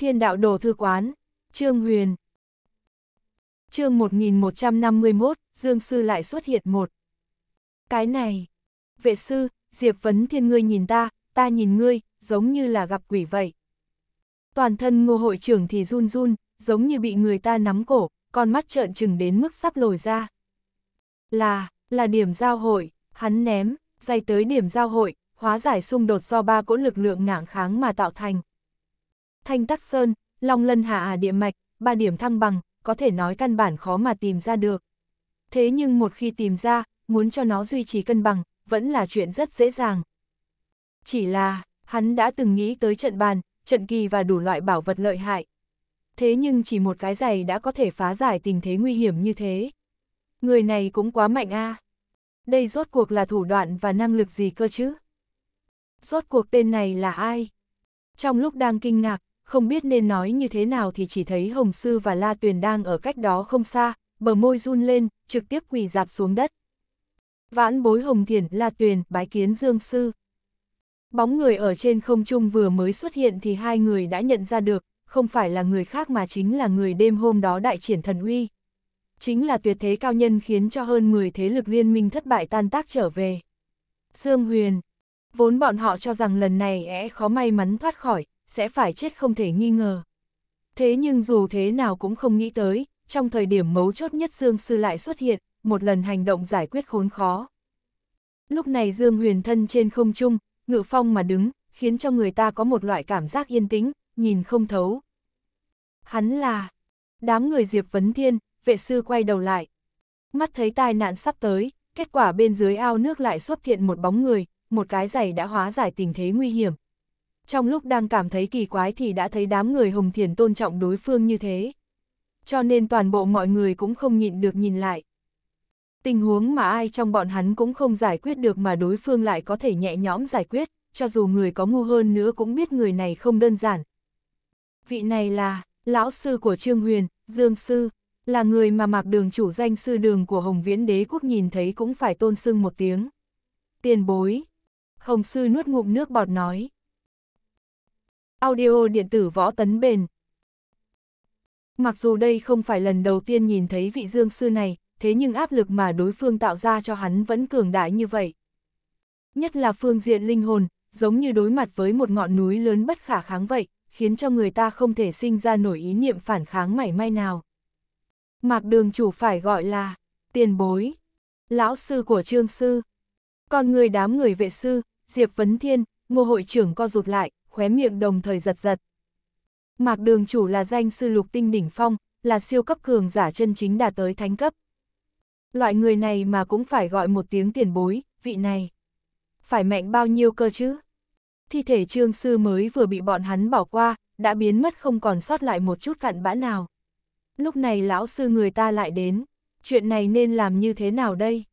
Thiên đạo đồ thư quán, Trương Huyền. Chương 1151, Dương sư lại xuất hiện một. Cái này, vệ sư, Diệp Vấn Thiên ngươi nhìn ta, ta nhìn ngươi, giống như là gặp quỷ vậy. Toàn thân ngô hội trưởng thì run run, giống như bị người ta nắm cổ, con mắt trợn trừng đến mức sắp lồi ra. Là, là điểm giao hội, hắn ném, dây tới điểm giao hội, hóa giải xung đột do ba cỗ lực lượng ngạng kháng mà tạo thành. Thanh Tắc Sơn, Long Lân Hạ à Địa Mạch, ba điểm thăng bằng, có thể nói căn bản khó mà tìm ra được. Thế nhưng một khi tìm ra, muốn cho nó duy trì cân bằng, vẫn là chuyện rất dễ dàng. Chỉ là, hắn đã từng nghĩ tới trận bàn, trận kỳ và đủ loại bảo vật lợi hại. Thế nhưng chỉ một cái giày đã có thể phá giải tình thế nguy hiểm như thế. Người này cũng quá mạnh a. À. Đây rốt cuộc là thủ đoạn và năng lực gì cơ chứ? Rốt cuộc tên này là ai? Trong lúc đang kinh ngạc, không biết nên nói như thế nào thì chỉ thấy Hồng Sư và La Tuyền đang ở cách đó không xa, bờ môi run lên, trực tiếp quỳ dạp xuống đất. Vãn bối Hồng Thiền, La Tuyền, bái kiến Dương Sư. Bóng người ở trên không trung vừa mới xuất hiện thì hai người đã nhận ra được, không phải là người khác mà chính là người đêm hôm đó đại triển thần uy. Chính là tuyệt thế cao nhân khiến cho hơn 10 thế lực liên minh thất bại tan tác trở về. Dương Huyền, vốn bọn họ cho rằng lần này é e khó may mắn thoát khỏi, sẽ phải chết không thể nghi ngờ. Thế nhưng dù thế nào cũng không nghĩ tới, trong thời điểm mấu chốt nhất Dương Sư lại xuất hiện, một lần hành động giải quyết khốn khó. Lúc này Dương huyền thân trên không trung, ngự phong mà đứng, khiến cho người ta có một loại cảm giác yên tĩnh, nhìn không thấu. Hắn là... Đám người Diệp Vấn Thiên, vệ sư quay đầu lại. Mắt thấy tai nạn sắp tới, kết quả bên dưới ao nước lại xuất hiện một bóng người, một cái giày đã hóa giải tình thế nguy hiểm, trong lúc đang cảm thấy kỳ quái thì đã thấy đám người Hồng Thiền tôn trọng đối phương như thế. Cho nên toàn bộ mọi người cũng không nhịn được nhìn lại. Tình huống mà ai trong bọn hắn cũng không giải quyết được mà đối phương lại có thể nhẹ nhõm giải quyết, cho dù người có ngu hơn nữa cũng biết người này không đơn giản. Vị này là, lão sư của Trương Huyền, Dương Sư, là người mà mạc đường chủ danh sư đường của Hồng Viễn Đế Quốc nhìn thấy cũng phải tôn sưng một tiếng. Tiền bối, Hồng Sư nuốt ngụm nước bọt nói. Audio điện tử võ tấn bền. Mặc dù đây không phải lần đầu tiên nhìn thấy vị dương sư này, thế nhưng áp lực mà đối phương tạo ra cho hắn vẫn cường đại như vậy. Nhất là phương diện linh hồn, giống như đối mặt với một ngọn núi lớn bất khả kháng vậy, khiến cho người ta không thể sinh ra nổi ý niệm phản kháng mảy may nào. Mạc đường chủ phải gọi là tiền bối, lão sư của trương sư. Còn người đám người vệ sư, Diệp Vấn Thiên, ngô hội trưởng co rụt lại, khóe miệng đồng thời giật giật. Mạc đường chủ là danh sư lục tinh đỉnh phong, là siêu cấp cường giả chân chính đạt tới thánh cấp. Loại người này mà cũng phải gọi một tiếng tiền bối, vị này. Phải mạnh bao nhiêu cơ chứ? Thi thể trương sư mới vừa bị bọn hắn bỏ qua, đã biến mất không còn sót lại một chút cặn bã nào. Lúc này lão sư người ta lại đến, chuyện này nên làm như thế nào đây?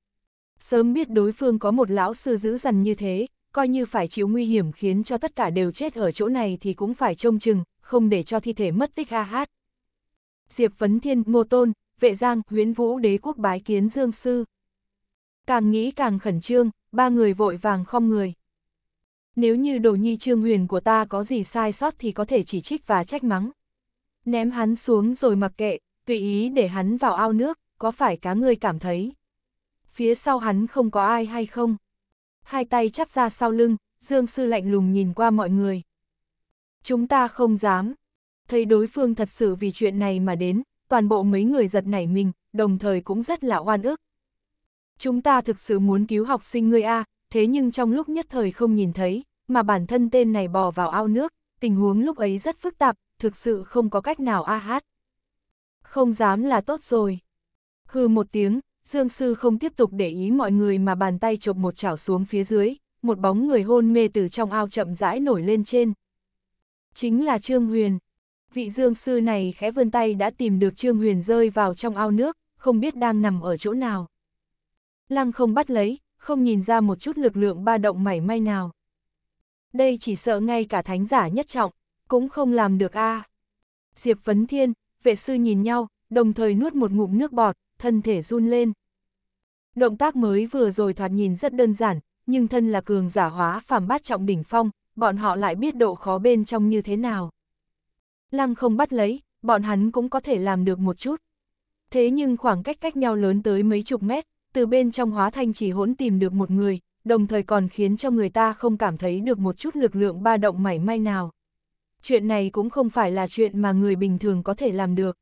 Sớm biết đối phương có một lão sư giữ dằn như thế, coi như phải chịu nguy hiểm khiến cho tất cả đều chết ở chỗ này thì cũng phải trông chừng, không để cho thi thể mất tích ha hát. Diệp Vấn Thiên, Ngô Tôn, Vệ Giang, Huyến Vũ đế quốc bái kiến Dương Sư. Càng nghĩ càng khẩn trương, ba người vội vàng không người. Nếu như đồ nhi trương huyền của ta có gì sai sót thì có thể chỉ trích và trách mắng. Ném hắn xuống rồi mặc kệ, tùy ý để hắn vào ao nước, có phải cá người cảm thấy. Phía sau hắn không có ai hay không? hai tay chắp ra sau lưng, Dương Sư lạnh lùng nhìn qua mọi người. Chúng ta không dám. Thấy đối phương thật sự vì chuyện này mà đến, toàn bộ mấy người giật nảy mình, đồng thời cũng rất là oan ức. Chúng ta thực sự muốn cứu học sinh ngươi A, thế nhưng trong lúc nhất thời không nhìn thấy, mà bản thân tên này bò vào ao nước, tình huống lúc ấy rất phức tạp, thực sự không có cách nào A hát. Không dám là tốt rồi. Hừ một tiếng, Dương Sư không tiếp tục để ý mọi người mà bàn tay chộp một chảo xuống phía dưới, một bóng người hôn mê từ trong ao chậm rãi nổi lên trên. Chính là Trương Huyền. Vị Dương Sư này khẽ vươn tay đã tìm được Trương Huyền rơi vào trong ao nước, không biết đang nằm ở chỗ nào. Lăng không bắt lấy, không nhìn ra một chút lực lượng ba động mảy may nào. Đây chỉ sợ ngay cả thánh giả nhất trọng, cũng không làm được a. À. Diệp Vấn Thiên, vệ sư nhìn nhau, đồng thời nuốt một ngụm nước bọt, thân thể run lên. Động tác mới vừa rồi thoạt nhìn rất đơn giản, nhưng thân là cường giả hóa phàm bát trọng đỉnh phong, bọn họ lại biết độ khó bên trong như thế nào. Lăng không bắt lấy, bọn hắn cũng có thể làm được một chút. Thế nhưng khoảng cách cách nhau lớn tới mấy chục mét, từ bên trong hóa thanh chỉ hỗn tìm được một người, đồng thời còn khiến cho người ta không cảm thấy được một chút lực lượng ba động mảy may nào. Chuyện này cũng không phải là chuyện mà người bình thường có thể làm được.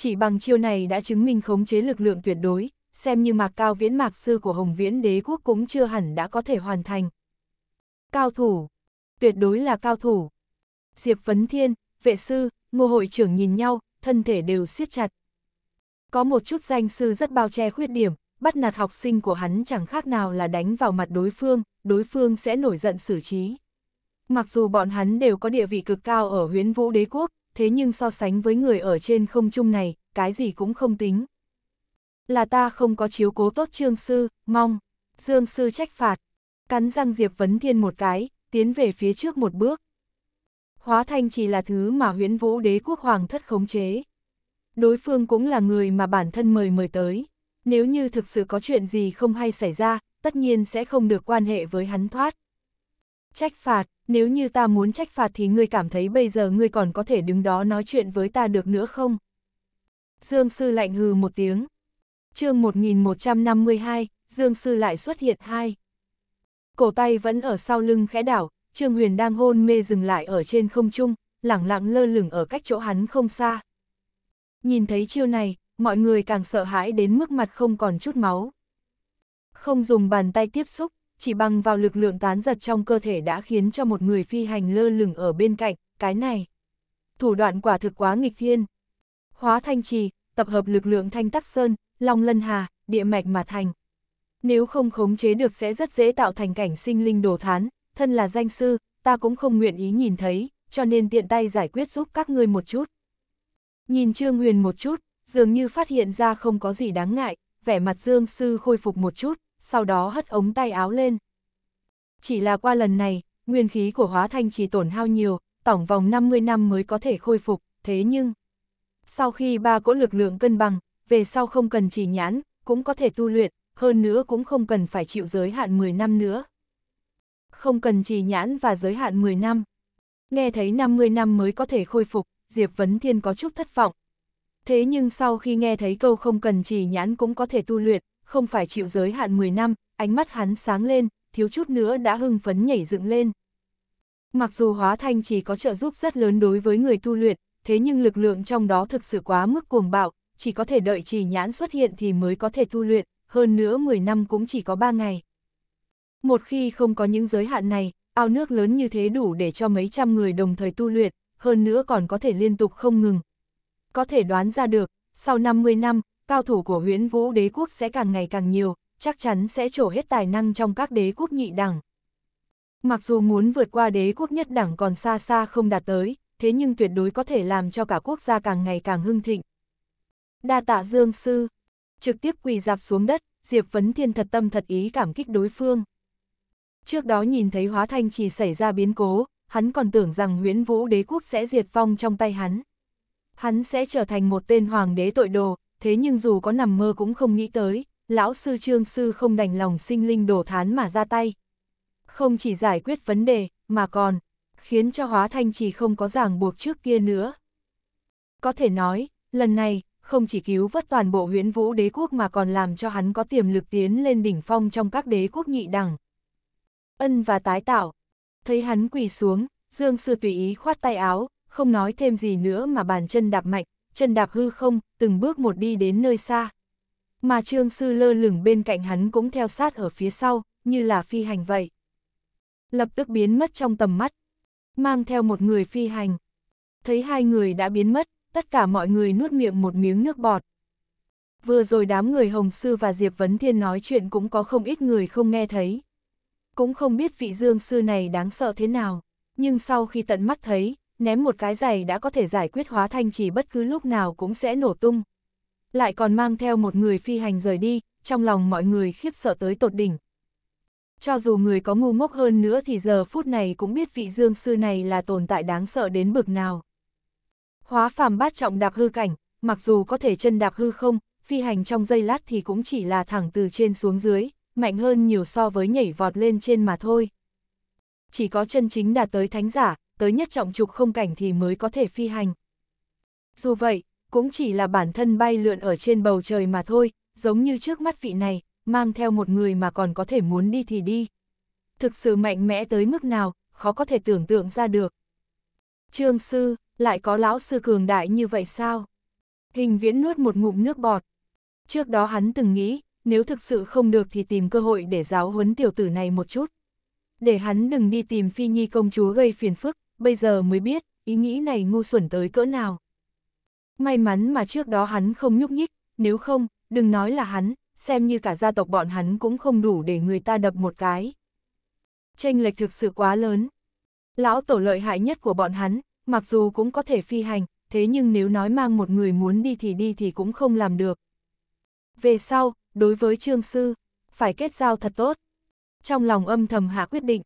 Chỉ bằng chiêu này đã chứng minh khống chế lực lượng tuyệt đối, xem như mạc cao viễn mạc sư của Hồng Viễn đế quốc cũng chưa hẳn đã có thể hoàn thành. Cao thủ, tuyệt đối là cao thủ. Diệp Vấn Thiên, vệ sư, ngô hội trưởng nhìn nhau, thân thể đều siết chặt. Có một chút danh sư rất bao che khuyết điểm, bắt nạt học sinh của hắn chẳng khác nào là đánh vào mặt đối phương, đối phương sẽ nổi giận xử trí. Mặc dù bọn hắn đều có địa vị cực cao ở huyến vũ đế quốc, thế nhưng so sánh với người ở trên không trung này, cái gì cũng không tính. Là ta không có chiếu cố tốt trương sư, mong, dương sư trách phạt. Cắn răng Diệp Vấn Thiên một cái, tiến về phía trước một bước. Hóa thanh chỉ là thứ mà huyễn vũ đế quốc hoàng thất khống chế. Đối phương cũng là người mà bản thân mời mời tới. Nếu như thực sự có chuyện gì không hay xảy ra, tất nhiên sẽ không được quan hệ với hắn thoát. Trách phạt, nếu như ta muốn trách phạt thì ngươi cảm thấy bây giờ ngươi còn có thể đứng đó nói chuyện với ta được nữa không? Dương Sư lạnh hừ một tiếng. chương 1152, Dương Sư lại xuất hiện hai. Cổ tay vẫn ở sau lưng khẽ đảo, Trương Huyền đang hôn mê dừng lại ở trên không trung, lẳng lặng lơ lửng ở cách chỗ hắn không xa. Nhìn thấy chiêu này, mọi người càng sợ hãi đến mức mặt không còn chút máu. Không dùng bàn tay tiếp xúc, chỉ bằng vào lực lượng tán giật trong cơ thể đã khiến cho một người phi hành lơ lửng ở bên cạnh, cái này. Thủ đoạn quả thực quá nghịch thiên. Hóa thanh trì, tập hợp lực lượng thanh tắc sơn, long lân hà, địa mạch mà thành. Nếu không khống chế được sẽ rất dễ tạo thành cảnh sinh linh đồ thán, thân là danh sư, ta cũng không nguyện ý nhìn thấy, cho nên tiện tay giải quyết giúp các ngươi một chút. Nhìn Trương Huyền một chút, dường như phát hiện ra không có gì đáng ngại, vẻ mặt Dương Sư khôi phục một chút, sau đó hất ống tay áo lên. Chỉ là qua lần này, nguyên khí của hóa thanh chỉ tổn hao nhiều, tổng vòng 50 năm mới có thể khôi phục, thế nhưng... Sau khi ba cỗ lực lượng cân bằng, về sau không cần chỉ nhãn, cũng có thể tu luyện, hơn nữa cũng không cần phải chịu giới hạn 10 năm nữa. Không cần trì nhãn và giới hạn 10 năm. Nghe thấy 50 năm mới có thể khôi phục, Diệp Vấn Thiên có chút thất vọng. Thế nhưng sau khi nghe thấy câu không cần trì nhãn cũng có thể tu luyện, không phải chịu giới hạn 10 năm, ánh mắt hắn sáng lên, thiếu chút nữa đã hưng phấn nhảy dựng lên. Mặc dù hóa thanh chỉ có trợ giúp rất lớn đối với người tu luyện, thế nhưng lực lượng trong đó thực sự quá mức cuồng bạo, chỉ có thể đợi chỉ nhãn xuất hiện thì mới có thể tu luyện, hơn nữa 10 năm cũng chỉ có 3 ngày. Một khi không có những giới hạn này, ao nước lớn như thế đủ để cho mấy trăm người đồng thời tu luyện, hơn nữa còn có thể liên tục không ngừng. Có thể đoán ra được, sau 50 năm, cao thủ của huyễn vũ đế quốc sẽ càng ngày càng nhiều, chắc chắn sẽ trổ hết tài năng trong các đế quốc nhị đẳng. Mặc dù muốn vượt qua đế quốc nhất đẳng còn xa xa không đạt tới, thế nhưng tuyệt đối có thể làm cho cả quốc gia càng ngày càng hưng thịnh. Đa tạ Dương Sư, trực tiếp quỳ dạp xuống đất, Diệp Vấn Thiên thật tâm thật ý cảm kích đối phương. Trước đó nhìn thấy Hóa Thanh chỉ xảy ra biến cố, hắn còn tưởng rằng huyễn vũ đế quốc sẽ diệt vong trong tay hắn. Hắn sẽ trở thành một tên hoàng đế tội đồ, thế nhưng dù có nằm mơ cũng không nghĩ tới, lão sư trương sư không đành lòng sinh linh đổ thán mà ra tay. Không chỉ giải quyết vấn đề, mà còn, khiến cho hóa thanh chỉ không có ràng buộc trước kia nữa. Có thể nói, lần này, không chỉ cứu vớt toàn bộ huyễn vũ đế quốc mà còn làm cho hắn có tiềm lực tiến lên đỉnh phong trong các đế quốc nhị đẳng. Ân và tái tạo. Thấy hắn quỳ xuống, Dương Sư tùy ý khoát tay áo, không nói thêm gì nữa mà bàn chân đạp mạnh, chân đạp hư không, từng bước một đi đến nơi xa. Mà Trương Sư lơ lửng bên cạnh hắn cũng theo sát ở phía sau, như là phi hành vậy. Lập tức biến mất trong tầm mắt, mang theo một người phi hành. Thấy hai người đã biến mất, tất cả mọi người nuốt miệng một miếng nước bọt. Vừa rồi đám người Hồng Sư và Diệp Vấn Thiên nói chuyện cũng có không ít người không nghe thấy. Cũng không biết vị Dương Sư này đáng sợ thế nào, nhưng sau khi tận mắt thấy, ném một cái giày đã có thể giải quyết hóa thanh chỉ bất cứ lúc nào cũng sẽ nổ tung. Lại còn mang theo một người phi hành rời đi, trong lòng mọi người khiếp sợ tới tột đỉnh. Cho dù người có ngu ngốc hơn nữa thì giờ phút này cũng biết vị dương sư này là tồn tại đáng sợ đến bực nào. Hóa phàm bát trọng đạp hư cảnh, mặc dù có thể chân đạp hư không, phi hành trong giây lát thì cũng chỉ là thẳng từ trên xuống dưới, mạnh hơn nhiều so với nhảy vọt lên trên mà thôi. Chỉ có chân chính đạt tới thánh giả, tới nhất trọng trục không cảnh thì mới có thể phi hành. Dù vậy, cũng chỉ là bản thân bay lượn ở trên bầu trời mà thôi, giống như trước mắt vị này, mang theo một người mà còn có thể muốn đi thì đi. Thực sự mạnh mẽ tới mức nào, khó có thể tưởng tượng ra được. Trương sư, lại có lão sư cường đại như vậy sao? Hình viễn nuốt một ngụm nước bọt. Trước đó hắn từng nghĩ, nếu thực sự không được thì tìm cơ hội để giáo huấn tiểu tử này một chút. Để hắn đừng đi tìm phi nhi công chúa gây phiền phức, bây giờ mới biết, ý nghĩ này ngu xuẩn tới cỡ nào. May mắn mà trước đó hắn không nhúc nhích, nếu không, đừng nói là hắn, xem như cả gia tộc bọn hắn cũng không đủ để người ta đập một cái. Tranh lệch thực sự quá lớn. Lão tổ lợi hại nhất của bọn hắn, mặc dù cũng có thể phi hành, thế nhưng nếu nói mang một người muốn đi thì đi thì cũng không làm được. Về sau, đối với trương sư, phải kết giao thật tốt. Trong lòng âm thầm hạ quyết định,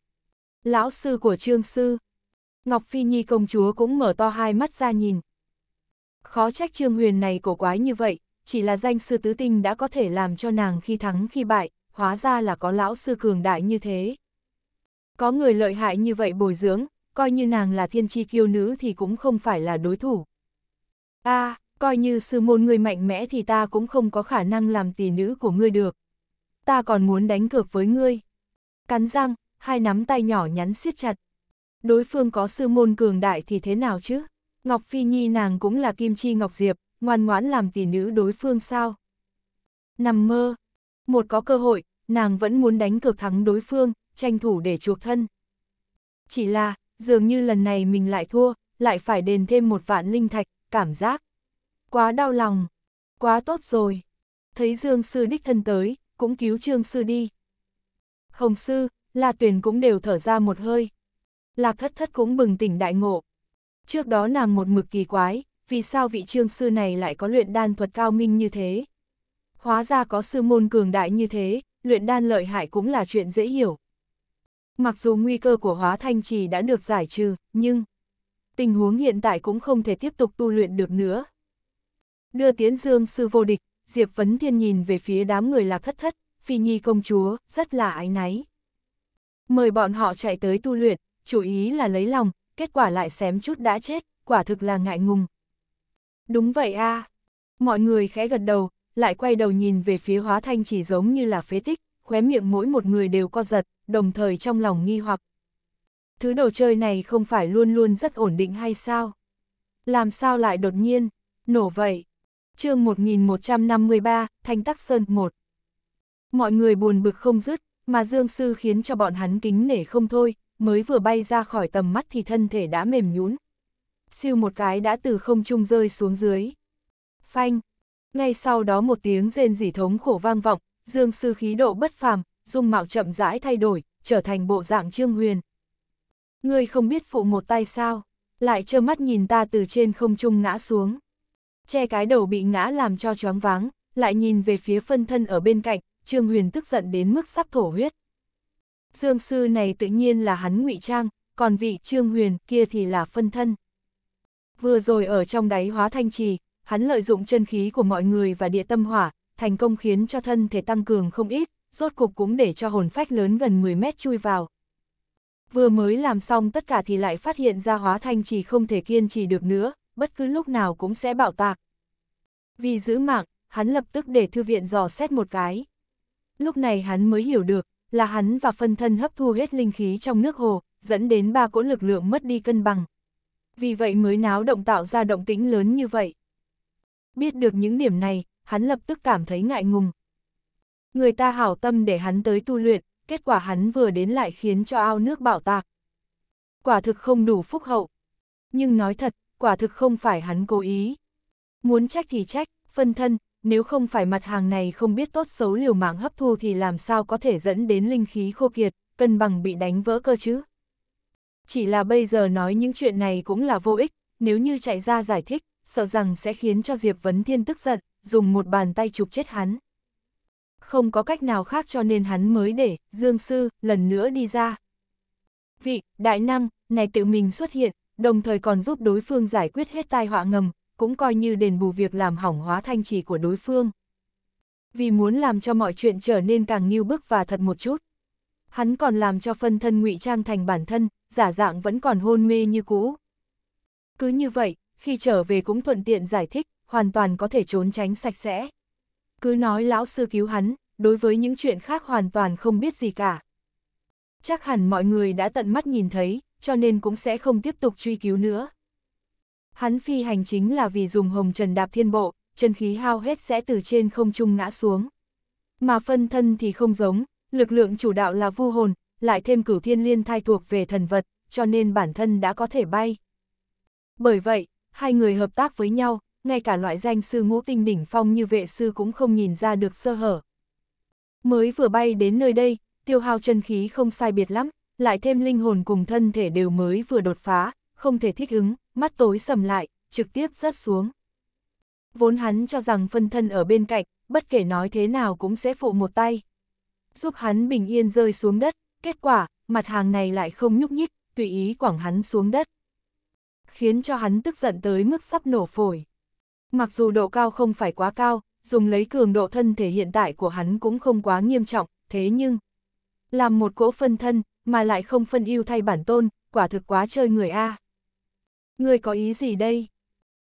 lão sư của trương sư, Ngọc Phi Nhi công chúa cũng mở to hai mắt ra nhìn. Khó trách Trương Huyền này cổ quái như vậy, chỉ là danh sư tứ tinh đã có thể làm cho nàng khi thắng khi bại, hóa ra là có lão sư cường đại như thế. Có người lợi hại như vậy bồi dưỡng, coi như nàng là thiên chi kiêu nữ thì cũng không phải là đối thủ. a à, coi như sư môn người mạnh mẽ thì ta cũng không có khả năng làm tỷ nữ của ngươi được. Ta còn muốn đánh cược với ngươi. Cắn răng, hai nắm tay nhỏ nhắn siết chặt, đối phương có sư môn cường đại thì thế nào chứ? Ngọc Phi Nhi nàng cũng là Kim Chi Ngọc Diệp, ngoan ngoãn làm tỷ nữ đối phương sao? Nằm mơ, một có cơ hội, nàng vẫn muốn đánh cược thắng đối phương, tranh thủ để chuộc thân. Chỉ là, dường như lần này mình lại thua, lại phải đền thêm một vạn linh thạch, cảm giác. Quá đau lòng, quá tốt rồi. Thấy Dương Sư đích thân tới, cũng cứu Trương Sư đi. Hồng Sư, La Tuyền cũng đều thở ra một hơi. Lạc thất thất cũng bừng tỉnh đại ngộ. Trước đó nàng một mực kỳ quái, vì sao vị trương sư này lại có luyện đan thuật cao minh như thế? Hóa ra có sư môn cường đại như thế, luyện đan lợi hại cũng là chuyện dễ hiểu. Mặc dù nguy cơ của hóa thanh trì đã được giải trừ, nhưng tình huống hiện tại cũng không thể tiếp tục tu luyện được nữa. Đưa tiến dương sư vô địch, Diệp Vấn Thiên nhìn về phía đám người lạc thất thất, phi nhi công chúa, rất là ái náy. Mời bọn họ chạy tới tu luyện, chủ ý là lấy lòng, kết quả lại xém chút đã chết, quả thực là ngại ngùng. Đúng vậy a à. Mọi người khẽ gật đầu, lại quay đầu nhìn về phía hóa thanh chỉ giống như là phế tích, khóe miệng mỗi một người đều co giật, đồng thời trong lòng nghi hoặc. Thứ đồ chơi này không phải luôn luôn rất ổn định hay sao? Làm sao lại đột nhiên, nổ vậy? chương 1153, Thanh Tắc Sơn 1 Mọi người buồn bực không dứt, mà Dương Sư khiến cho bọn hắn kính nể không thôi, mới vừa bay ra khỏi tầm mắt thì thân thể đã mềm nhũn, Siêu một cái đã từ không trung rơi xuống dưới. Phanh! Ngay sau đó một tiếng rên rỉ thống khổ vang vọng, dương sư khí độ bất phàm, dung mạo chậm rãi thay đổi, trở thành bộ dạng trương huyền. Ngươi không biết phụ một tay sao, lại trơ mắt nhìn ta từ trên không trung ngã xuống. Che cái đầu bị ngã làm cho choáng váng, lại nhìn về phía phân thân ở bên cạnh, trương huyền tức giận đến mức sắp thổ huyết. Dương sư này tự nhiên là hắn ngụy trang, còn vị Trương Huyền kia thì là phân thân. Vừa rồi ở trong đáy hóa thanh trì, hắn lợi dụng chân khí của mọi người và địa tâm hỏa, thành công khiến cho thân thể tăng cường không ít, rốt cục cũng để cho hồn phách lớn gần 10 mét chui vào. Vừa mới làm xong tất cả thì lại phát hiện ra hóa thanh trì không thể kiên trì được nữa, bất cứ lúc nào cũng sẽ bạo tạc. Vì giữ mạng, hắn lập tức để thư viện dò xét một cái. Lúc này hắn mới hiểu được, là hắn và phân thân hấp thu hết linh khí trong nước hồ, dẫn đến ba cỗ lực lượng mất đi cân bằng. Vì vậy mới náo động tạo ra động tĩnh lớn như vậy. Biết được những điểm này, hắn lập tức cảm thấy ngại ngùng. Người ta hảo tâm để hắn tới tu luyện, kết quả hắn vừa đến lại khiến cho ao nước bạo tạc. Quả thực không đủ phúc hậu. Nhưng nói thật, quả thực không phải hắn cố ý. Muốn trách thì trách, phân thân, nếu không phải mặt hàng này không biết tốt xấu liều mạng hấp thu thì làm sao có thể dẫn đến linh khí khô kiệt, cân bằng bị đánh vỡ cơ chứ. Chỉ là bây giờ nói những chuyện này cũng là vô ích, nếu như chạy ra giải thích, sợ rằng sẽ khiến cho Diệp Vấn Thiên tức giận, dùng một bàn tay chụp chết hắn. Không có cách nào khác cho nên hắn mới để Dương Sư lần nữa đi ra. Vị, đại năng, này tự mình xuất hiện, đồng thời còn giúp đối phương giải quyết hết tai họa ngầm, cũng coi như đền bù việc làm hỏng hóa thanh trì của đối phương. Vì muốn làm cho mọi chuyện trở nên càng nghiêu bức và thật một chút. Hắn còn làm cho phân thân ngụy trang thành bản thân, giả dạng vẫn còn hôn mê như cũ. Cứ như vậy, khi trở về cũng thuận tiện giải thích, hoàn toàn có thể trốn tránh sạch sẽ. Cứ nói lão sư cứu hắn, đối với những chuyện khác hoàn toàn không biết gì cả. Chắc hẳn mọi người đã tận mắt nhìn thấy, cho nên cũng sẽ không tiếp tục truy cứu nữa. Hắn phi hành chính là vì dùng hồng trần đạp thiên bộ, chân khí hao hết sẽ từ trên không trung ngã xuống. Mà phân thân thì không giống, lực lượng chủ đạo là vu hồn, lại thêm cửu thiên liên thai thuộc về thần vật, cho nên bản thân đã có thể bay. Bởi vậy, hai người hợp tác với nhau, ngay cả loại danh sư ngũ tinh đỉnh phong như vệ sư cũng không nhìn ra được sơ hở. Mới vừa bay đến nơi đây, tiêu hao chân khí không sai biệt lắm, lại thêm linh hồn cùng thân thể đều mới vừa đột phá, không thể thích ứng, mắt tối sầm lại, trực tiếp rớt xuống. Vốn hắn cho rằng phân thân ở bên cạnh, bất kể nói thế nào cũng sẽ phụ một tay. Giúp hắn bình yên rơi xuống đất, kết quả, mặt hàng này lại không nhúc nhích, tùy ý quảng hắn xuống đất. Khiến cho hắn tức giận tới mức sắp nổ phổi. Mặc dù độ cao không phải quá cao, dùng lấy cường độ thân thể hiện tại của hắn cũng không quá nghiêm trọng, thế nhưng... Làm một cỗ phân thân, mà lại không phân yêu thay bản tôn, quả thực quá chơi người A. Ngươi có ý gì đây?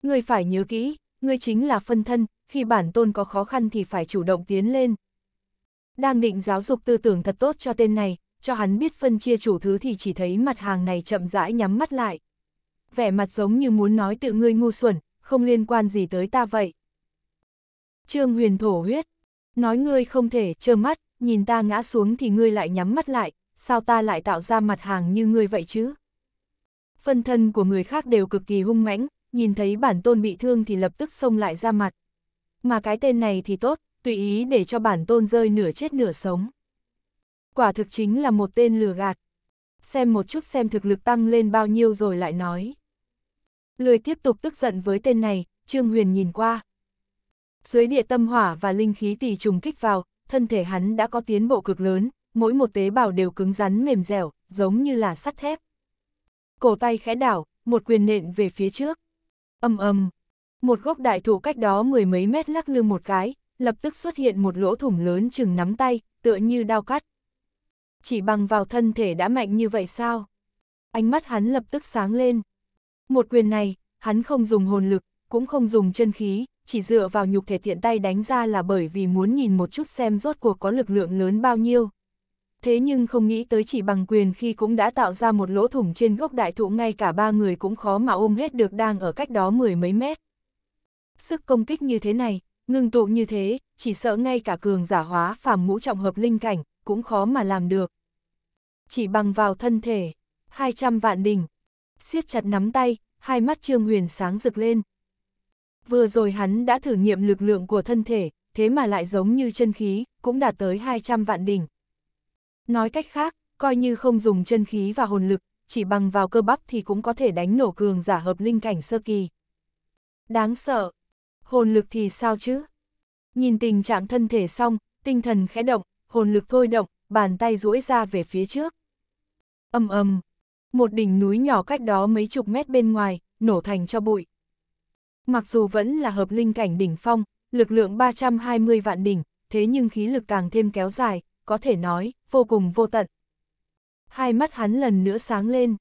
Ngươi phải nhớ kỹ, ngươi chính là phân thân, khi bản tôn có khó khăn thì phải chủ động tiến lên. Đang định giáo dục tư tưởng thật tốt cho tên này, cho hắn biết phân chia chủ thứ thì chỉ thấy mặt hàng này chậm rãi nhắm mắt lại. Vẻ mặt giống như muốn nói tự ngươi ngu xuẩn, không liên quan gì tới ta vậy. Trương huyền thổ huyết, nói ngươi không thể trơ mắt, nhìn ta ngã xuống thì ngươi lại nhắm mắt lại, sao ta lại tạo ra mặt hàng như ngươi vậy chứ? phân thân của người khác đều cực kỳ hung mãnh, nhìn thấy bản tôn bị thương thì lập tức xông lại ra mặt. Mà cái tên này thì tốt, tùy ý để cho bản tôn rơi nửa chết nửa sống. Quả thực chính là một tên lừa gạt. Xem một chút xem thực lực tăng lên bao nhiêu rồi lại nói. Lười tiếp tục tức giận với tên này, Trương Huyền nhìn qua. Dưới địa tâm hỏa và linh khí tỷ trùng kích vào, thân thể hắn đã có tiến bộ cực lớn, mỗi một tế bào đều cứng rắn mềm dẻo, giống như là sắt thép cổ tay khẽ đảo, một quyền nện về phía trước. Âm ầm. một gốc đại thụ cách đó mười mấy mét lắc lư một cái, lập tức xuất hiện một lỗ thủng lớn chừng nắm tay, tựa như đao cắt. Chỉ bằng vào thân thể đã mạnh như vậy sao? Ánh mắt hắn lập tức sáng lên. Một quyền này, hắn không dùng hồn lực, cũng không dùng chân khí, chỉ dựa vào nhục thể tiện tay đánh ra là bởi vì muốn nhìn một chút xem rốt cuộc có lực lượng lớn bao nhiêu thế nhưng không nghĩ tới chỉ bằng quyền khi cũng đã tạo ra một lỗ thủng trên gốc đại thụ ngay cả ba người cũng khó mà ôm hết được đang ở cách đó mười mấy mét. Sức công kích như thế này, ngưng tụ như thế, chỉ sợ ngay cả cường giả hóa phàm ngũ trọng hợp linh cảnh, cũng khó mà làm được. Chỉ bằng vào thân thể, 200 vạn đỉnh, siết chặt nắm tay, hai mắt Trương Huyền sáng rực lên. Vừa rồi hắn đã thử nghiệm lực lượng của thân thể, thế mà lại giống như chân khí, cũng đạt tới 200 vạn đỉnh. Nói cách khác, coi như không dùng chân khí và hồn lực, chỉ bằng vào cơ bắp thì cũng có thể đánh nổ cường giả hợp linh cảnh sơ kỳ. Đáng sợ. Hồn lực thì sao chứ? Nhìn tình trạng thân thể xong, tinh thần khẽ động, hồn lực thôi động, bàn tay duỗi ra về phía trước. Âm âm. Một đỉnh núi nhỏ cách đó mấy chục mét bên ngoài, nổ thành cho bụi. Mặc dù vẫn là hợp linh cảnh đỉnh phong, lực lượng 320 vạn đỉnh, thế nhưng khí lực càng thêm kéo dài, có thể nói, vô cùng vô tận. Hai mắt hắn lần nữa sáng lên.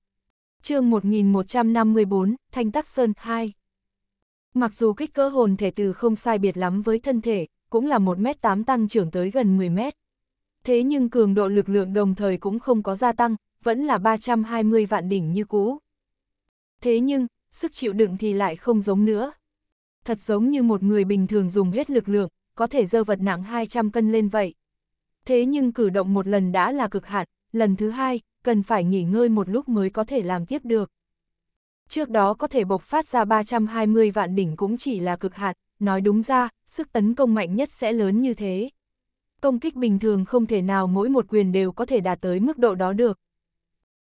chương 1154, Thanh Tắc Sơn 2 Mặc dù kích cỡ hồn thể từ không sai biệt lắm với thân thể, cũng là 1m8 tăng trưởng tới gần 10m. Thế nhưng cường độ lực lượng đồng thời cũng không có gia tăng, vẫn là 320 vạn đỉnh như cũ. Thế nhưng, sức chịu đựng thì lại không giống nữa. Thật giống như một người bình thường dùng hết lực lượng, có thể dơ vật nặng 200 cân lên vậy. Thế nhưng cử động một lần đã là cực hạn, lần thứ hai, cần phải nghỉ ngơi một lúc mới có thể làm tiếp được. Trước đó có thể bộc phát ra 320 vạn đỉnh cũng chỉ là cực hạn, nói đúng ra, sức tấn công mạnh nhất sẽ lớn như thế. Công kích bình thường không thể nào mỗi một quyền đều có thể đạt tới mức độ đó được.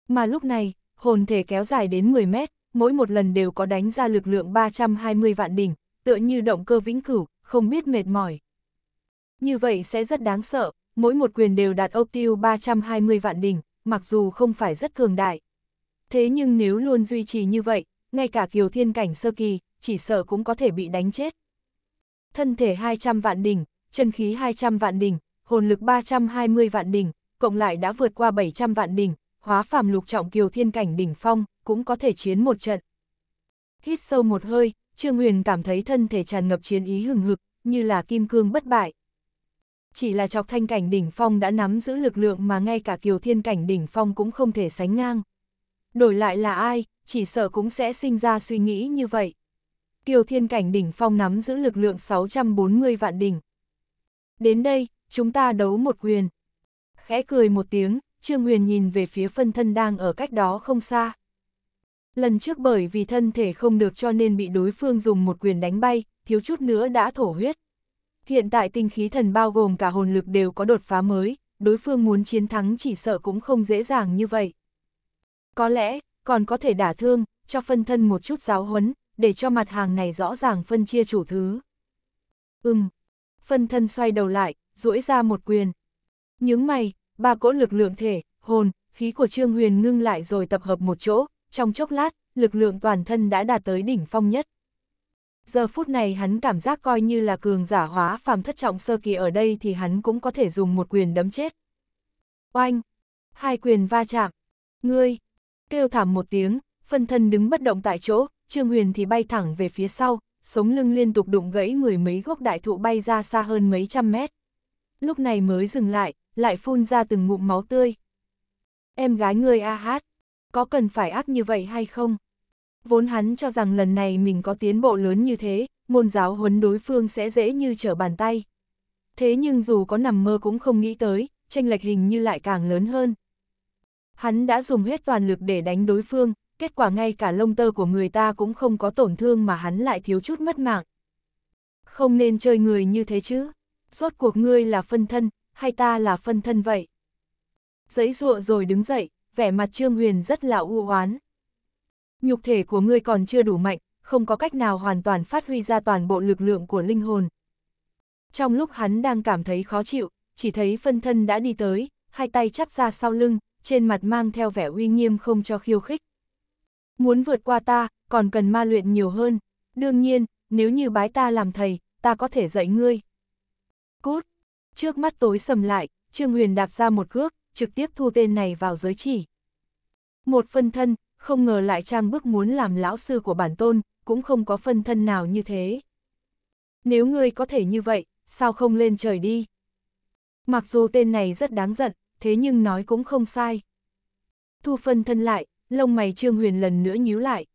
Mà lúc này, hồn thể kéo dài đến 10 mét, mỗi một lần đều có đánh ra lực lượng 320 vạn đỉnh, tựa như động cơ vĩnh cửu, không biết mệt mỏi. Như vậy sẽ rất đáng sợ, mỗi một quyền đều đạt ốc tiêu 320 vạn đỉnh, mặc dù không phải rất cường đại. Thế nhưng nếu luôn duy trì như vậy, ngay cả kiều thiên cảnh sơ kỳ, chỉ sợ cũng có thể bị đánh chết. Thân thể 200 vạn đỉnh, chân khí 200 vạn đỉnh, hồn lực 320 vạn đỉnh, cộng lại đã vượt qua 700 vạn đỉnh, hóa phàm lục trọng kiều thiên cảnh đỉnh phong, cũng có thể chiến một trận. Hít sâu một hơi, Trương Huyền cảm thấy thân thể tràn ngập chiến ý hừng hực, như là kim cương bất bại chỉ là chọc thanh cảnh đỉnh phong đã nắm giữ lực lượng mà ngay cả kiều thiên cảnh đỉnh phong cũng không thể sánh ngang. Đổi lại là ai, chỉ sợ cũng sẽ sinh ra suy nghĩ như vậy. Kiều thiên cảnh đỉnh phong nắm giữ lực lượng 640 vạn đỉnh. Đến đây, chúng ta đấu một quyền. Khẽ cười một tiếng, Trương Huyền nhìn về phía phân thân đang ở cách đó không xa. Lần trước bởi vì thân thể không được cho nên bị đối phương dùng một quyền đánh bay, thiếu chút nữa đã thổ huyết. Hiện tại tinh khí thần bao gồm cả hồn lực đều có đột phá mới, đối phương muốn chiến thắng chỉ sợ cũng không dễ dàng như vậy. Có lẽ, còn có thể đả thương, cho phân thân một chút giáo huấn, để cho mặt hàng này rõ ràng phân chia chủ thứ. Ừm, phân thân xoay đầu lại, duỗi ra một quyền. Những mày, ba cỗ lực lượng thể, hồn, khí của Trương Huyền ngưng lại rồi tập hợp một chỗ, trong chốc lát, lực lượng toàn thân đã đạt tới đỉnh phong nhất giờ phút này hắn cảm giác coi như là cường giả hóa phàm thất trọng sơ kỳ ở đây thì hắn cũng có thể dùng một quyền đấm chết. Oanh! Hai quyền va chạm. Ngươi! Kêu thảm một tiếng, phân thân đứng bất động tại chỗ, Trương Huyền thì bay thẳng về phía sau, sống lưng liên tục đụng gãy mười mấy gốc đại thụ bay ra xa hơn mấy trăm mét. Lúc này mới dừng lại, lại phun ra từng ngụm máu tươi. Em gái ngươi a hát, có cần phải ác như vậy hay không? vốn hắn cho rằng lần này mình có tiến bộ lớn như thế, môn giáo huấn đối phương sẽ dễ như trở bàn tay. Thế nhưng dù có nằm mơ cũng không nghĩ tới, tranh lệch hình như lại càng lớn hơn. Hắn đã dùng hết toàn lực để đánh đối phương, kết quả ngay cả lông tơ của người ta cũng không có tổn thương mà hắn lại thiếu chút mất mạng. Không nên chơi người như thế chứ, suốt cuộc ngươi là phân thân, hay ta là phân thân vậy? Giấy ruộ rồi đứng dậy, vẻ mặt Trương Huyền rất là u oán nhục thể của ngươi còn chưa đủ mạnh, không có cách nào hoàn toàn phát huy ra toàn bộ lực lượng của linh hồn. Trong lúc hắn đang cảm thấy khó chịu, chỉ thấy phân thân đã đi tới, hai tay chắp ra sau lưng, trên mặt mang theo vẻ uy nghiêm không cho khiêu khích. Muốn vượt qua ta, còn cần ma luyện nhiều hơn. Đương nhiên, nếu như bái ta làm thầy, ta có thể dạy ngươi. Cút! Trước mắt tối sầm lại, Trương Huyền đạp ra một cước, trực tiếp thu tên này vào giới chỉ. Một phân thân, không ngờ lại trang bức muốn làm lão sư của bản tôn, cũng không có phân thân nào như thế. Nếu ngươi có thể như vậy, sao không lên trời đi? Mặc dù tên này rất đáng giận, thế nhưng nói cũng không sai. Thu phân thân lại, lông mày Trương Huyền lần nữa nhíu lại.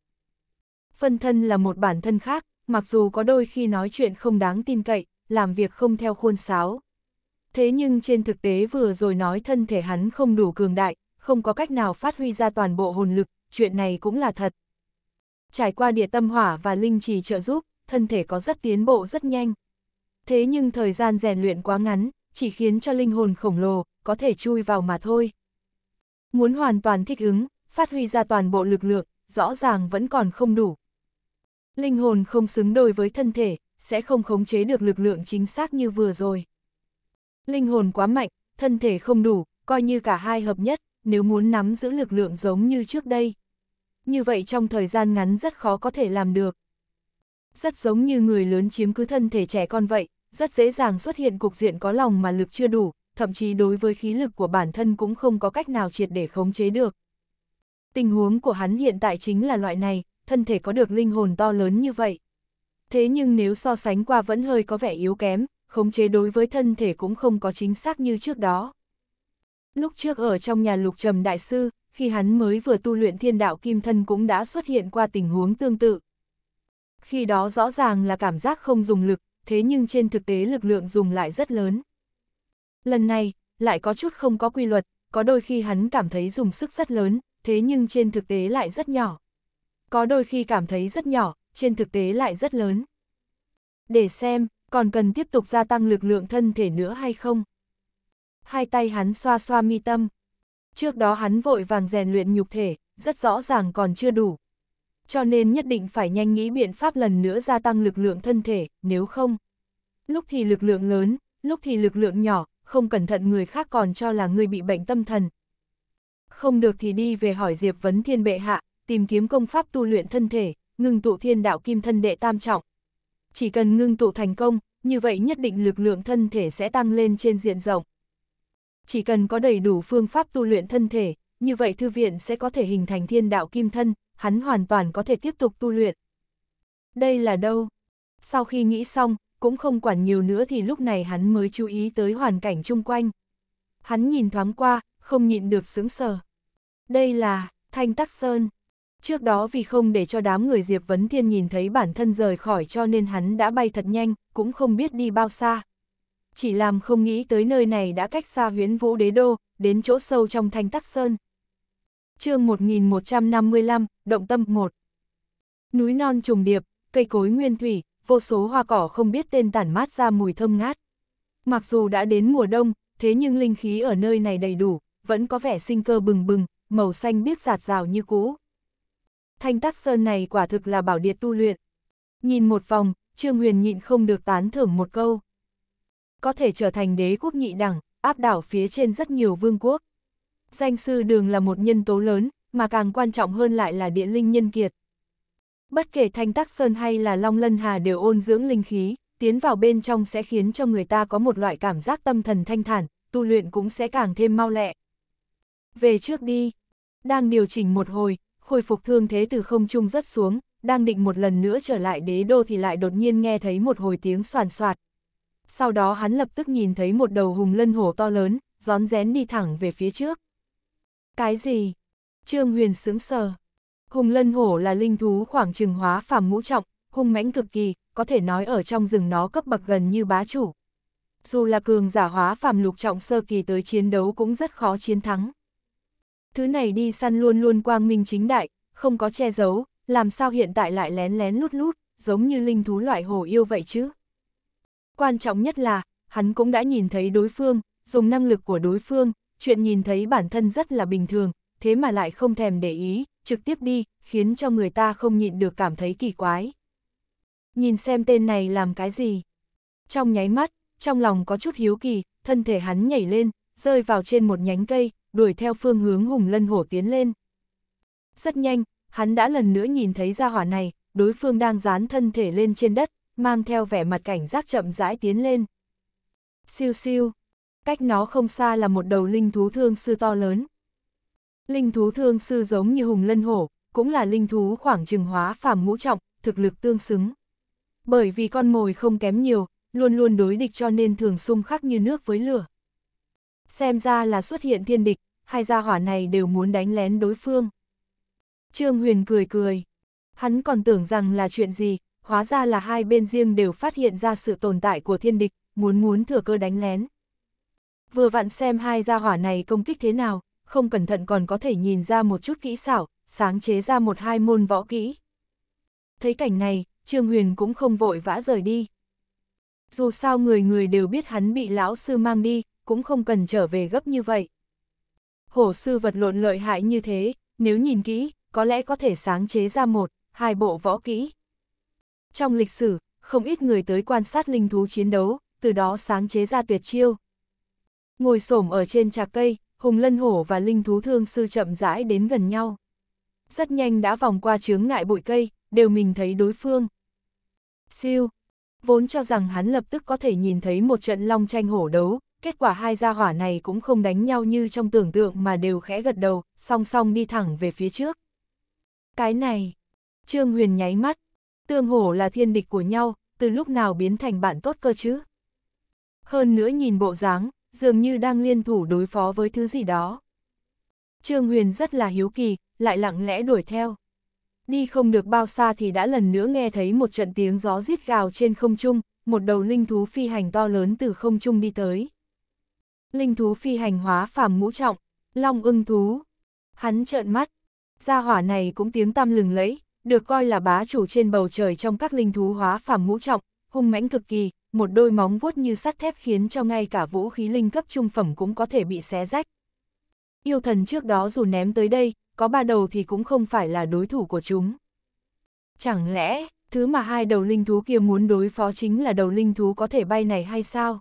Phân thân là một bản thân khác, mặc dù có đôi khi nói chuyện không đáng tin cậy, làm việc không theo khuôn sáo. Thế nhưng trên thực tế vừa rồi nói thân thể hắn không đủ cường đại, không có cách nào phát huy ra toàn bộ hồn lực, chuyện này cũng là thật. Trải qua địa tâm hỏa và linh trì trợ giúp, thân thể có rất tiến bộ rất nhanh. Thế nhưng thời gian rèn luyện quá ngắn, chỉ khiến cho linh hồn khổng lồ, có thể chui vào mà thôi. Muốn hoàn toàn thích ứng, phát huy ra toàn bộ lực lượng, rõ ràng vẫn còn không đủ. Linh hồn không xứng đôi với thân thể, sẽ không khống chế được lực lượng chính xác như vừa rồi. Linh hồn quá mạnh, thân thể không đủ, coi như cả hai hợp nhất, nếu muốn nắm giữ lực lượng giống như trước đây. Như vậy trong thời gian ngắn rất khó có thể làm được. Rất giống như người lớn chiếm cứ thân thể trẻ con vậy, rất dễ dàng xuất hiện cục diện có lòng mà lực chưa đủ, thậm chí đối với khí lực của bản thân cũng không có cách nào triệt để khống chế được. Tình huống của hắn hiện tại chính là loại này, thân thể có được linh hồn to lớn như vậy. Thế nhưng nếu so sánh qua vẫn hơi có vẻ yếu kém, khống chế đối với thân thể cũng không có chính xác như trước đó. Lúc trước ở trong nhà lục trầm đại sư, khi hắn mới vừa tu luyện thiên đạo kim thân cũng đã xuất hiện qua tình huống tương tự. Khi đó rõ ràng là cảm giác không dùng lực, thế nhưng trên thực tế lực lượng dùng lại rất lớn. Lần này, lại có chút không có quy luật, có đôi khi hắn cảm thấy dùng sức rất lớn, thế nhưng trên thực tế lại rất nhỏ. Có đôi khi cảm thấy rất nhỏ, trên thực tế lại rất lớn. Để xem, còn cần tiếp tục gia tăng lực lượng thân thể nữa hay không? hai tay hắn xoa xoa mi tâm. Trước đó hắn vội vàng rèn luyện nhục thể, rất rõ ràng còn chưa đủ. Cho nên nhất định phải nhanh nghĩ biện pháp lần nữa gia tăng lực lượng thân thể, nếu không. Lúc thì lực lượng lớn, lúc thì lực lượng nhỏ, không cẩn thận người khác còn cho là người bị bệnh tâm thần. Không được thì đi về hỏi Diệp Vấn Thiên Bệ Hạ, tìm kiếm công pháp tu luyện thân thể, ngưng tụ thiên đạo kim thân đệ tam trọng. Chỉ cần ngưng tụ thành công, như vậy nhất định lực lượng thân thể sẽ tăng lên trên diện rộng chỉ cần có đầy đủ phương pháp tu luyện thân thể, như vậy thư viện sẽ có thể hình thành thiên đạo kim thân, hắn hoàn toàn có thể tiếp tục tu luyện. Đây là đâu? Sau khi nghĩ xong, cũng không quản nhiều nữa thì lúc này hắn mới chú ý tới hoàn cảnh chung quanh. Hắn nhìn thoáng qua, không nhịn được sướng sờ. Đây là, Thanh Tắc Sơn. Trước đó vì không để cho đám người Diệp Vấn Thiên nhìn thấy bản thân rời khỏi cho nên hắn đã bay thật nhanh, cũng không biết đi bao xa chỉ làm không nghĩ tới nơi này đã cách xa huyến vũ đế đô, đến chỗ sâu trong thanh tắc sơn. chương 1155, Động Tâm 1 Núi non trùng điệp, cây cối nguyên thủy, vô số hoa cỏ không biết tên tản mát ra mùi thơm ngát. Mặc dù đã đến mùa đông, thế nhưng linh khí ở nơi này đầy đủ, vẫn có vẻ sinh cơ bừng bừng, màu xanh biếc giạt rào như cũ. Thanh tắc sơn này quả thực là bảo địa tu luyện. Nhìn một vòng, Trương Huyền nhịn không được tán thưởng một câu có thể trở thành đế quốc nhị đẳng, áp đảo phía trên rất nhiều vương quốc. Danh sư đường là một nhân tố lớn, mà càng quan trọng hơn lại là địa linh nhân kiệt. Bất kể thanh tắc sơn hay là long lân hà đều ôn dưỡng linh khí, tiến vào bên trong sẽ khiến cho người ta có một loại cảm giác tâm thần thanh thản, tu luyện cũng sẽ càng thêm mau lẹ. Về trước đi, đang điều chỉnh một hồi, khôi phục thương thế từ không trung rất xuống, đang định một lần nữa trở lại đế đô thì lại đột nhiên nghe thấy một hồi tiếng soàn soạt, sau đó hắn lập tức nhìn thấy một đầu hùng lân hổ to lớn, gión rén đi thẳng về phía trước. Cái gì? Trương Huyền sướng sờ. Hùng lân hổ là linh thú khoảng trừng hóa phàm ngũ trọng, hung mãnh cực kỳ, có thể nói ở trong rừng nó cấp bậc gần như bá chủ. Dù là cường giả hóa phàm lục trọng sơ kỳ tới chiến đấu cũng rất khó chiến thắng. Thứ này đi săn luôn luôn quang minh chính đại, không có che giấu, làm sao hiện tại lại lén lén lút lút, giống như linh thú loại hổ yêu vậy chứ? Quan trọng nhất là, hắn cũng đã nhìn thấy đối phương, dùng năng lực của đối phương, chuyện nhìn thấy bản thân rất là bình thường, thế mà lại không thèm để ý, trực tiếp đi, khiến cho người ta không nhịn được cảm thấy kỳ quái. Nhìn xem tên này làm cái gì. Trong nháy mắt, trong lòng có chút hiếu kỳ, thân thể hắn nhảy lên, rơi vào trên một nhánh cây, đuổi theo phương hướng hùng lân hổ tiến lên. Rất nhanh, hắn đã lần nữa nhìn thấy ra hỏa này, đối phương đang dán thân thể lên trên đất, mang theo vẻ mặt cảnh giác chậm rãi tiến lên. Siêu siêu, cách nó không xa là một đầu linh thú thương sư to lớn. Linh thú thương sư giống như hùng lân hổ, cũng là linh thú khoảng trừng hóa phàm ngũ trọng, thực lực tương xứng. Bởi vì con mồi không kém nhiều, luôn luôn đối địch cho nên thường xung khắc như nước với lửa. Xem ra là xuất hiện thiên địch, hai gia hỏa này đều muốn đánh lén đối phương. Trương Huyền cười cười. Hắn còn tưởng rằng là chuyện gì, hóa ra là hai bên riêng đều phát hiện ra sự tồn tại của thiên địch, muốn muốn thừa cơ đánh lén. Vừa vặn xem hai gia hỏa này công kích thế nào, không cẩn thận còn có thể nhìn ra một chút kỹ xảo, sáng chế ra một hai môn võ kỹ. Thấy cảnh này, Trương Huyền cũng không vội vã rời đi. Dù sao người người đều biết hắn bị lão sư mang đi, cũng không cần trở về gấp như vậy. Hổ sư vật lộn lợi hại như thế, nếu nhìn kỹ, có lẽ có thể sáng chế ra một, hai bộ võ kỹ. Trong lịch sử, không ít người tới quan sát linh thú chiến đấu, từ đó sáng chế ra tuyệt chiêu. Ngồi xổm ở trên trà cây, Hùng Lân Hổ và linh thú thương sư chậm rãi đến gần nhau. Rất nhanh đã vòng qua chướng ngại bụi cây, đều mình thấy đối phương. Siêu, vốn cho rằng hắn lập tức có thể nhìn thấy một trận long tranh hổ đấu, kết quả hai gia hỏa này cũng không đánh nhau như trong tưởng tượng mà đều khẽ gật đầu, song song đi thẳng về phía trước. Cái này, Trương Huyền nháy mắt, tương hổ là thiên địch của nhau, từ lúc nào biến thành bạn tốt cơ chứ? Hơn nữa nhìn bộ dáng, dường như đang liên thủ đối phó với thứ gì đó. Trương Huyền rất là hiếu kỳ, lại lặng lẽ đuổi theo. Đi không được bao xa thì đã lần nữa nghe thấy một trận tiếng gió rít gào trên không trung, một đầu linh thú phi hành to lớn từ không trung đi tới. Linh thú phi hành hóa phàm ngũ trọng, long ưng thú. Hắn trợn mắt, gia hỏa này cũng tiếng tăm lừng lẫy, được coi là bá chủ trên bầu trời trong các linh thú hóa phàm ngũ trọng, hung mãnh cực kỳ, một đôi móng vuốt như sắt thép khiến cho ngay cả vũ khí linh cấp trung phẩm cũng có thể bị xé rách. Yêu thần trước đó dù ném tới đây, có ba đầu thì cũng không phải là đối thủ của chúng. Chẳng lẽ, thứ mà hai đầu linh thú kia muốn đối phó chính là đầu linh thú có thể bay này hay sao?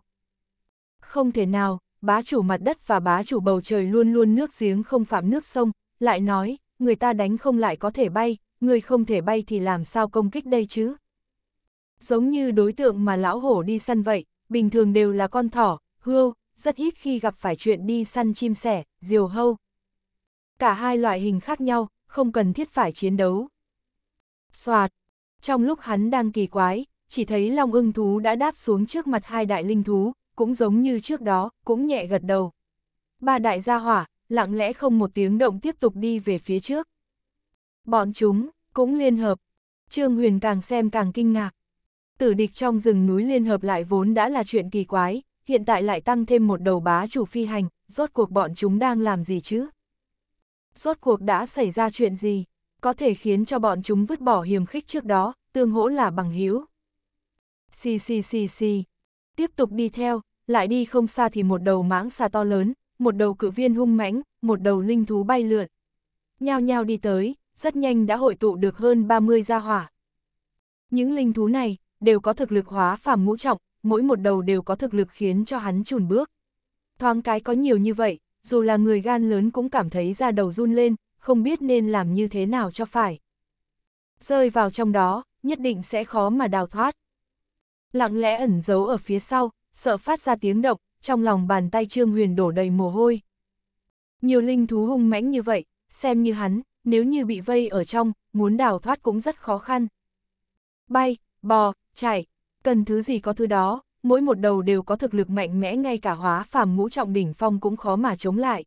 Không thể nào, bá chủ mặt đất và bá chủ bầu trời luôn luôn nước giếng không phạm nước sông, lại nói, người ta đánh không lại có thể bay, người không thể bay thì làm sao công kích đây chứ? Giống như đối tượng mà lão hổ đi săn vậy, bình thường đều là con thỏ, hươu, rất ít khi gặp phải chuyện đi săn chim sẻ, diều hâu. Cả hai loại hình khác nhau, không cần thiết phải chiến đấu. Xoạt! Trong lúc hắn đang kỳ quái, chỉ thấy long ưng thú đã đáp xuống trước mặt hai đại linh thú, cũng giống như trước đó, cũng nhẹ gật đầu. Ba đại gia hỏa, lặng lẽ không một tiếng động tiếp tục đi về phía trước. Bọn chúng, cũng liên hợp. Trương Huyền càng xem càng kinh ngạc. Tử địch trong rừng núi liên hợp lại vốn đã là chuyện kỳ quái, hiện tại lại tăng thêm một đầu bá chủ phi hành, rốt cuộc bọn chúng đang làm gì chứ? Rốt cuộc đã xảy ra chuyện gì, có thể khiến cho bọn chúng vứt bỏ hiềm khích trước đó, tương hỗ là bằng hữu Xì xì xì xì, tiếp tục đi theo, lại đi không xa thì một đầu mãng xà to lớn, một đầu cự viên hung mãnh, một đầu linh thú bay lượn. Nhao nhao đi tới, rất nhanh đã hội tụ được hơn 30 gia hỏa. Những linh thú này đều có thực lực hóa phàm ngũ trọng, mỗi một đầu đều có thực lực khiến cho hắn chùn bước. Thoáng cái có nhiều như vậy, dù là người gan lớn cũng cảm thấy da đầu run lên, không biết nên làm như thế nào cho phải. Rơi vào trong đó, nhất định sẽ khó mà đào thoát. Lặng lẽ ẩn giấu ở phía sau, sợ phát ra tiếng động, trong lòng bàn tay Trương Huyền đổ đầy mồ hôi. Nhiều linh thú hung mãnh như vậy, xem như hắn, nếu như bị vây ở trong, muốn đào thoát cũng rất khó khăn. Bay, bò, chạy, cần thứ gì có thứ đó, mỗi một đầu đều có thực lực mạnh mẽ ngay cả hóa phàm ngũ trọng đỉnh phong cũng khó mà chống lại.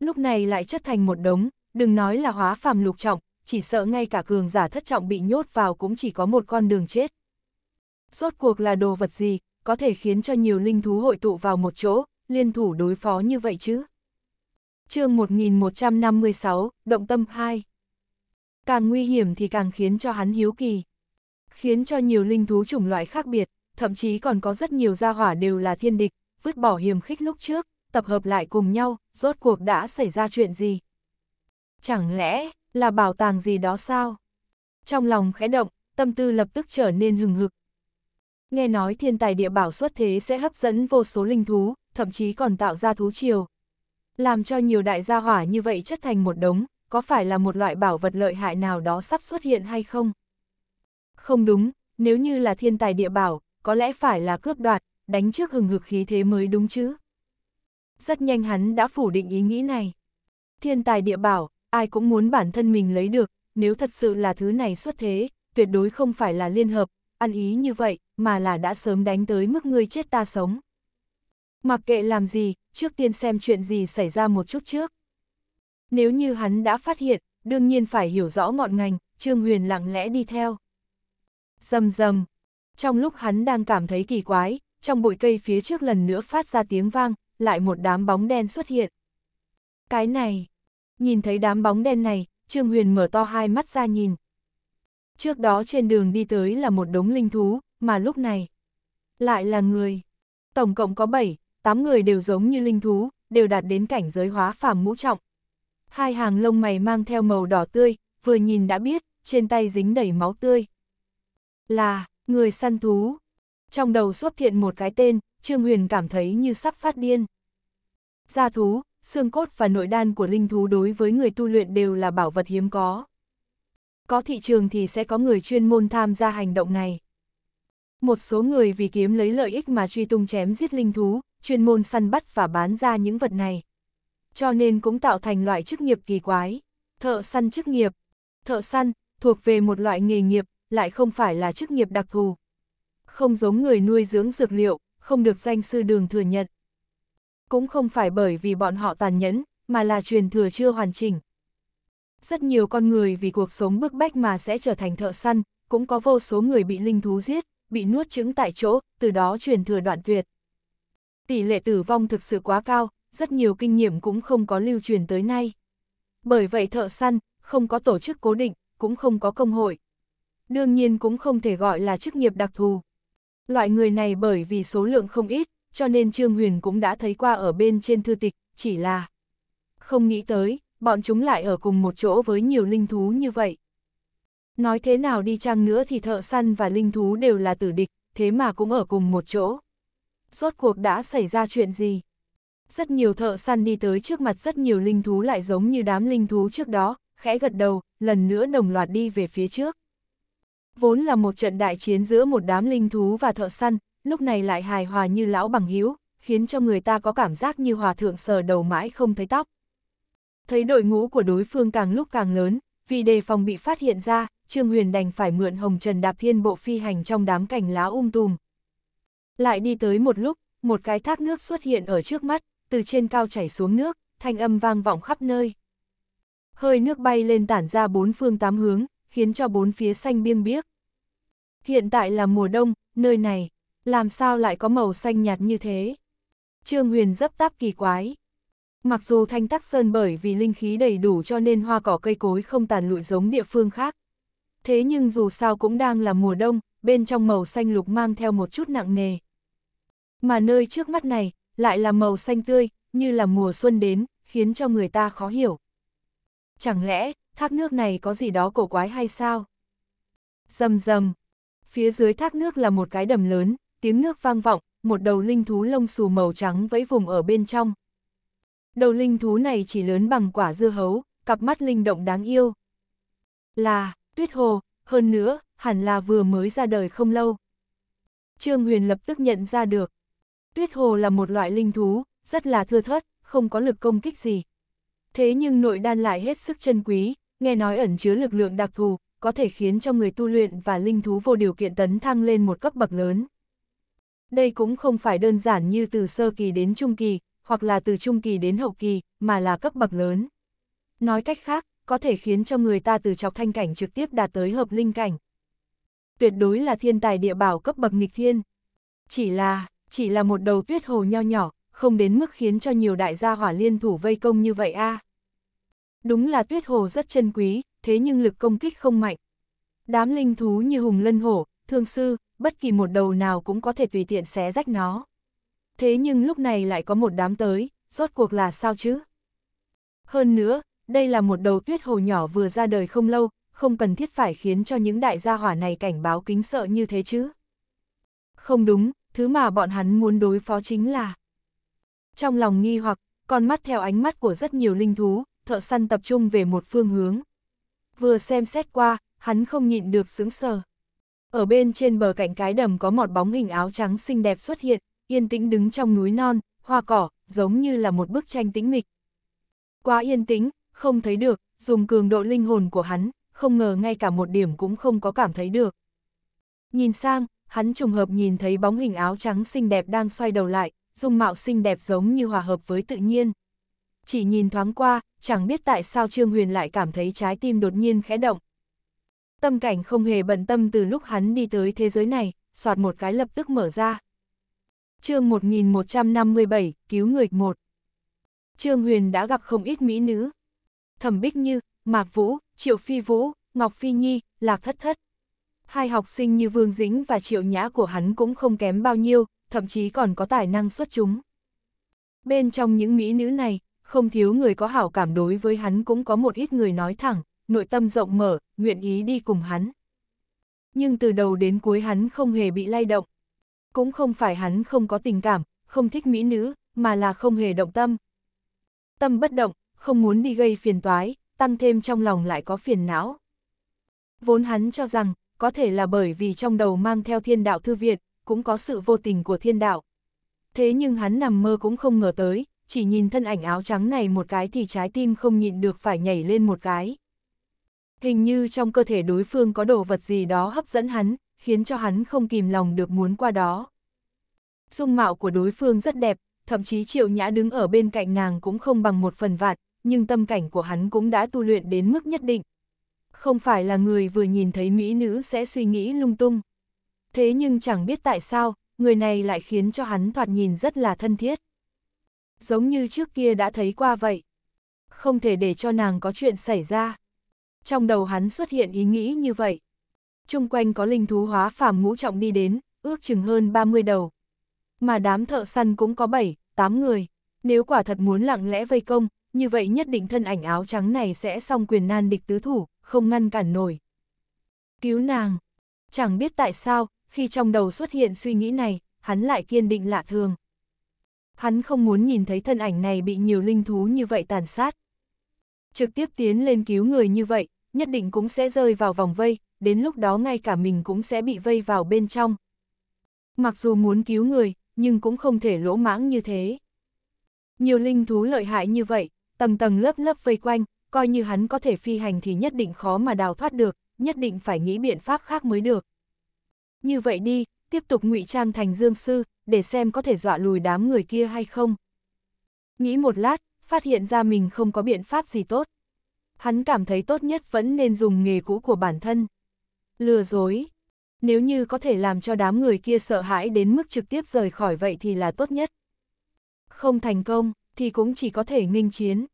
Lúc này lại chất thành một đống, đừng nói là hóa phàm lục trọng, chỉ sợ ngay cả cường giả thất trọng bị nhốt vào cũng chỉ có một con đường chết. Rốt cuộc là đồ vật gì, có thể khiến cho nhiều linh thú hội tụ vào một chỗ, liên thủ đối phó như vậy chứ? chương 1156, Động Tâm 2 Càng nguy hiểm thì càng khiến cho hắn hiếu kỳ. Khiến cho nhiều linh thú chủng loại khác biệt, thậm chí còn có rất nhiều gia hỏa đều là thiên địch, vứt bỏ hiểm khích lúc trước, tập hợp lại cùng nhau, rốt cuộc đã xảy ra chuyện gì. Chẳng lẽ là bảo tàng gì đó sao? Trong lòng khẽ động, tâm tư lập tức trở nên hừng hực. Nghe nói thiên tài địa bảo xuất thế sẽ hấp dẫn vô số linh thú, thậm chí còn tạo ra thú triều, làm cho nhiều đại gia hỏa như vậy chất thành một đống, có phải là một loại bảo vật lợi hại nào đó sắp xuất hiện hay không? Không đúng, nếu như là thiên tài địa bảo, có lẽ phải là cướp đoạt, đánh trước hừng hực khí thế mới đúng chứ. Rất nhanh hắn đã phủ định ý nghĩ này. Thiên tài địa bảo, ai cũng muốn bản thân mình lấy được, nếu thật sự là thứ này xuất thế, tuyệt đối không phải là liên hợp, ăn ý như vậy, mà là đã sớm đánh tới mức ngươi chết ta sống. Mặc kệ làm gì, trước tiên xem chuyện gì xảy ra một chút trước. Nếu như hắn đã phát hiện, đương nhiên phải hiểu rõ ngọn ngành, Trương Huyền lặng lẽ đi theo. Dầm dầm. Trong lúc hắn đang cảm thấy kỳ quái, trong bụi cây phía trước lần nữa phát ra tiếng vang, lại một đám bóng đen xuất hiện. Cái này. Nhìn thấy đám bóng đen này, Trương Huyền mở to hai mắt ra nhìn. Trước đó trên đường đi tới là một đống linh thú, mà lúc này lại là người. Tổng cộng có 7, tám người đều giống như linh thú, đều đạt đến cảnh giới hóa phàm ngũ trọng. Hai hàng lông mày mang theo màu đỏ tươi, vừa nhìn đã biết, trên tay dính đầy máu tươi. Là, người săn thú. Trong đầu xuất hiện một cái tên, Trương Huyền cảm thấy như sắp phát điên. Gia thú, xương cốt và nội đan của linh thú đối với người tu luyện đều là bảo vật hiếm có. Có thị trường thì sẽ có người chuyên môn tham gia hành động này. Một số người vì kiếm lấy lợi ích mà truy tung chém giết linh thú, chuyên môn săn bắt và bán ra những vật này. Cho nên cũng tạo thành loại chức nghiệp kỳ quái, thợ săn chức nghiệp. Thợ săn thuộc về một loại nghề nghiệp, lại không phải là chức nghiệp đặc thù. Không giống người nuôi dưỡng dược liệu, không được danh sư đường thừa nhận. Cũng không phải bởi vì bọn họ tàn nhẫn, mà là truyền thừa chưa hoàn chỉnh. Rất nhiều con người vì cuộc sống bức bách mà sẽ trở thành thợ săn, cũng có vô số người bị linh thú giết, bị nuốt trứng tại chỗ, từ đó truyền thừa đoạn tuyệt. Tỷ lệ tử vong thực sự quá cao, rất nhiều kinh nghiệm cũng không có lưu truyền tới nay. Bởi vậy thợ săn, không có tổ chức cố định, cũng không có công hội. Đương nhiên cũng không thể gọi là chức nghiệp đặc thù. Loại người này bởi vì số lượng không ít, cho nên Trương Huyền cũng đã thấy qua ở bên trên thư tịch, chỉ là không nghĩ tới, bọn chúng lại ở cùng một chỗ với nhiều linh thú như vậy. Nói thế nào đi chăng nữa thì thợ săn và linh thú đều là tử địch, thế mà cũng ở cùng một chỗ rốt cuộc đã xảy ra chuyện gì? Rất nhiều thợ săn đi tới trước mặt rất nhiều linh thú lại giống như đám linh thú trước đó, khẽ gật đầu, lần nữa đồng loạt đi về phía trước. Vốn là một trận đại chiến giữa một đám linh thú và thợ săn, lúc này lại hài hòa như lão bằng hiếu, khiến cho người ta có cảm giác như hòa thượng sờ đầu mãi không thấy tóc. Thấy đội ngũ của đối phương càng lúc càng lớn, vì đề phòng bị phát hiện ra, Trương Huyền đành phải mượn Hồng Trần Đạp Thiên Bộ phi hành trong đám cảnh lá um tùm, lại đi tới một lúc, một cái thác nước xuất hiện ở trước mắt, từ trên cao chảy xuống nước, thanh âm vang vọng khắp nơi. Hơi nước bay lên tản ra bốn phương tám hướng, khiến cho bốn phía xanh biêng biếc. Hiện tại là mùa đông, nơi này, làm sao lại có màu xanh nhạt như thế? Trương Huyền dấp táp kỳ quái. Mặc dù thanh tắc sơn bởi vì linh khí đầy đủ cho nên hoa cỏ cây cối không tàn lụi giống địa phương khác. Thế nhưng dù sao cũng đang là mùa đông, bên trong màu xanh lục mang theo một chút nặng nề. Mà nơi trước mắt này, lại là màu xanh tươi, như là mùa xuân đến, khiến cho người ta khó hiểu. Chẳng lẽ, thác nước này có gì đó cổ quái hay sao? Dầm dầm, phía dưới thác nước là một cái đầm lớn, tiếng nước vang vọng, một đầu linh thú lông xù màu trắng vẫy vùng ở bên trong. Đầu linh thú này chỉ lớn bằng quả dưa hấu, cặp mắt linh động đáng yêu. Là, tuyết hồ, hơn nữa, hẳn là vừa mới ra đời không lâu. Trương Huyền lập tức nhận ra được. Tuyết hồ là một loại linh thú, rất là thưa thớt, không có lực công kích gì. Thế nhưng nội đan lại hết sức chân quý, nghe nói ẩn chứa lực lượng đặc thù, có thể khiến cho người tu luyện và linh thú vô điều kiện tấn thăng lên một cấp bậc lớn. Đây cũng không phải đơn giản như từ sơ kỳ đến trung kỳ, hoặc là từ trung kỳ đến hậu kỳ, mà là cấp bậc lớn. Nói cách khác, có thể khiến cho người ta từ chọc thanh cảnh trực tiếp đạt tới hợp linh cảnh. Tuyệt đối là thiên tài địa bảo cấp bậc nghịch thiên. Chỉ là, chỉ là một đầu tuyết hồ nho nhỏ, không đến mức khiến cho nhiều đại gia hỏa liên thủ vây công như vậy a. Đúng là tuyết hồ rất chân quý, thế nhưng lực công kích không mạnh. Đám linh thú như hùng lân hổ, thương sư, bất kỳ một đầu nào cũng có thể tùy tiện xé rách nó. Thế nhưng lúc này lại có một đám tới, rốt cuộc là sao chứ? Hơn nữa, đây là một đầu tuyết hồ nhỏ vừa ra đời không lâu, không cần thiết phải khiến cho những đại gia hỏa này cảnh báo kính sợ như thế chứ. Không đúng, thứ mà bọn hắn muốn đối phó chính là. Trong lòng nghi hoặc, con mắt theo ánh mắt của rất nhiều linh thú, thợ săn tập trung về một phương hướng. Vừa xem xét qua, hắn không nhịn được sướng sờ. Ở bên trên bờ cạnh cái đầm có một bóng hình áo trắng xinh đẹp xuất hiện, yên tĩnh đứng trong núi non, hoa cỏ, giống như là một bức tranh tĩnh mịch. Quá yên tĩnh, không thấy được, dùng cường độ linh hồn của hắn, không ngờ ngay cả một điểm cũng không có cảm thấy được. Nhìn sang, hắn trùng hợp nhìn thấy bóng hình áo trắng xinh đẹp đang xoay đầu lại, dung mạo xinh đẹp giống như hòa hợp với tự nhiên. Chỉ nhìn thoáng qua, chẳng biết tại sao Trương Huyền lại cảm thấy trái tim đột nhiên khẽ động. Tâm cảnh không hề bận tâm từ lúc hắn đi tới thế giới này, soạt một cái lập tức mở ra. chương 1157, Cứu Người 1 Trương Huyền đã gặp không ít mỹ nữ, Thẩm Bích Như, Mạc Vũ, Triệu Phi Vũ, Ngọc Phi Nhi, Lạc Thất Thất. Hai học sinh như Vương Dĩnh và Triệu Nhã của hắn cũng không kém bao nhiêu, thậm chí còn có tài năng xuất chúng. Bên trong những mỹ nữ này, không thiếu người có hảo cảm đối với hắn cũng có một ít người nói thẳng, nội tâm rộng mở, nguyện ý đi cùng hắn. Nhưng từ đầu đến cuối hắn không hề bị lay động. Cũng không phải hắn không có tình cảm, không thích mỹ nữ, mà là không hề động tâm. Tâm bất động, không muốn đi gây phiền toái, tăng thêm trong lòng lại có phiền não. Vốn hắn cho rằng, có thể là bởi vì trong đầu mang theo thiên đạo thư viện, cũng có sự vô tình của thiên đạo. Thế nhưng hắn nằm mơ cũng không ngờ tới, chỉ nhìn thân ảnh áo trắng này một cái thì trái tim không nhịn được phải nhảy lên một cái. Hình như trong cơ thể đối phương có đồ vật gì đó hấp dẫn hắn, khiến cho hắn không kìm lòng được muốn qua đó. Dung mạo của đối phương rất đẹp, thậm chí triệu nhã đứng ở bên cạnh nàng cũng không bằng một phần vạt nhưng tâm cảnh của hắn cũng đã tu luyện đến mức nhất định. Không phải là người vừa nhìn thấy mỹ nữ sẽ suy nghĩ lung tung. Thế nhưng chẳng biết tại sao, người này lại khiến cho hắn thoạt nhìn rất là thân thiết. Giống như trước kia đã thấy qua vậy. Không thể để cho nàng có chuyện xảy ra. Trong đầu hắn xuất hiện ý nghĩ như vậy. Trung quanh có linh thú hóa phàm ngũ trọng đi đến, ước chừng hơn 30 đầu. Mà đám thợ săn cũng có 7, 8 người. Nếu quả thật muốn lặng lẽ vây công, như vậy nhất định thân ảnh áo trắng này sẽ song quyền nan địch tứ thủ, không ngăn cản nổi. Cứu nàng! Chẳng biết tại sao, khi trong đầu xuất hiện suy nghĩ này, hắn lại kiên định lạ thường. Hắn không muốn nhìn thấy thân ảnh này bị nhiều linh thú như vậy tàn sát. Trực tiếp tiến lên cứu người như vậy, nhất định cũng sẽ rơi vào vòng vây, đến lúc đó ngay cả mình cũng sẽ bị vây vào bên trong. Mặc dù muốn cứu người, nhưng cũng không thể lỗ mãng như thế. Nhiều linh thú lợi hại như vậy, tầng tầng lớp lớp vây quanh, coi như hắn có thể phi hành thì nhất định khó mà đào thoát được, nhất định phải nghĩ biện pháp khác mới được. Như vậy đi, tiếp tục ngụy trang thành dương sư, để xem có thể dọa lùi đám người kia hay không. Nghĩ một lát, phát hiện ra mình không có biện pháp gì tốt. Hắn cảm thấy tốt nhất vẫn nên dùng nghề cũ của bản thân. Lừa dối. Nếu như có thể làm cho đám người kia sợ hãi đến mức trực tiếp rời khỏi vậy thì là tốt nhất. Không thành công, thì cũng chỉ có thể nghênh chiến.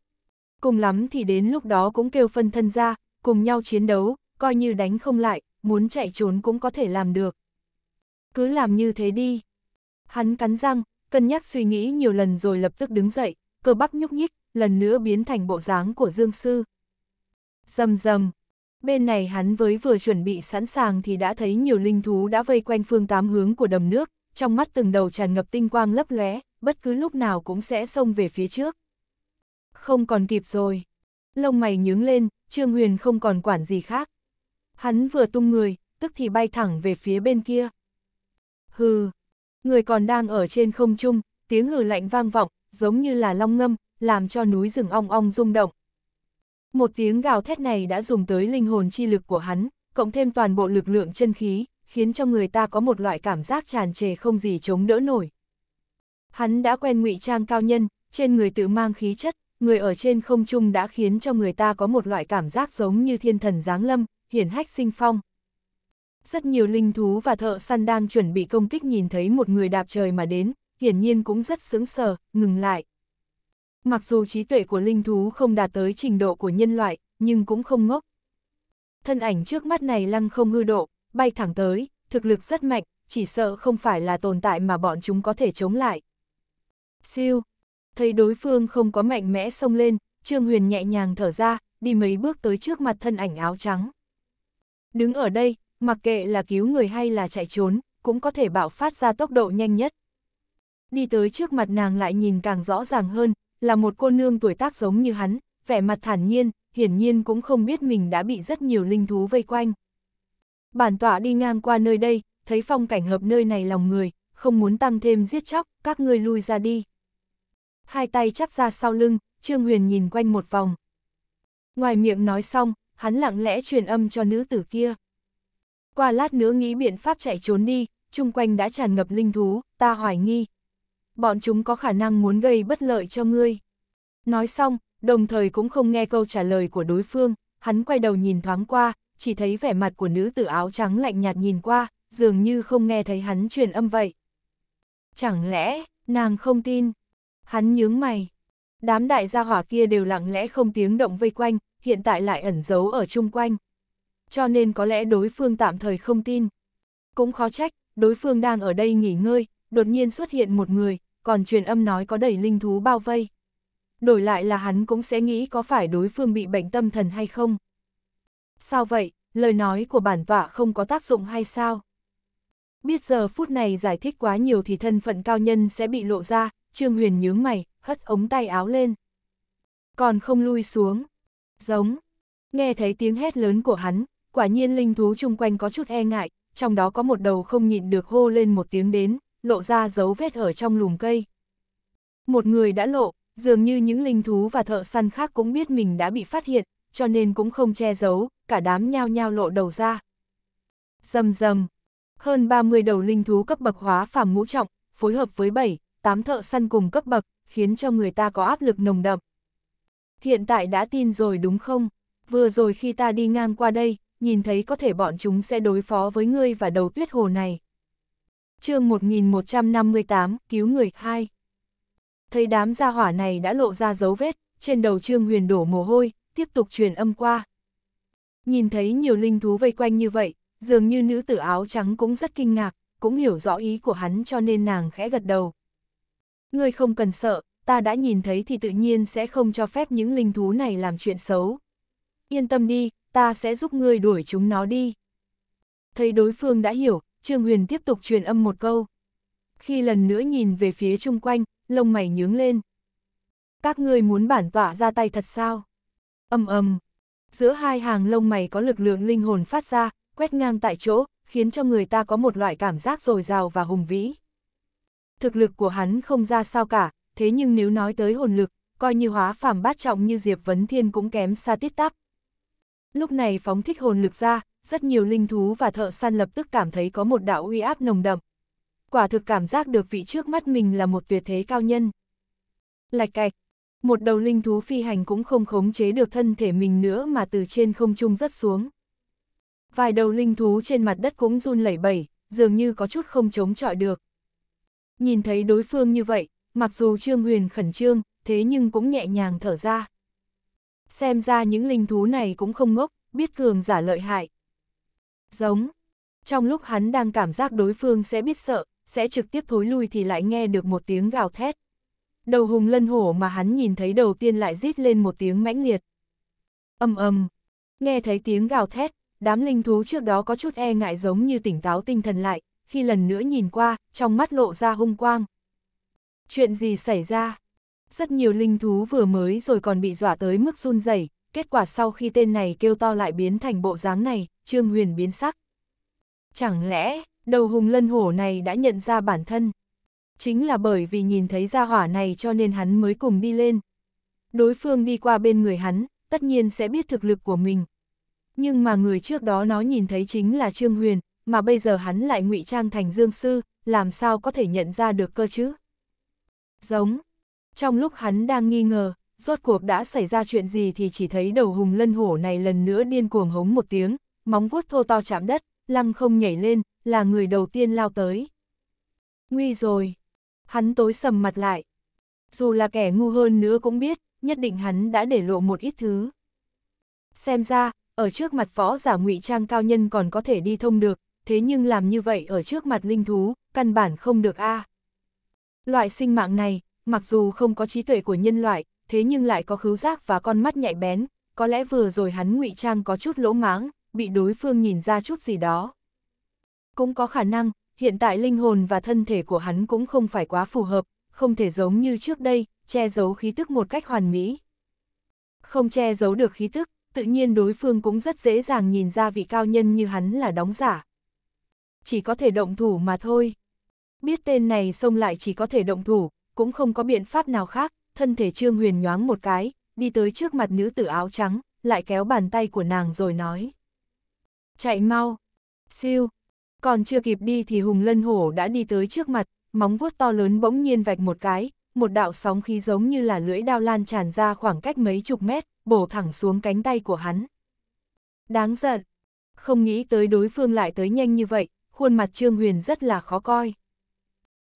Cùng lắm thì đến lúc đó cũng kêu phân thân ra, cùng nhau chiến đấu, coi như đánh không lại, muốn chạy trốn cũng có thể làm được. Cứ làm như thế đi. Hắn cắn răng, cân nhắc suy nghĩ nhiều lần rồi lập tức đứng dậy, cơ bắp nhúc nhích, lần nữa biến thành bộ dáng của Dương Sư. Dầm dầm, bên này hắn với vừa chuẩn bị sẵn sàng thì đã thấy nhiều linh thú đã vây quanh phương tám hướng của đầm nước, trong mắt từng đầu tràn ngập tinh quang lấp lóe, bất cứ lúc nào cũng sẽ xông về phía trước. Không còn kịp rồi. Lông mày nhướng lên, Trương Huyền không còn quản gì khác. Hắn vừa tung người, tức thì bay thẳng về phía bên kia. Hừ, người còn đang ở trên không trung, tiếng hừ lạnh vang vọng, giống như là long ngâm, làm cho núi rừng ong ong rung động. Một tiếng gào thét này đã dùng tới linh hồn chi lực của hắn, cộng thêm toàn bộ lực lượng chân khí, khiến cho người ta có một loại cảm giác tràn trề không gì chống đỡ nổi. Hắn đã quen ngụy trang cao nhân, trên người tự mang khí chất, người ở trên không trung đã khiến cho người ta có một loại cảm giác giống như thiên thần giáng lâm, hiển hách sinh phong. Rất nhiều linh thú và thợ săn đang chuẩn bị công kích nhìn thấy một người đạp trời mà đến, hiển nhiên cũng rất sững sờ, ngừng lại. Mặc dù trí tuệ của linh thú không đạt tới trình độ của nhân loại, nhưng cũng không ngốc. Thân ảnh trước mắt này lăng không hư độ, bay thẳng tới, thực lực rất mạnh, chỉ sợ không phải là tồn tại mà bọn chúng có thể chống lại. Siêu, thấy đối phương không có mạnh mẽ xông lên, Trương Huyền nhẹ nhàng thở ra, đi mấy bước tới trước mặt thân ảnh áo trắng. Đứng ở đây, mặc kệ là cứu người hay là chạy trốn, cũng có thể bạo phát ra tốc độ nhanh nhất. Đi tới trước mặt nàng lại nhìn càng rõ ràng hơn, là một cô nương tuổi tác giống như hắn, vẻ mặt thản nhiên, hiển nhiên cũng không biết mình đã bị rất nhiều linh thú vây quanh. Bản tọa đi ngang qua nơi đây, thấy phong cảnh hợp nơi này lòng người, không muốn tăng thêm giết chóc, các ngươi lui ra đi. Hai tay chắp ra sau lưng, Trương Huyền nhìn quanh một vòng. Ngoài miệng nói xong, hắn lặng lẽ truyền âm cho nữ tử kia. Qua lát nữa nghĩ biện pháp chạy trốn đi, chung quanh đã tràn ngập linh thú, ta hoài nghi. Bọn chúng có khả năng muốn gây bất lợi cho ngươi. Nói xong, đồng thời cũng không nghe câu trả lời của đối phương, hắn quay đầu nhìn thoáng qua, chỉ thấy vẻ mặt của nữ tử áo trắng lạnh nhạt nhìn qua, dường như không nghe thấy hắn truyền âm vậy. Chẳng lẽ, nàng không tin? Hắn nhướng mày. Đám đại gia hỏa kia đều lặng lẽ không tiếng động vây quanh, hiện tại lại ẩn giấu ở chung quanh. Cho nên có lẽ đối phương tạm thời không tin. Cũng khó trách, đối phương đang ở đây nghỉ ngơi, đột nhiên xuất hiện một người, còn truyền âm nói có đầy linh thú bao vây. Đổi lại là hắn cũng sẽ nghĩ có phải đối phương bị bệnh tâm thần hay không. Sao vậy, lời nói của bản tọa không có tác dụng hay sao? Biết giờ phút này giải thích quá nhiều thì thân phận cao nhân sẽ bị lộ ra, Trương Huyền nhướng mày, hất ống tay áo lên. Còn không lui xuống. Giống. Nghe thấy tiếng hét lớn của hắn, quả nhiên linh thú chung quanh có chút e ngại, trong đó có một đầu không nhịn được hô lên một tiếng đến, lộ ra dấu vết ở trong lùm cây. Một người đã lộ, dường như những linh thú và thợ săn khác cũng biết mình đã bị phát hiện, cho nên cũng không che giấu, cả đám nhao nhao lộ đầu ra. Dầm dầm, hơn 30 đầu linh thú cấp bậc hóa phàm ngũ trọng, phối hợp với 7, 8 thợ săn cùng cấp bậc, khiến cho người ta có áp lực nồng đậm. Hiện tại đã tin rồi đúng không? Vừa rồi khi ta đi ngang qua đây, nhìn thấy có thể bọn chúng sẽ đối phó với ngươi và đầu tuyết hồ này. chương 1158, Cứu Người 2 Thấy đám gia hỏa này đã lộ ra dấu vết, trên đầu Trương Huyền đổ mồ hôi, tiếp tục truyền âm qua. Nhìn thấy nhiều linh thú vây quanh như vậy, Dường như nữ tử áo trắng cũng rất kinh ngạc, cũng hiểu rõ ý của hắn cho nên nàng khẽ gật đầu. Ngươi không cần sợ, ta đã nhìn thấy thì tự nhiên sẽ không cho phép những linh thú này làm chuyện xấu. Yên tâm đi, ta sẽ giúp ngươi đuổi chúng nó đi. Thấy đối phương đã hiểu, Trương Huyền tiếp tục truyền âm một câu. Khi lần nữa nhìn về phía chung quanh, lông mày nhướng lên. Các ngươi muốn bản tỏa ra tay thật sao? Âm ầm. Giữa hai hàng lông mày có lực lượng linh hồn phát ra, quét ngang tại chỗ, khiến cho người ta có một loại cảm giác dồi dào và hùng vĩ. Thực lực của hắn không ra sao cả, thế nhưng nếu nói tới hồn lực, coi như hóa phàm bát trọng như Diệp Vấn Thiên cũng kém xa tiết tắp. Lúc này phóng thích hồn lực ra, rất nhiều linh thú và thợ săn lập tức cảm thấy có một đạo uy áp nồng đậm. Quả thực cảm giác được vị trước mắt mình là một tuyệt thế cao nhân. Lạch cạch, một đầu linh thú phi hành cũng không khống chế được thân thể mình nữa mà từ trên không trung rất xuống. Vài đầu linh thú trên mặt đất cũng run lẩy bẩy, dường như có chút không chống chọi được. Nhìn thấy đối phương như vậy, mặc dù Trương Huyền khẩn trương, thế nhưng cũng nhẹ nhàng thở ra. Xem ra những linh thú này cũng không ngốc, biết cường giả lợi hại. Giống. Trong lúc hắn đang cảm giác đối phương sẽ biết sợ, sẽ trực tiếp thối lui thì lại nghe được một tiếng gào thét. Đầu hùng lân hổ mà hắn nhìn thấy đầu tiên lại rít lên một tiếng mãnh liệt. Âm âm. Nghe thấy tiếng gào thét, Đám linh thú trước đó có chút e ngại giống như tỉnh táo tinh thần lại, khi lần nữa nhìn qua, trong mắt lộ ra hung quang. Chuyện gì xảy ra? Rất nhiều linh thú vừa mới rồi còn bị dọa tới mức run rẩy, kết quả sau khi tên này kêu to lại biến thành bộ dáng này, Trương Huyền biến sắc. Chẳng lẽ, đầu hùng lân hổ này đã nhận ra bản thân? Chính là bởi vì nhìn thấy ra hỏa này cho nên hắn mới cùng đi lên. Đối phương đi qua bên người hắn, tất nhiên sẽ biết thực lực của mình, nhưng mà người trước đó nó nhìn thấy chính là Trương Huyền, mà bây giờ hắn lại ngụy trang thành Dương Sư, làm sao có thể nhận ra được cơ chứ? Giống. Trong lúc hắn đang nghi ngờ, rốt cuộc đã xảy ra chuyện gì thì chỉ thấy đầu hùng lân hổ này lần nữa điên cuồng hống một tiếng, móng vuốt thô to chạm đất, lăng không nhảy lên, là người đầu tiên lao tới. Nguy rồi. Hắn tối sầm mặt lại. Dù là kẻ ngu hơn nữa cũng biết, nhất định hắn đã để lộ một ít thứ. Xem ra, ở trước mặt võ giả ngụy trang cao nhân còn có thể đi thông được, thế nhưng làm như vậy ở trước mặt linh thú, căn bản không được a. Loại sinh mạng này, mặc dù không có trí tuệ của nhân loại, thế nhưng lại có khứu giác và con mắt nhạy bén, có lẽ vừa rồi hắn ngụy trang có chút lỗ máng, bị đối phương nhìn ra chút gì đó. Cũng có khả năng, hiện tại linh hồn và thân thể của hắn cũng không phải quá phù hợp, không thể giống như trước đây, che giấu khí tức một cách hoàn mỹ. Không che giấu được khí tức, tự nhiên đối phương cũng rất dễ dàng nhìn ra vị cao nhân như hắn là đóng giả. Chỉ có thể động thủ mà thôi. Biết tên này xông lại chỉ có thể động thủ, cũng không có biện pháp nào khác, thân thể Trương Huyền nhoáng một cái, đi tới trước mặt nữ tử áo trắng, lại kéo bàn tay của nàng rồi nói. Chạy mau! Siêu! Còn chưa kịp đi thì Hùng Lân Hổ đã đi tới trước mặt, móng vuốt to lớn bỗng nhiên vạch một cái, một đạo sóng khí giống như là lưỡi đao lan tràn ra khoảng cách mấy chục mét, bổ thẳng xuống cánh tay của hắn. Đáng giận, không nghĩ tới đối phương lại tới nhanh như vậy, khuôn mặt Trương Huyền rất là khó coi.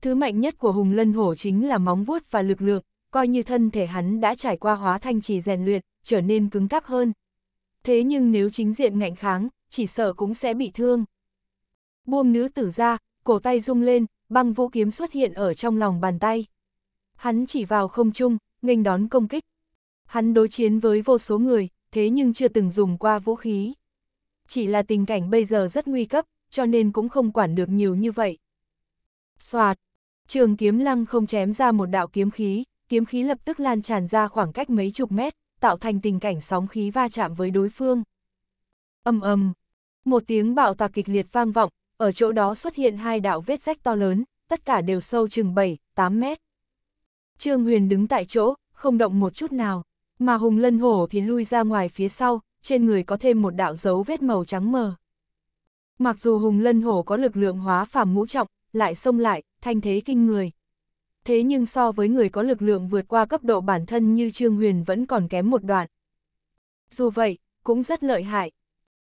Thứ mạnh nhất của Hùng Lân Hổ chính là móng vuốt và lực lượng, coi như thân thể hắn đã trải qua hóa thanh trì rèn luyện, trở nên cứng cáp hơn. Thế nhưng nếu chính diện ngạnh kháng, chỉ sợ cũng sẽ bị thương. Buông nữ tử ra, cổ tay rung lên, băng vũ kiếm xuất hiện ở trong lòng bàn tay. Hắn chỉ vào không trung, nghênh đón công kích. Hắn đối chiến với vô số người, thế nhưng chưa từng dùng qua vũ khí. Chỉ là tình cảnh bây giờ rất nguy cấp, cho nên cũng không quản được nhiều như vậy. Xoạt, trường kiếm lăng không chém ra một đạo kiếm khí, kiếm khí lập tức lan tràn ra khoảng cách mấy chục mét, tạo thành tình cảnh sóng khí va chạm với đối phương. Âm âm, một tiếng bạo tạc kịch liệt vang vọng, ở chỗ đó xuất hiện hai đạo vết rách to lớn, tất cả đều sâu chừng 7, 8 mét. Trương Huyền đứng tại chỗ, không động một chút nào mà hùng lân hổ thì lui ra ngoài phía sau, trên người có thêm một đạo dấu vết màu trắng mờ. Mặc dù hùng lân hổ có lực lượng hóa phàm ngũ trọng, lại xông lại, thanh thế kinh người. Thế nhưng so với người có lực lượng vượt qua cấp độ bản thân như Trương Huyền vẫn còn kém một đoạn. Dù vậy, cũng rất lợi hại.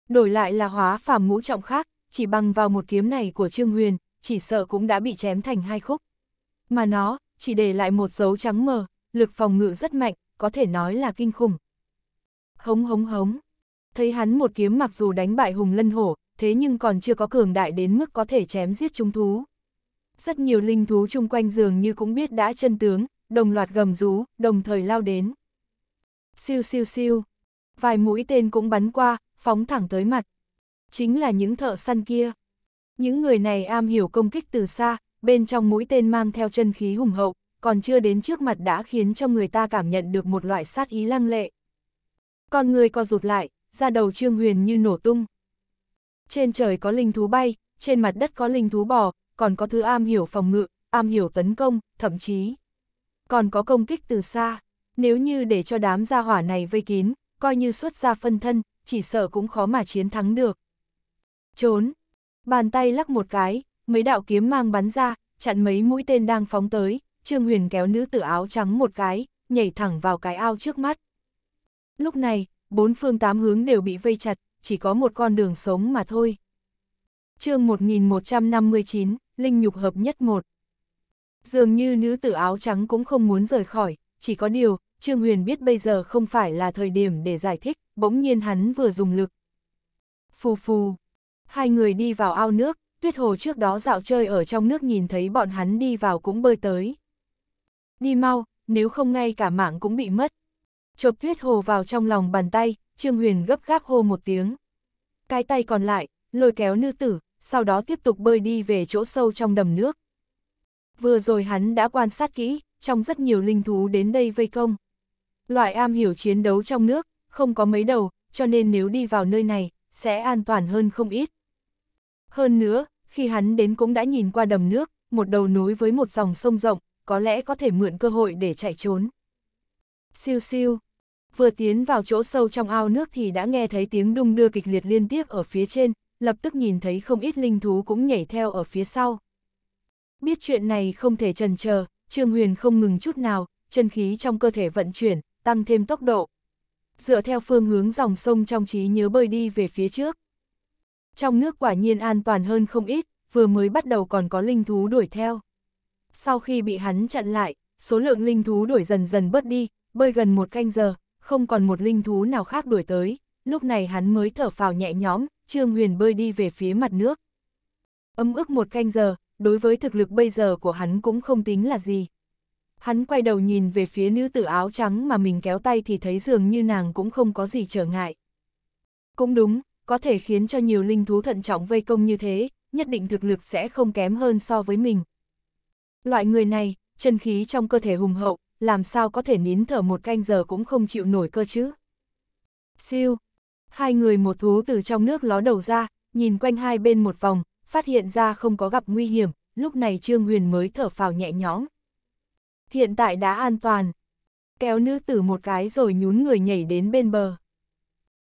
Đổi lại là hóa phàm ngũ trọng khác, chỉ bằng vào một kiếm này của Trương Huyền, chỉ sợ cũng đã bị chém thành hai khúc. Mà nó, chỉ để lại một dấu trắng mờ, lực phòng ngự rất mạnh, có thể nói là kinh khủng. Hống hống hống, thấy hắn một kiếm mặc dù đánh bại hùng lân hổ, thế nhưng còn chưa có cường đại đến mức có thể chém giết chúng thú. Rất nhiều linh thú chung quanh giường như cũng biết đã chân tướng, đồng loạt gầm rú, đồng thời lao đến. Siêu siêu siêu, vài mũi tên cũng bắn qua, phóng thẳng tới mặt. Chính là những thợ săn kia. Những người này am hiểu công kích từ xa, bên trong mũi tên mang theo chân khí hùng hậu, còn chưa đến trước mặt đã khiến cho người ta cảm nhận được một loại sát ý lăng lệ. Con người co rụt lại, ra đầu Trương Huyền như nổ tung. Trên trời có linh thú bay, trên mặt đất có linh thú bò, còn có thứ am hiểu phòng ngự, am hiểu tấn công, thậm chí còn có công kích từ xa. Nếu như để cho đám gia hỏa này vây kín, coi như xuất ra phân thân, chỉ sợ cũng khó mà chiến thắng được. Trốn! Bàn tay lắc một cái, mấy đạo kiếm mang bắn ra, chặn mấy mũi tên đang phóng tới, Trương Huyền kéo nữ tử áo trắng một cái, nhảy thẳng vào cái ao trước mắt. Lúc này, bốn phương tám hướng đều bị vây chặt, chỉ có một con đường sống mà thôi. chương 1159, Linh Nhục Hợp Nhất một Dường như nữ tử áo trắng cũng không muốn rời khỏi, chỉ có điều, Trương Huyền biết bây giờ không phải là thời điểm để giải thích, bỗng nhiên hắn vừa dùng lực. Phù phù, hai người đi vào ao nước, tuyết hồ trước đó dạo chơi ở trong nước nhìn thấy bọn hắn đi vào cũng bơi tới đi mau, nếu không ngay cả mạng cũng bị mất. Chộp tuyết hồ vào trong lòng bàn tay, Trương Huyền gấp gáp hô một tiếng. Cái tay còn lại, lôi kéo nữ tử, sau đó tiếp tục bơi đi về chỗ sâu trong đầm nước. Vừa rồi hắn đã quan sát kỹ, trong rất nhiều linh thú đến đây vây công. Loại am hiểu chiến đấu trong nước, không có mấy đầu, cho nên nếu đi vào nơi này, sẽ an toàn hơn không ít. Hơn nữa, khi hắn đến cũng đã nhìn qua đầm nước, một đầu núi với một dòng sông rộng, có lẽ có thể mượn cơ hội để chạy trốn. Siêu siêu, vừa tiến vào chỗ sâu trong ao nước thì đã nghe thấy tiếng đung đưa kịch liệt liên tiếp ở phía trên, lập tức nhìn thấy không ít linh thú cũng nhảy theo ở phía sau. Biết chuyện này không thể trần chờ, Trương Huyền không ngừng chút nào, chân khí trong cơ thể vận chuyển, tăng thêm tốc độ. Dựa theo phương hướng dòng sông trong trí nhớ bơi đi về phía trước. Trong nước quả nhiên an toàn hơn không ít, vừa mới bắt đầu còn có linh thú đuổi theo sau khi bị hắn chặn lại, số lượng linh thú đuổi dần dần bớt đi, bơi gần một canh giờ, không còn một linh thú nào khác đuổi tới, lúc này hắn mới thở phào nhẹ nhõm, Trương Huyền bơi đi về phía mặt nước. Âm ức một canh giờ, đối với thực lực bây giờ của hắn cũng không tính là gì. Hắn quay đầu nhìn về phía nữ tử áo trắng mà mình kéo tay thì thấy dường như nàng cũng không có gì trở ngại. Cũng đúng, có thể khiến cho nhiều linh thú thận trọng vây công như thế, nhất định thực lực sẽ không kém hơn so với mình. Loại người này, chân khí trong cơ thể hùng hậu, làm sao có thể nín thở một canh giờ cũng không chịu nổi cơ chứ. Siêu, hai người một thú từ trong nước ló đầu ra, nhìn quanh hai bên một vòng, phát hiện ra không có gặp nguy hiểm, lúc này Trương Huyền mới thở phào nhẹ nhõm. Hiện tại đã an toàn. Kéo nữ tử một cái rồi nhún người nhảy đến bên bờ.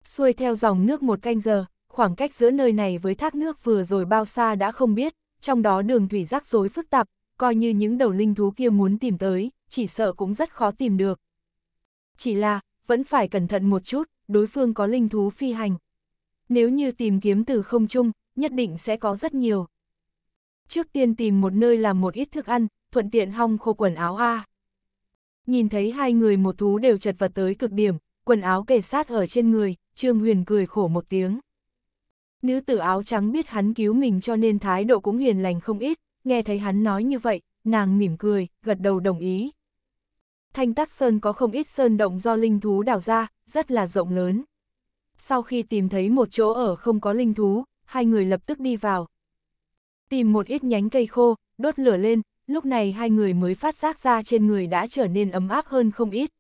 Xuôi theo dòng nước một canh giờ, khoảng cách giữa nơi này với thác nước vừa rồi bao xa đã không biết, trong đó đường thủy rắc rối phức tạp, coi như những đầu linh thú kia muốn tìm tới, chỉ sợ cũng rất khó tìm được. Chỉ là, vẫn phải cẩn thận một chút, đối phương có linh thú phi hành. Nếu như tìm kiếm từ không trung, nhất định sẽ có rất nhiều. Trước tiên tìm một nơi làm một ít thức ăn, thuận tiện hong khô quần áo A. Nhìn thấy hai người một thú đều chật vật tới cực điểm, quần áo kề sát ở trên người, Trương Huyền cười khổ một tiếng. Nữ tử áo trắng biết hắn cứu mình cho nên thái độ cũng hiền lành không ít, nghe thấy hắn nói như vậy, nàng mỉm cười, gật đầu đồng ý. Thanh Tắc Sơn có không ít sơn động do linh thú đào ra, rất là rộng lớn. Sau khi tìm thấy một chỗ ở không có linh thú, hai người lập tức đi vào. Tìm một ít nhánh cây khô, đốt lửa lên, lúc này hai người mới phát giác ra trên người đã trở nên ấm áp hơn không ít.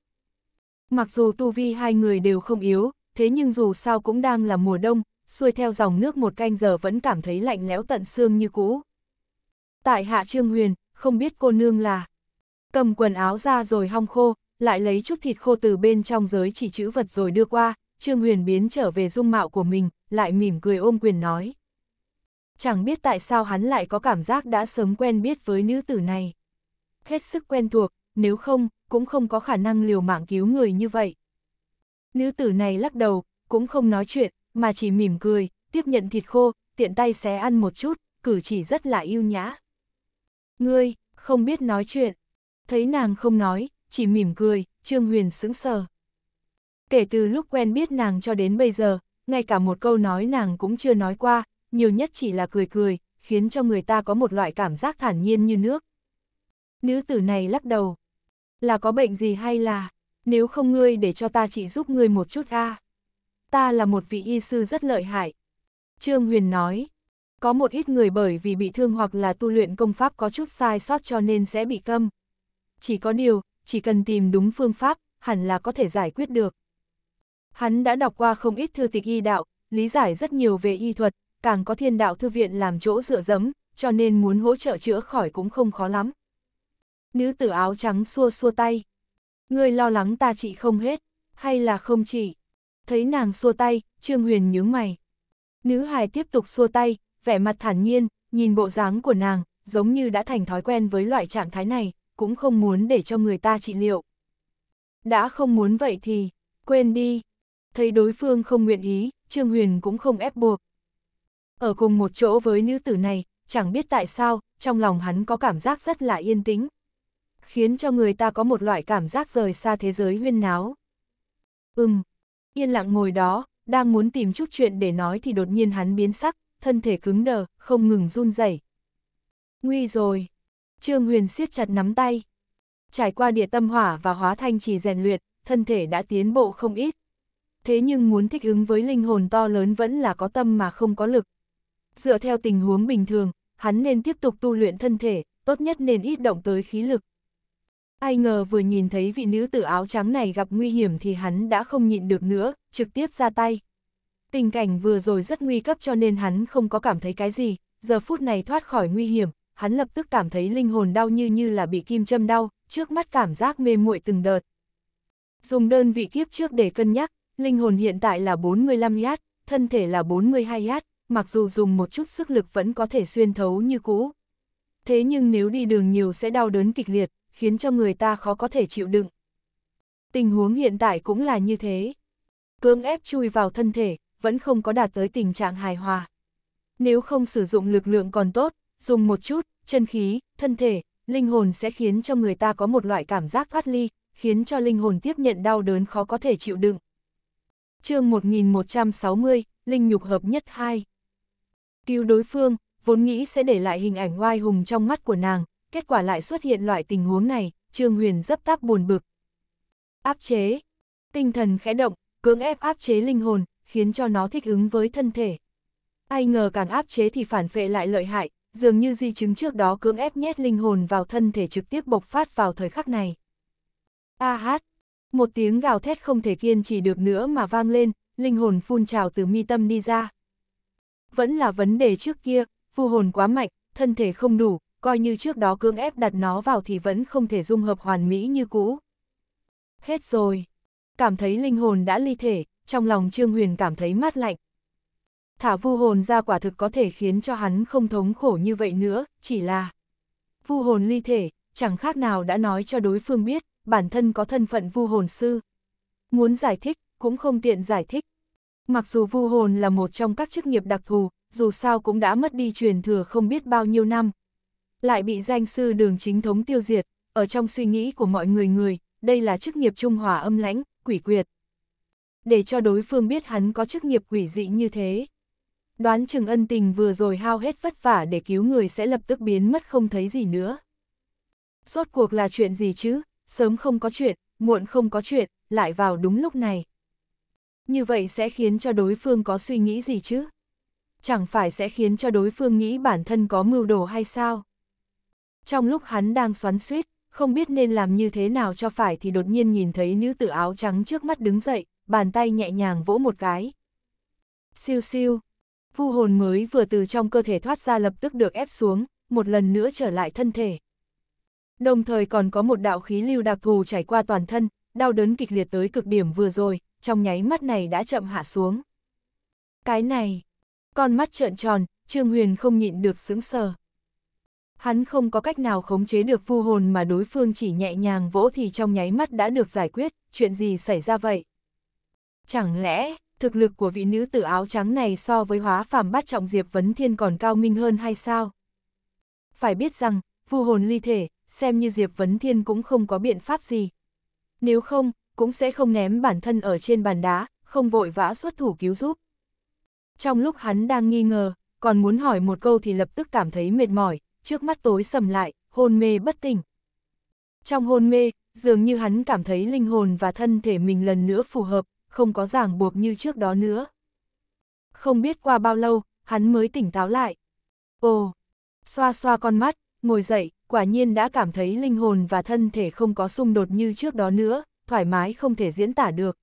Mặc dù tu vi hai người đều không yếu, thế nhưng dù sao cũng đang là mùa đông, xuôi theo dòng nước một canh giờ vẫn cảm thấy lạnh lẽo tận xương như cũ tại hạ Trương Huyền, không biết cô nương là. Cầm quần áo ra rồi hong khô, lại lấy chút thịt khô từ bên trong giới chỉ chữ vật rồi đưa qua, Trương Huyền biến trở về dung mạo của mình, lại mỉm cười ôm quyền nói. Chẳng biết tại sao hắn lại có cảm giác đã sớm quen biết với nữ tử này. Hết sức quen thuộc, nếu không, cũng không có khả năng liều mạng cứu người như vậy. Nữ tử này lắc đầu, cũng không nói chuyện, mà chỉ mỉm cười, tiếp nhận thịt khô, tiện tay xé ăn một chút, cử chỉ rất là yêu nhã. Ngươi, không biết nói chuyện. Thấy nàng không nói, chỉ mỉm cười, Trương Huyền sững sờ. Kể từ lúc quen biết nàng cho đến bây giờ, ngay cả một câu nói nàng cũng chưa nói qua, nhiều nhất chỉ là cười cười, khiến cho người ta có một loại cảm giác thản nhiên như nước. Nữ tử này lắc đầu. Là có bệnh gì hay là, nếu không ngươi để cho ta chỉ giúp ngươi một chút a Ta là một vị y sư rất lợi hại. Trương Huyền nói, có một ít người bởi vì bị thương hoặc là tu luyện công pháp có chút sai sót cho nên sẽ bị câm. Chỉ có điều, chỉ cần tìm đúng phương pháp, hẳn là có thể giải quyết được. Hắn đã đọc qua không ít thư tịch y đạo, lý giải rất nhiều về y thuật, càng có thiên đạo thư viện làm chỗ dựa dẫm, cho nên muốn hỗ trợ chữa khỏi cũng không khó lắm. Nữ tử áo trắng xua xua tay. người lo lắng ta trị không hết, hay là không chị? Thấy nàng xua tay, Trương Huyền nhướng mày. Nữ hài tiếp tục xua tay, vẻ mặt thản nhiên, nhìn bộ dáng của nàng, giống như đã thành thói quen với loại trạng thái này, cũng không muốn để cho người ta trị liệu. Đã không muốn vậy thì, quên đi. Thấy đối phương không nguyện ý, Trương Huyền cũng không ép buộc. Ở cùng một chỗ với nữ tử này, chẳng biết tại sao, trong lòng hắn có cảm giác rất là yên tĩnh. Khiến cho người ta có một loại cảm giác rời xa thế giới huyên náo. Ừm, yên lặng ngồi đó, đang muốn tìm chút chuyện để nói thì đột nhiên hắn biến sắc, thân thể cứng đờ, không ngừng run rẩy. Nguy rồi! Trương Huyền siết chặt nắm tay. Trải qua địa tâm hỏa và hóa thanh trì rèn luyện, thân thể đã tiến bộ không ít. Thế nhưng muốn thích ứng với linh hồn to lớn vẫn là có tâm mà không có lực. Dựa theo tình huống bình thường, hắn nên tiếp tục tu luyện thân thể, tốt nhất nên ít động tới khí lực. Ai ngờ vừa nhìn thấy vị nữ tử áo trắng này gặp nguy hiểm thì hắn đã không nhịn được nữa, trực tiếp ra tay, Tình cảnh vừa rồi rất nguy cấp cho nên hắn không có cảm thấy cái gì, giờ phút này thoát khỏi nguy hiểm, hắn lập tức cảm thấy linh hồn đau như như là bị kim châm đau, trước mắt cảm giác mê muội từng đợt. Dùng đơn vị kiếp trước để cân nhắc, linh hồn hiện tại là 45 yát, thân thể là 42 yát, mặc dù dùng một chút sức lực vẫn có thể xuyên thấu như cũ. Thế nhưng nếu đi đường nhiều sẽ đau đớn kịch liệt, khiến cho người ta khó có thể chịu đựng. Tình huống hiện tại cũng là như thế. cương ép chui vào thân thể, vẫn không có đạt tới tình trạng hài hòa. Nếu không sử dụng lực lượng còn tốt, dùng một chút, chân khí, thân thể, linh hồn sẽ khiến cho người ta có một loại cảm giác thoát ly, khiến cho linh hồn tiếp nhận đau đớn khó có thể chịu đựng. chương 1160, Linh nhục hợp nhất 2 Cứu đối phương, vốn nghĩ sẽ để lại hình ảnh oai hùng trong mắt của nàng, kết quả lại xuất hiện loại tình huống này, Trương Huyền dấp tác buồn bực. Áp chế Tinh thần khẽ động, cưỡng ép áp chế linh hồn, khiến cho nó thích ứng với thân thể. Ai ngờ càng áp chế thì phản vệ lại lợi hại, dường như di chứng trước đó cưỡng ép nhét linh hồn vào thân thể trực tiếp bộc phát vào thời khắc này. A hát, một tiếng gào thét không thể kiên trì được nữa mà vang lên, linh hồn phun trào từ mi tâm đi ra. Vẫn là vấn đề trước kia, phù hồn quá mạnh, thân thể không đủ, coi như trước đó cưỡng ép đặt nó vào thì vẫn không thể dung hợp hoàn mỹ như cũ. Hết rồi. Cảm thấy linh hồn đã ly thể, trong lòng Trương Huyền cảm thấy mát lạnh. Thả vu hồn ra quả thực có thể khiến cho hắn không thống khổ như vậy nữa, chỉ là vu hồn ly thể, chẳng khác nào đã nói cho đối phương biết, bản thân có thân phận vu hồn sư. Muốn giải thích, cũng không tiện giải thích. Mặc dù vu hồn là một trong các chức nghiệp đặc thù, dù sao cũng đã mất đi truyền thừa không biết bao nhiêu năm. Lại bị danh sư đường chính thống tiêu diệt, ở trong suy nghĩ của mọi người người, đây là chức nghiệp trung hòa âm lãnh, quỷ quyệt để cho đối phương biết hắn có chức nghiệp quỷ dị như thế. Đoán chừng ân tình vừa rồi hao hết vất vả để cứu người sẽ lập tức biến mất không thấy gì nữa. Rốt cuộc là chuyện gì chứ, sớm không có chuyện, muộn không có chuyện, lại vào đúng lúc này. Như vậy sẽ khiến cho đối phương có suy nghĩ gì chứ? Chẳng phải sẽ khiến cho đối phương nghĩ bản thân có mưu đồ hay sao? Trong lúc hắn đang xoắn suýt, không biết nên làm như thế nào cho phải thì đột nhiên nhìn thấy nữ tử áo trắng trước mắt đứng dậy, bàn tay nhẹ nhàng vỗ một cái. Siêu siêu, vu hồn mới vừa từ trong cơ thể thoát ra lập tức được ép xuống, một lần nữa trở lại thân thể. Đồng thời còn có một đạo khí lưu đặc thù chảy qua toàn thân, đau đớn kịch liệt tới cực điểm vừa rồi, trong nháy mắt này đã chậm hạ xuống. Cái này, con mắt trợn tròn, Trương Huyền không nhịn được sững sờ. Hắn không có cách nào khống chế được vu hồn mà đối phương chỉ nhẹ nhàng vỗ thì trong nháy mắt đã được giải quyết, chuyện gì xảy ra vậy? Chẳng lẽ, thực lực của vị nữ tử áo trắng này so với hóa phàm bát trọng Diệp Vấn Thiên còn cao minh hơn hay sao? Phải biết rằng, vu hồn ly thể, xem như Diệp Vấn Thiên cũng không có biện pháp gì. Nếu không, cũng sẽ không ném bản thân ở trên bàn đá, không vội vã xuất thủ cứu giúp. Trong lúc hắn đang nghi ngờ, còn muốn hỏi một câu thì lập tức cảm thấy mệt mỏi, trước mắt tối sầm lại, hôn mê bất tỉnh. Trong hôn mê, dường như hắn cảm thấy linh hồn và thân thể mình lần nữa phù hợp, không có ràng buộc như trước đó nữa. Không biết qua bao lâu, hắn mới tỉnh táo lại. Ồ, xoa xoa con mắt, ngồi dậy, quả nhiên đã cảm thấy linh hồn và thân thể không có xung đột như trước đó nữa, thoải mái không thể diễn tả được.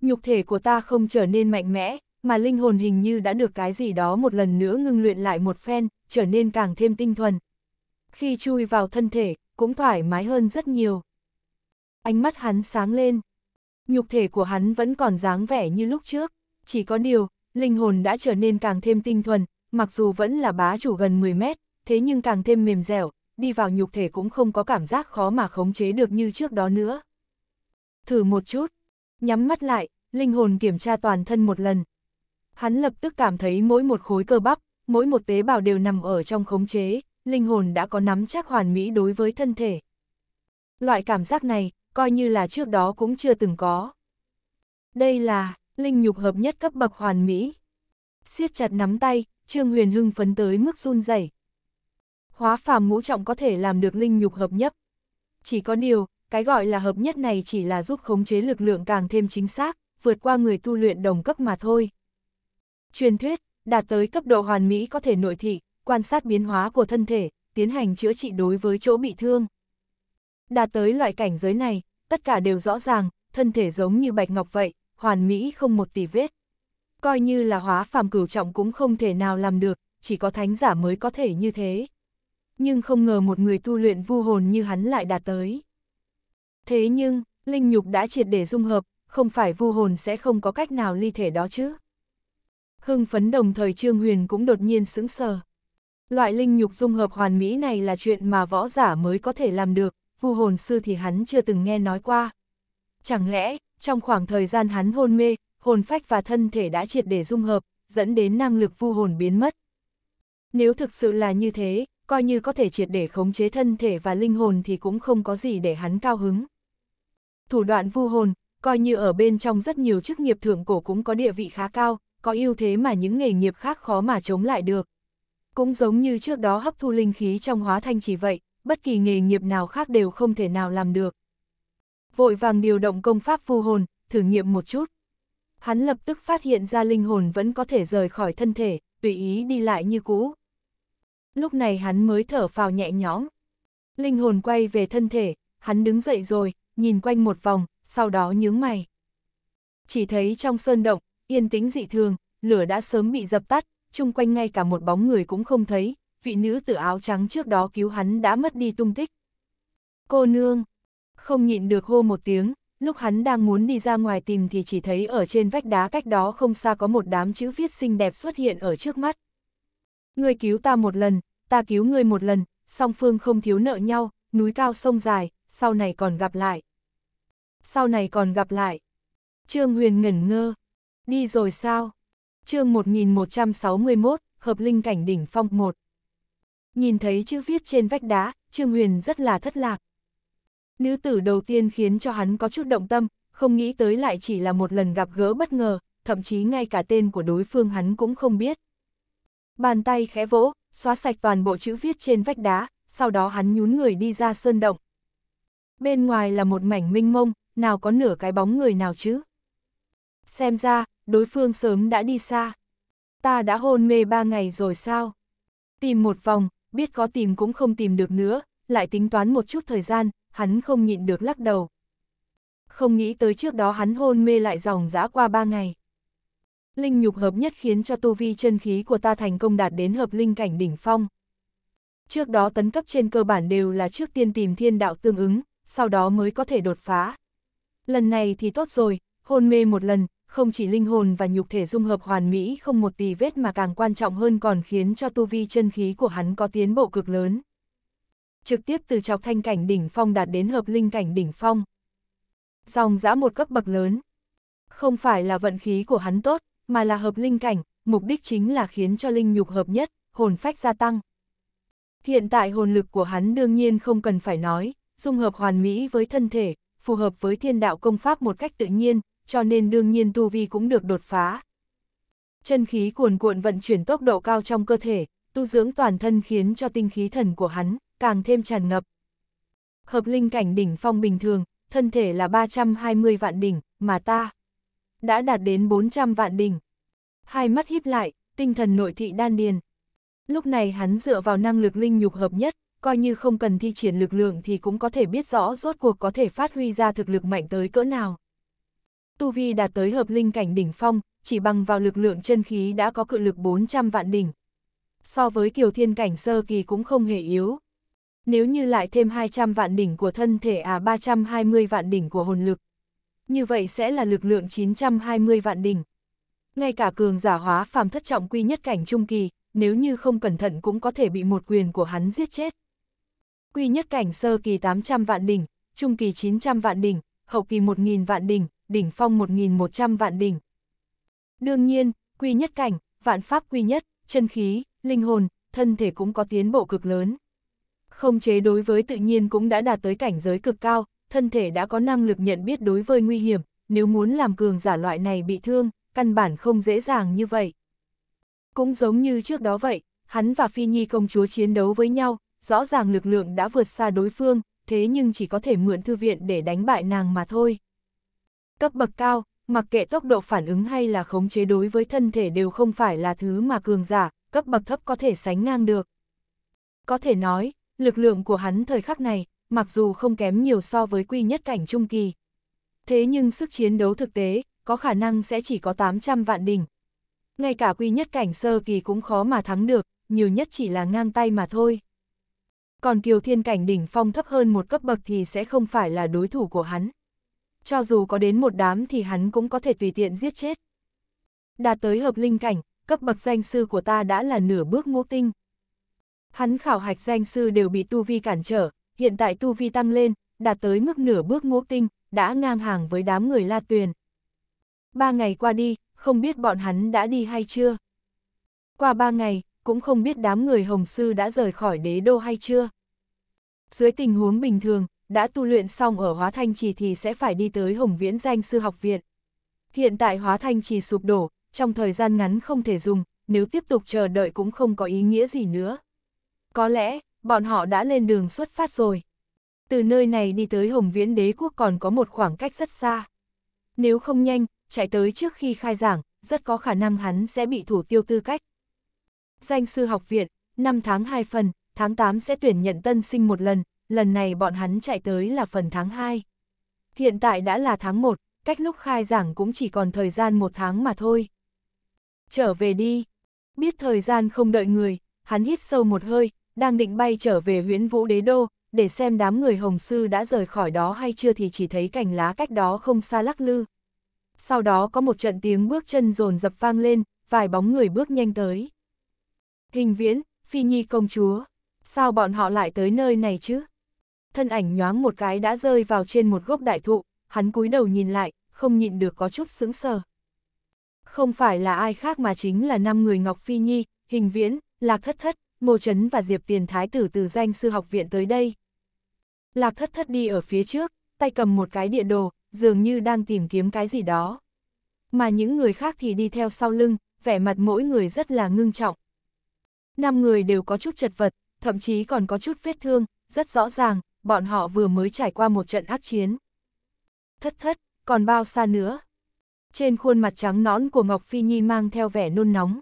Nhục thể của ta không trở nên mạnh mẽ, mà linh hồn hình như đã được cái gì đó một lần nữa ngưng luyện lại một phen, trở nên càng thêm tinh thuần. Khi chui vào thân thể, cũng thoải mái hơn rất nhiều. Ánh mắt hắn sáng lên. Nhục thể của hắn vẫn còn dáng vẻ như lúc trước, chỉ có điều, linh hồn đã trở nên càng thêm tinh thuần, mặc dù vẫn là bá chủ gần 10 mét, thế nhưng càng thêm mềm dẻo, đi vào nhục thể cũng không có cảm giác khó mà khống chế được như trước đó nữa. Thử một chút, nhắm mắt lại, linh hồn kiểm tra toàn thân một lần. Hắn lập tức cảm thấy mỗi một khối cơ bắp, mỗi một tế bào đều nằm ở trong khống chế, linh hồn đã có nắm chắc hoàn mỹ đối với thân thể. Loại cảm giác này, coi như là trước đó cũng chưa từng có. Đây là linh nhục hợp nhất cấp bậc hoàn mỹ. Siết chặt nắm tay, Trương Huyền hưng phấn tới mức run rẩy. Hóa phàm ngũ trọng có thể làm được linh nhục hợp nhất. Chỉ có điều, cái gọi là hợp nhất này chỉ là giúp khống chế lực lượng càng thêm chính xác, vượt qua người tu luyện đồng cấp mà thôi. Truyền thuyết, đạt tới cấp độ hoàn mỹ có thể nội thị, quan sát biến hóa của thân thể, tiến hành chữa trị đối với chỗ bị thương. Đạt tới loại cảnh giới này, tất cả đều rõ ràng, thân thể giống như bạch ngọc vậy, hoàn mỹ không một tỷ vết. Coi như là hóa phàm cửu trọng cũng không thể nào làm được, chỉ có thánh giả mới có thể như thế. Nhưng không ngờ một người tu luyện vu hồn như hắn lại đạt tới. Thế nhưng, linh nhục đã triệt để dung hợp, không phải vu hồn sẽ không có cách nào ly thể đó chứ. Hưng phấn đồng thời Trương Huyền cũng đột nhiên sững sờ. Loại linh nhục dung hợp hoàn mỹ này là chuyện mà võ giả mới có thể làm được, vu hồn sư thì hắn chưa từng nghe nói qua. Chẳng lẽ, trong khoảng thời gian hắn hôn mê, hồn phách và thân thể đã triệt để dung hợp, dẫn đến năng lực vu hồn biến mất. Nếu thực sự là như thế, coi như có thể triệt để khống chế thân thể và linh hồn thì cũng không có gì để hắn cao hứng. Thủ đoạn vu hồn, coi như ở bên trong rất nhiều chức nghiệp thượng cổ cũng có địa vị khá cao, có ưu thế mà những nghề nghiệp khác khó mà chống lại được. Cũng giống như trước đó hấp thu linh khí trong hóa thanh chỉ vậy, bất kỳ nghề nghiệp nào khác đều không thể nào làm được. Vội vàng điều động công pháp phù hồn, thử nghiệm một chút. Hắn lập tức phát hiện ra linh hồn vẫn có thể rời khỏi thân thể, tùy ý đi lại như cũ. Lúc này hắn mới thở phào nhẹ nhõm. Linh hồn quay về thân thể, hắn đứng dậy rồi, nhìn quanh một vòng, sau đó nhướng mày. Chỉ thấy trong sơn động, yên tĩnh dị thường, lửa đã sớm bị dập tắt, chung quanh ngay cả một bóng người cũng không thấy, vị nữ tử áo trắng trước đó cứu hắn đã mất đi tung tích. Cô nương, không nhịn được hô một tiếng, lúc hắn đang muốn đi ra ngoài tìm thì chỉ thấy ở trên vách đá cách đó không xa có một đám chữ viết xinh đẹp xuất hiện ở trước mắt. Ngươi cứu ta một lần, ta cứu ngươi một lần, song phương không thiếu nợ nhau, núi cao sông dài, sau này còn gặp lại. Sau này còn gặp lại. Trương Huyền ngẩn ngơ. Đi rồi sao? Chương 1161, Hợp Linh Cảnh Đỉnh Phong 1 Nhìn thấy chữ viết trên vách đá, Trương Huyền rất là thất lạc. Nữ tử đầu tiên khiến cho hắn có chút động tâm, không nghĩ tới lại chỉ là một lần gặp gỡ bất ngờ, thậm chí ngay cả tên của đối phương hắn cũng không biết. Bàn tay khẽ vỗ, xóa sạch toàn bộ chữ viết trên vách đá, sau đó hắn nhún người đi ra sơn động. Bên ngoài là một mảnh minh mông, nào có nửa cái bóng người nào chứ? Xem ra, đối phương sớm đã đi xa. Ta đã hôn mê ba ngày rồi sao? Tìm một vòng, biết có tìm cũng không tìm được nữa, lại tính toán một chút thời gian, hắn không nhịn được lắc đầu. Không nghĩ tới trước đó hắn hôn mê lại dòng dã qua ba ngày. Linh nhục hợp nhất khiến cho tu vi chân khí của ta thành công đạt đến hợp linh cảnh đỉnh phong. Trước đó tấn cấp trên cơ bản đều là trước tiên tìm thiên đạo tương ứng, sau đó mới có thể đột phá. Lần này thì tốt rồi, hôn mê một lần, không chỉ linh hồn và nhục thể dung hợp hoàn mỹ không một tì vết mà càng quan trọng hơn còn khiến cho tu vi chân khí của hắn có tiến bộ cực lớn. Trực tiếp từ chọc thanh cảnh đỉnh phong đạt đến hợp linh cảnh đỉnh phong. Dòng dã một cấp bậc lớn. Không phải là vận khí của hắn tốt, mà là hợp linh cảnh, mục đích chính là khiến cho linh nhục hợp nhất, hồn phách gia tăng. Hiện tại hồn lực của hắn đương nhiên không cần phải nói, dung hợp hoàn mỹ với thân thể, phù hợp với thiên đạo công pháp một cách tự nhiên, cho nên đương nhiên tu vi cũng được đột phá. Chân khí cuồn cuộn vận chuyển tốc độ cao trong cơ thể, tu dưỡng toàn thân khiến cho tinh khí thần của hắn càng thêm tràn ngập. Hợp linh cảnh đỉnh phong bình thường, thân thể là 320 vạn đỉnh, mà ta đã đạt đến 400 vạn đỉnh. Hai mắt híp lại, tinh thần nội thị đan điền. Lúc này hắn dựa vào năng lực linh nhục hợp nhất, coi như không cần thi triển lực lượng thì cũng có thể biết rõ rốt cuộc có thể phát huy ra thực lực mạnh tới cỡ nào tu vi đạt tới hợp linh cảnh đỉnh phong, chỉ bằng vào lực lượng chân khí đã có cự lực 400 vạn đỉnh. So với kiều thiên cảnh sơ kỳ cũng không hề yếu. Nếu như lại thêm 200 vạn đỉnh của thân thể à 320 vạn đỉnh của hồn lực, như vậy sẽ là lực lượng 920 vạn đỉnh. Ngay cả cường giả hóa phàm thất trọng quy nhất cảnh trung kỳ, nếu như không cẩn thận cũng có thể bị một quyền của hắn giết chết. Quy nhất cảnh sơ kỳ 800 vạn đỉnh, trung kỳ 900 vạn đỉnh, hậu kỳ 1.000 vạn đỉnh, đỉnh phong 1.100 vạn đỉnh. Đương nhiên, quy nhất cảnh, vạn pháp quy nhất, chân khí, linh hồn, thân thể cũng có tiến bộ cực lớn. Không chế đối với tự nhiên cũng đã đạt tới cảnh giới cực cao, thân thể đã có năng lực nhận biết đối với nguy hiểm, nếu muốn làm cường giả loại này bị thương, căn bản không dễ dàng như vậy. Cũng giống như trước đó vậy, hắn và Phi Nhi công chúa chiến đấu với nhau, rõ ràng lực lượng đã vượt xa đối phương, thế nhưng chỉ có thể mượn thư viện để đánh bại nàng mà thôi cấp bậc cao, mặc kệ tốc độ phản ứng hay là khống chế đối với thân thể đều không phải là thứ mà cường giả, cấp bậc thấp có thể sánh ngang được. Có thể nói, lực lượng của hắn thời khắc này, mặc dù không kém nhiều so với quy nhất cảnh trung kỳ. Thế nhưng sức chiến đấu thực tế, có khả năng sẽ chỉ có 800 vạn đỉnh. Ngay cả quy nhất cảnh sơ kỳ cũng khó mà thắng được, nhiều nhất chỉ là ngang tay mà thôi. Còn kiều thiên cảnh đỉnh phong thấp hơn một cấp bậc thì sẽ không phải là đối thủ của hắn cho dù có đến một đám thì hắn cũng có thể tùy tiện giết chết. Đạt tới hợp linh cảnh, cấp bậc danh sư của ta đã là nửa bước ngũ tinh. Hắn khảo hạch danh sư đều bị tu vi cản trở, hiện tại tu vi tăng lên, đạt tới mức nửa bước ngũ tinh, đã ngang hàng với đám người La Tuyền. Ba ngày qua đi, không biết bọn hắn đã đi hay chưa. Qua ba ngày, cũng không biết đám người Hồng Sư đã rời khỏi đế đô hay chưa. Dưới tình huống bình thường, đã tu luyện xong ở Hóa Thanh Trì thì sẽ phải đi tới Hồng Viễn Danh Sư Học Viện. Hiện tại Hóa Thanh Trì sụp đổ, trong thời gian ngắn không thể dùng, nếu tiếp tục chờ đợi cũng không có ý nghĩa gì nữa. Có lẽ, bọn họ đã lên đường xuất phát rồi. Từ nơi này đi tới Hồng Viễn Đế Quốc còn có một khoảng cách rất xa. Nếu không nhanh, chạy tới trước khi khai giảng, rất có khả năng hắn sẽ bị thủ tiêu tư cách. Danh sư học viện, năm tháng 2 phần, tháng 8 sẽ tuyển nhận tân sinh một lần, lần này bọn hắn chạy tới là phần tháng 2. Hiện tại đã là tháng 1, cách lúc khai giảng cũng chỉ còn thời gian một tháng mà thôi. Trở về đi. Biết thời gian không đợi người, hắn hít sâu một hơi, đang định bay trở về huyễn vũ đế đô, để xem đám người hồng sư đã rời khỏi đó hay chưa thì chỉ thấy cành lá cách đó không xa lắc lư. Sau đó có một trận tiếng bước chân rồn dập vang lên, vài bóng người bước nhanh tới. Hình viễn, phi nhi công chúa, sao bọn họ lại tới nơi này chứ? thân ảnh nhoáng một cái đã rơi vào trên một gốc đại thụ, hắn cúi đầu nhìn lại, không nhịn được có chút sững sờ. Không phải là ai khác mà chính là năm người Ngọc Phi Nhi, Hình Viễn, Lạc Thất Thất, Ngô Trấn và Diệp Tiền Thái Tử từ danh sư học viện tới đây. Lạc Thất Thất đi ở phía trước, tay cầm một cái địa đồ, dường như đang tìm kiếm cái gì đó. Mà những người khác thì đi theo sau lưng, vẻ mặt mỗi người rất là ngưng trọng. Năm người đều có chút chật vật, thậm chí còn có chút vết thương, rất rõ ràng, bọn họ vừa mới trải qua một trận ác chiến. Thất thất, còn bao xa nữa? Trên khuôn mặt trắng nõn của Ngọc Phi Nhi mang theo vẻ nôn nóng.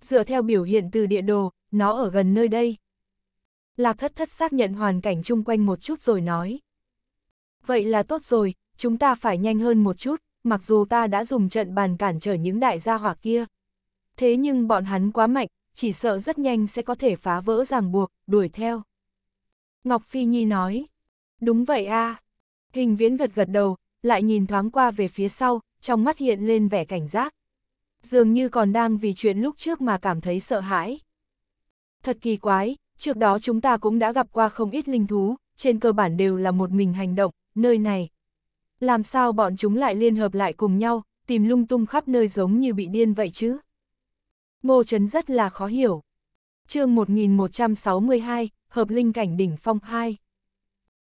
Dựa theo biểu hiện từ địa đồ, nó ở gần nơi đây. Lạc thất thất xác nhận hoàn cảnh chung quanh một chút rồi nói. Vậy là tốt rồi, chúng ta phải nhanh hơn một chút, mặc dù ta đã dùng trận bàn cản trở những đại gia hỏa kia. Thế nhưng bọn hắn quá mạnh, chỉ sợ rất nhanh sẽ có thể phá vỡ ràng buộc, đuổi theo. Ngọc Phi Nhi nói. Đúng vậy a. À. Hình viễn gật gật đầu, lại nhìn thoáng qua về phía sau, trong mắt hiện lên vẻ cảnh giác. Dường như còn đang vì chuyện lúc trước mà cảm thấy sợ hãi. Thật kỳ quái, trước đó chúng ta cũng đã gặp qua không ít linh thú, trên cơ bản đều là một mình hành động, nơi này. Làm sao bọn chúng lại liên hợp lại cùng nhau, tìm lung tung khắp nơi giống như bị điên vậy chứ? Ngô Trấn rất là khó hiểu. chương 1162, hợp linh cảnh đỉnh phong 2.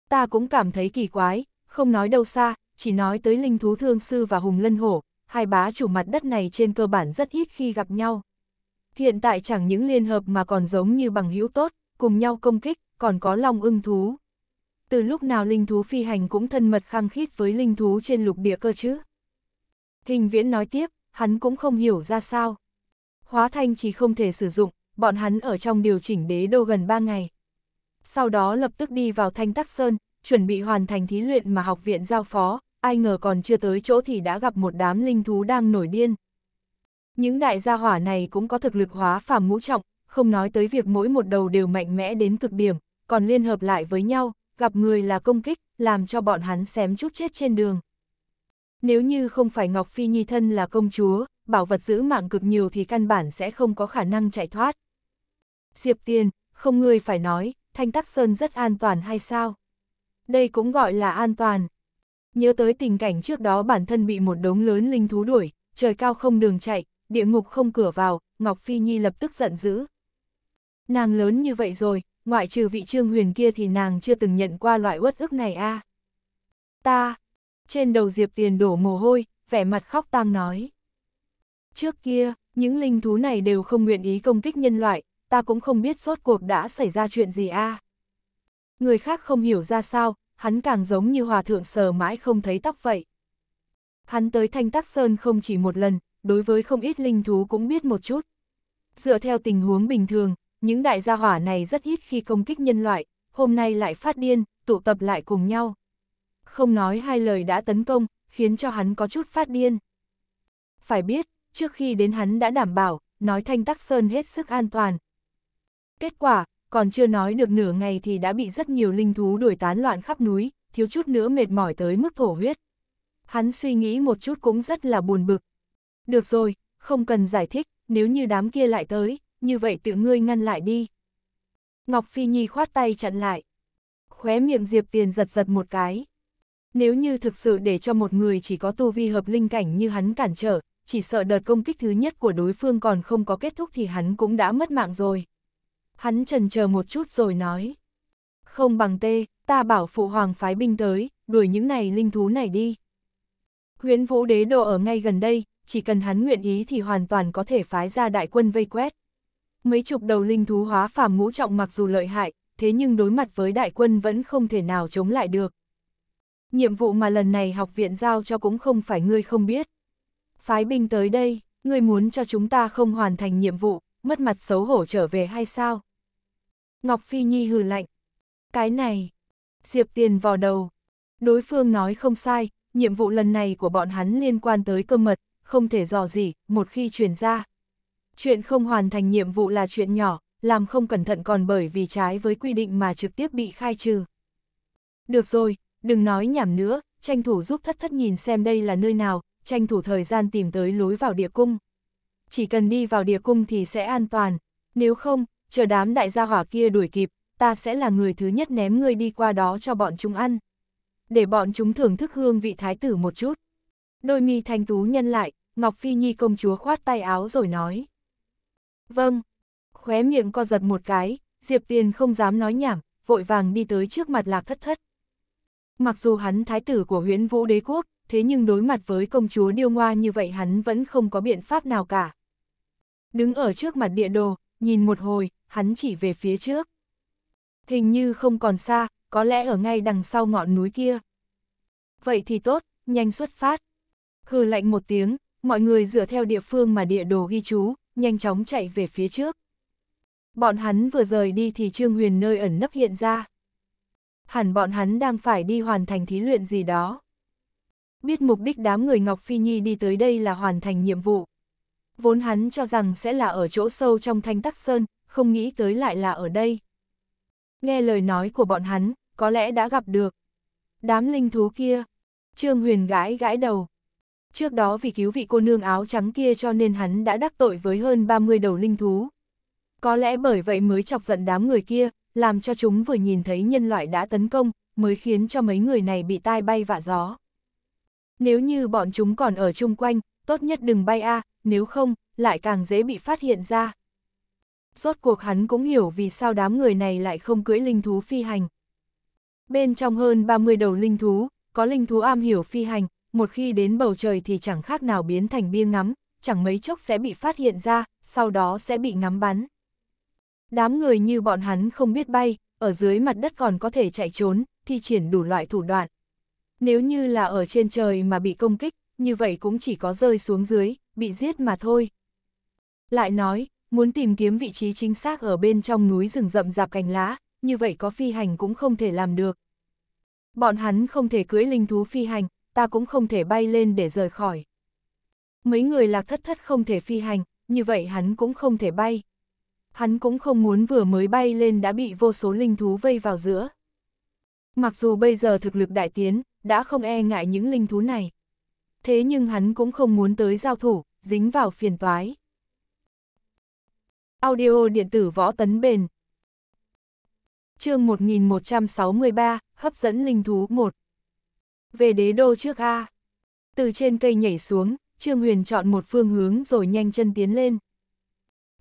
Ta cũng cảm thấy kỳ quái, không nói đâu xa, chỉ nói tới linh thú thương sư và hùng lân hổ, hai bá chủ mặt đất này trên cơ bản rất ít khi gặp nhau. Hiện tại chẳng những liên hợp mà còn giống như bằng hữu tốt, cùng nhau công kích, còn có long ưng thú. Từ lúc nào linh thú phi hành cũng thân mật khăng khít với linh thú trên lục địa cơ chứ. Hình viễn nói tiếp, hắn cũng không hiểu ra sao. Hóa thanh chỉ không thể sử dụng, bọn hắn ở trong điều chỉnh đế đô gần 3 ngày, sau đó lập tức đi vào Thanh Tắc Sơn, chuẩn bị hoàn thành thí luyện mà học viện giao phó, ai ngờ còn chưa tới chỗ thì đã gặp một đám linh thú đang nổi điên. Những đại gia hỏa này cũng có thực lực hóa phàm ngũ trọng, không nói tới việc mỗi một đầu đều mạnh mẽ đến cực điểm, còn liên hợp lại với nhau, gặp người là công kích, làm cho bọn hắn xém chút chết trên đường. Nếu như không phải Ngọc Phi Nhi thân là công chúa, bảo vật giữ mạng cực nhiều thì căn bản sẽ không có khả năng chạy thoát. Diệp Tiên, không người phải nói, Thanh Tắc Sơn rất an toàn hay sao? Đây cũng gọi là an toàn. Nhớ tới tình cảnh trước đó bản thân bị một đống lớn linh thú đuổi, trời cao không đường chạy, địa ngục không cửa vào, Ngọc Phi Nhi lập tức giận dữ. Nàng lớn như vậy rồi, ngoại trừ vị trương huyền kia thì nàng chưa từng nhận qua loại uất ức này a à. Ta, trên đầu Diệp Tiền đổ mồ hôi, vẻ mặt khóc tang nói. Trước kia, những linh thú này đều không nguyện ý công kích nhân loại, ta cũng không biết rốt cuộc đã xảy ra chuyện gì a. Người khác không hiểu ra sao, hắn càng giống như hòa thượng sờ mãi không thấy tóc vậy. Hắn tới Thanh Tắc Sơn không chỉ một lần, đối với không ít linh thú cũng biết một chút. Dựa theo tình huống bình thường, những đại gia hỏa này rất ít khi công kích nhân loại, hôm nay lại phát điên, tụ tập lại cùng nhau. Không nói hai lời đã tấn công, khiến cho hắn có chút phát điên. Phải biết, trước khi đến hắn đã đảm bảo, nói Thanh Tắc Sơn hết sức an toàn, Kết quả, còn chưa nói được nửa ngày thì đã bị rất nhiều linh thú đuổi tán loạn khắp núi, thiếu chút nữa mệt mỏi tới mức thổ huyết. Hắn suy nghĩ một chút cũng rất là buồn bực. Được rồi, không cần giải thích, nếu như đám kia lại tới, như vậy tự ngươi ngăn lại đi. Ngọc Phi Nhi khoát tay chặn lại. Khóe miệng Diệp Tiền giật giật một cái. Nếu như thực sự để cho một người chỉ có tu vi hợp linh cảnh như hắn cản trở, chỉ sợ đợt công kích thứ nhất của đối phương còn không có kết thúc thì hắn cũng đã mất mạng rồi hắn trần chờ một chút rồi nói. Không bằng tê, ta bảo phụ hoàng phái binh tới, đuổi những này linh thú này đi. Huyễn vũ đế đồ ở ngay gần đây, chỉ cần hắn nguyện ý thì hoàn toàn có thể phái ra đại quân vây quét. Mấy chục đầu linh thú hóa phàm ngũ trọng mặc dù lợi hại, thế nhưng đối mặt với đại quân vẫn không thể nào chống lại được. Nhiệm vụ mà lần này học viện giao cho cũng không phải ngươi không biết. Phái binh tới đây, ngươi muốn cho chúng ta không hoàn thành nhiệm vụ, mất mặt xấu hổ trở về hay sao? Ngọc Phi Nhi hừ lạnh. Cái này, Diệp Tiền vò đầu. Đối phương nói không sai, nhiệm vụ lần này của bọn hắn liên quan tới cơ mật, không thể dò gì, một khi truyền ra. Chuyện không hoàn thành nhiệm vụ là chuyện nhỏ, làm không cẩn thận còn bởi vì trái với quy định mà trực tiếp bị khai trừ. Được rồi, đừng nói nhảm nữa, tranh thủ giúp thất thất nhìn xem đây là nơi nào, tranh thủ thời gian tìm tới lối vào địa cung. Chỉ cần đi vào địa cung thì sẽ an toàn, nếu không, chờ đám đại gia hỏa kia đuổi kịp, ta sẽ là người thứ nhất ném ngươi đi qua đó cho bọn chúng ăn. Để bọn chúng thưởng thức hương vị thái tử một chút. Đôi mi thanh tú nhân lại, Ngọc Phi Nhi công chúa khoát tay áo rồi nói. Vâng, khóe miệng co giật một cái, Diệp Tiền không dám nói nhảm, vội vàng đi tới trước mặt lạc thất thất. Mặc dù hắn thái tử của huyễn vũ đế quốc, thế nhưng đối mặt với công chúa điêu ngoa như vậy hắn vẫn không có biện pháp nào cả. Đứng ở trước mặt địa đồ, nhìn một hồi, hắn chỉ về phía trước. Hình như không còn xa, có lẽ ở ngay đằng sau ngọn núi kia. Vậy thì tốt, nhanh xuất phát. Hừ lạnh một tiếng, mọi người dựa theo địa phương mà địa đồ ghi chú, nhanh chóng chạy về phía trước. Bọn hắn vừa rời đi thì Trương Huyền nơi ẩn nấp hiện ra. Hẳn bọn hắn đang phải đi hoàn thành thí luyện gì đó. Biết mục đích đám người Ngọc Phi Nhi đi tới đây là hoàn thành nhiệm vụ. Vốn hắn cho rằng sẽ là ở chỗ sâu trong thanh tắc sơn, không nghĩ tới lại là ở đây. Nghe lời nói của bọn hắn, có lẽ đã gặp được. Đám linh thú kia, Trương Huyền gãi gãi đầu. Trước đó vì cứu vị cô nương áo trắng kia cho nên hắn đã đắc tội với hơn 30 đầu linh thú. Có lẽ bởi vậy mới chọc giận đám người kia, làm cho chúng vừa nhìn thấy nhân loại đã tấn công, mới khiến cho mấy người này bị tai bay vạ gió. Nếu như bọn chúng còn ở chung quanh, tốt nhất đừng bay a, à, nếu không, lại càng dễ bị phát hiện ra rốt cuộc hắn cũng hiểu vì sao đám người này lại không cưỡi linh thú phi hành. Bên trong hơn 30 đầu linh thú, có linh thú am hiểu phi hành, một khi đến bầu trời thì chẳng khác nào biến thành bia ngắm, chẳng mấy chốc sẽ bị phát hiện ra, sau đó sẽ bị ngắm bắn. Đám người như bọn hắn không biết bay, ở dưới mặt đất còn có thể chạy trốn, thi triển đủ loại thủ đoạn. Nếu như là ở trên trời mà bị công kích, như vậy cũng chỉ có rơi xuống dưới, bị giết mà thôi. Lại nói, muốn tìm kiếm vị trí chính xác ở bên trong núi rừng rậm rạp cành lá, như vậy có phi hành cũng không thể làm được. Bọn hắn không thể cưỡi linh thú phi hành, ta cũng không thể bay lên để rời khỏi. Mấy người lạc thất thất không thể phi hành, như vậy hắn cũng không thể bay. Hắn cũng không muốn vừa mới bay lên đã bị vô số linh thú vây vào giữa. Mặc dù bây giờ thực lực đại tiến, đã không e ngại những linh thú này. Thế nhưng hắn cũng không muốn tới giao thủ, dính vào phiền toái. Audio điện tử võ tấn bền. chương 1163, hấp dẫn linh thú 1. Về đế đô trước A. Từ trên cây nhảy xuống, Trương Huyền chọn một phương hướng rồi nhanh chân tiến lên.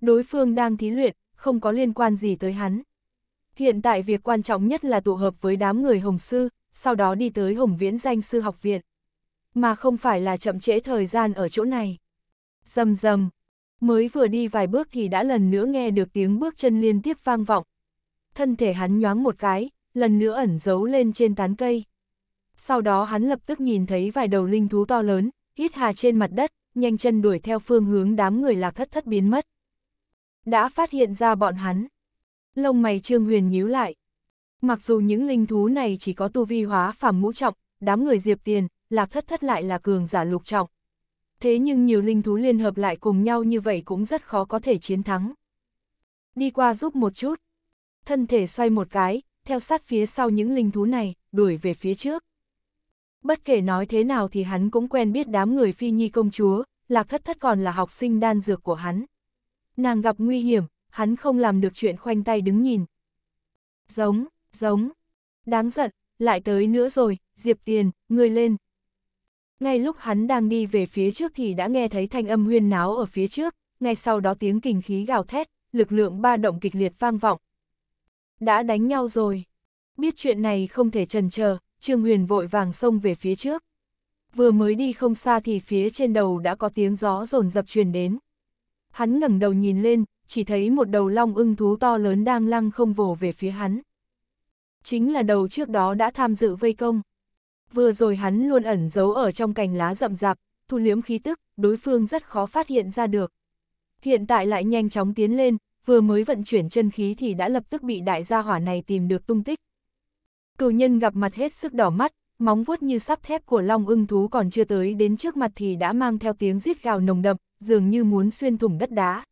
Đối phương đang thí luyện, không có liên quan gì tới hắn. Hiện tại việc quan trọng nhất là tụ hợp với đám người Hồng Sư, sau đó đi tới Hồng Viễn Danh Sư Học Viện. Mà không phải là chậm trễ thời gian ở chỗ này. rầm rầm mới vừa đi vài bước thì đã lần nữa nghe được tiếng bước chân liên tiếp vang vọng. Thân thể hắn nhoáng một cái, lần nữa ẩn giấu lên trên tán cây. Sau đó hắn lập tức nhìn thấy vài đầu linh thú to lớn, hít hà trên mặt đất, nhanh chân đuổi theo phương hướng đám người lạc thất thất biến mất. Đã phát hiện ra bọn hắn. Lông mày Trương Huyền nhíu lại. Mặc dù những linh thú này chỉ có tu vi hóa phàm ngũ trọng, đám người Diệp Tiền, lạc thất thất lại là cường giả lục trọng thế nhưng nhiều linh thú liên hợp lại cùng nhau như vậy cũng rất khó có thể chiến thắng. Đi qua giúp một chút, thân thể xoay một cái, theo sát phía sau những linh thú này, đuổi về phía trước. Bất kể nói thế nào thì hắn cũng quen biết đám người phi nhi công chúa, lạc thất thất còn là học sinh đan dược của hắn. Nàng gặp nguy hiểm, hắn không làm được chuyện khoanh tay đứng nhìn. Giống, giống, đáng giận, lại tới nữa rồi, Diệp Tiền, người lên, ngay lúc hắn đang đi về phía trước thì đã nghe thấy thanh âm huyên náo ở phía trước, ngay sau đó tiếng kình khí gào thét, lực lượng ba động kịch liệt vang vọng. Đã đánh nhau rồi. Biết chuyện này không thể trần chờ, Trương Huyền vội vàng xông về phía trước. Vừa mới đi không xa thì phía trên đầu đã có tiếng gió rồn dập truyền đến. Hắn ngẩng đầu nhìn lên, chỉ thấy một đầu long ưng thú to lớn đang lăng không vồ về phía hắn. Chính là đầu trước đó đã tham dự vây công vừa rồi hắn luôn ẩn giấu ở trong cành lá rậm rạp, thu liếm khí tức, đối phương rất khó phát hiện ra được. Hiện tại lại nhanh chóng tiến lên, vừa mới vận chuyển chân khí thì đã lập tức bị đại gia hỏa này tìm được tung tích. Cửu nhân gặp mặt hết sức đỏ mắt, móng vuốt như sắp thép của long ưng thú còn chưa tới đến trước mặt thì đã mang theo tiếng rít gào nồng đậm, dường như muốn xuyên thủng đất đá.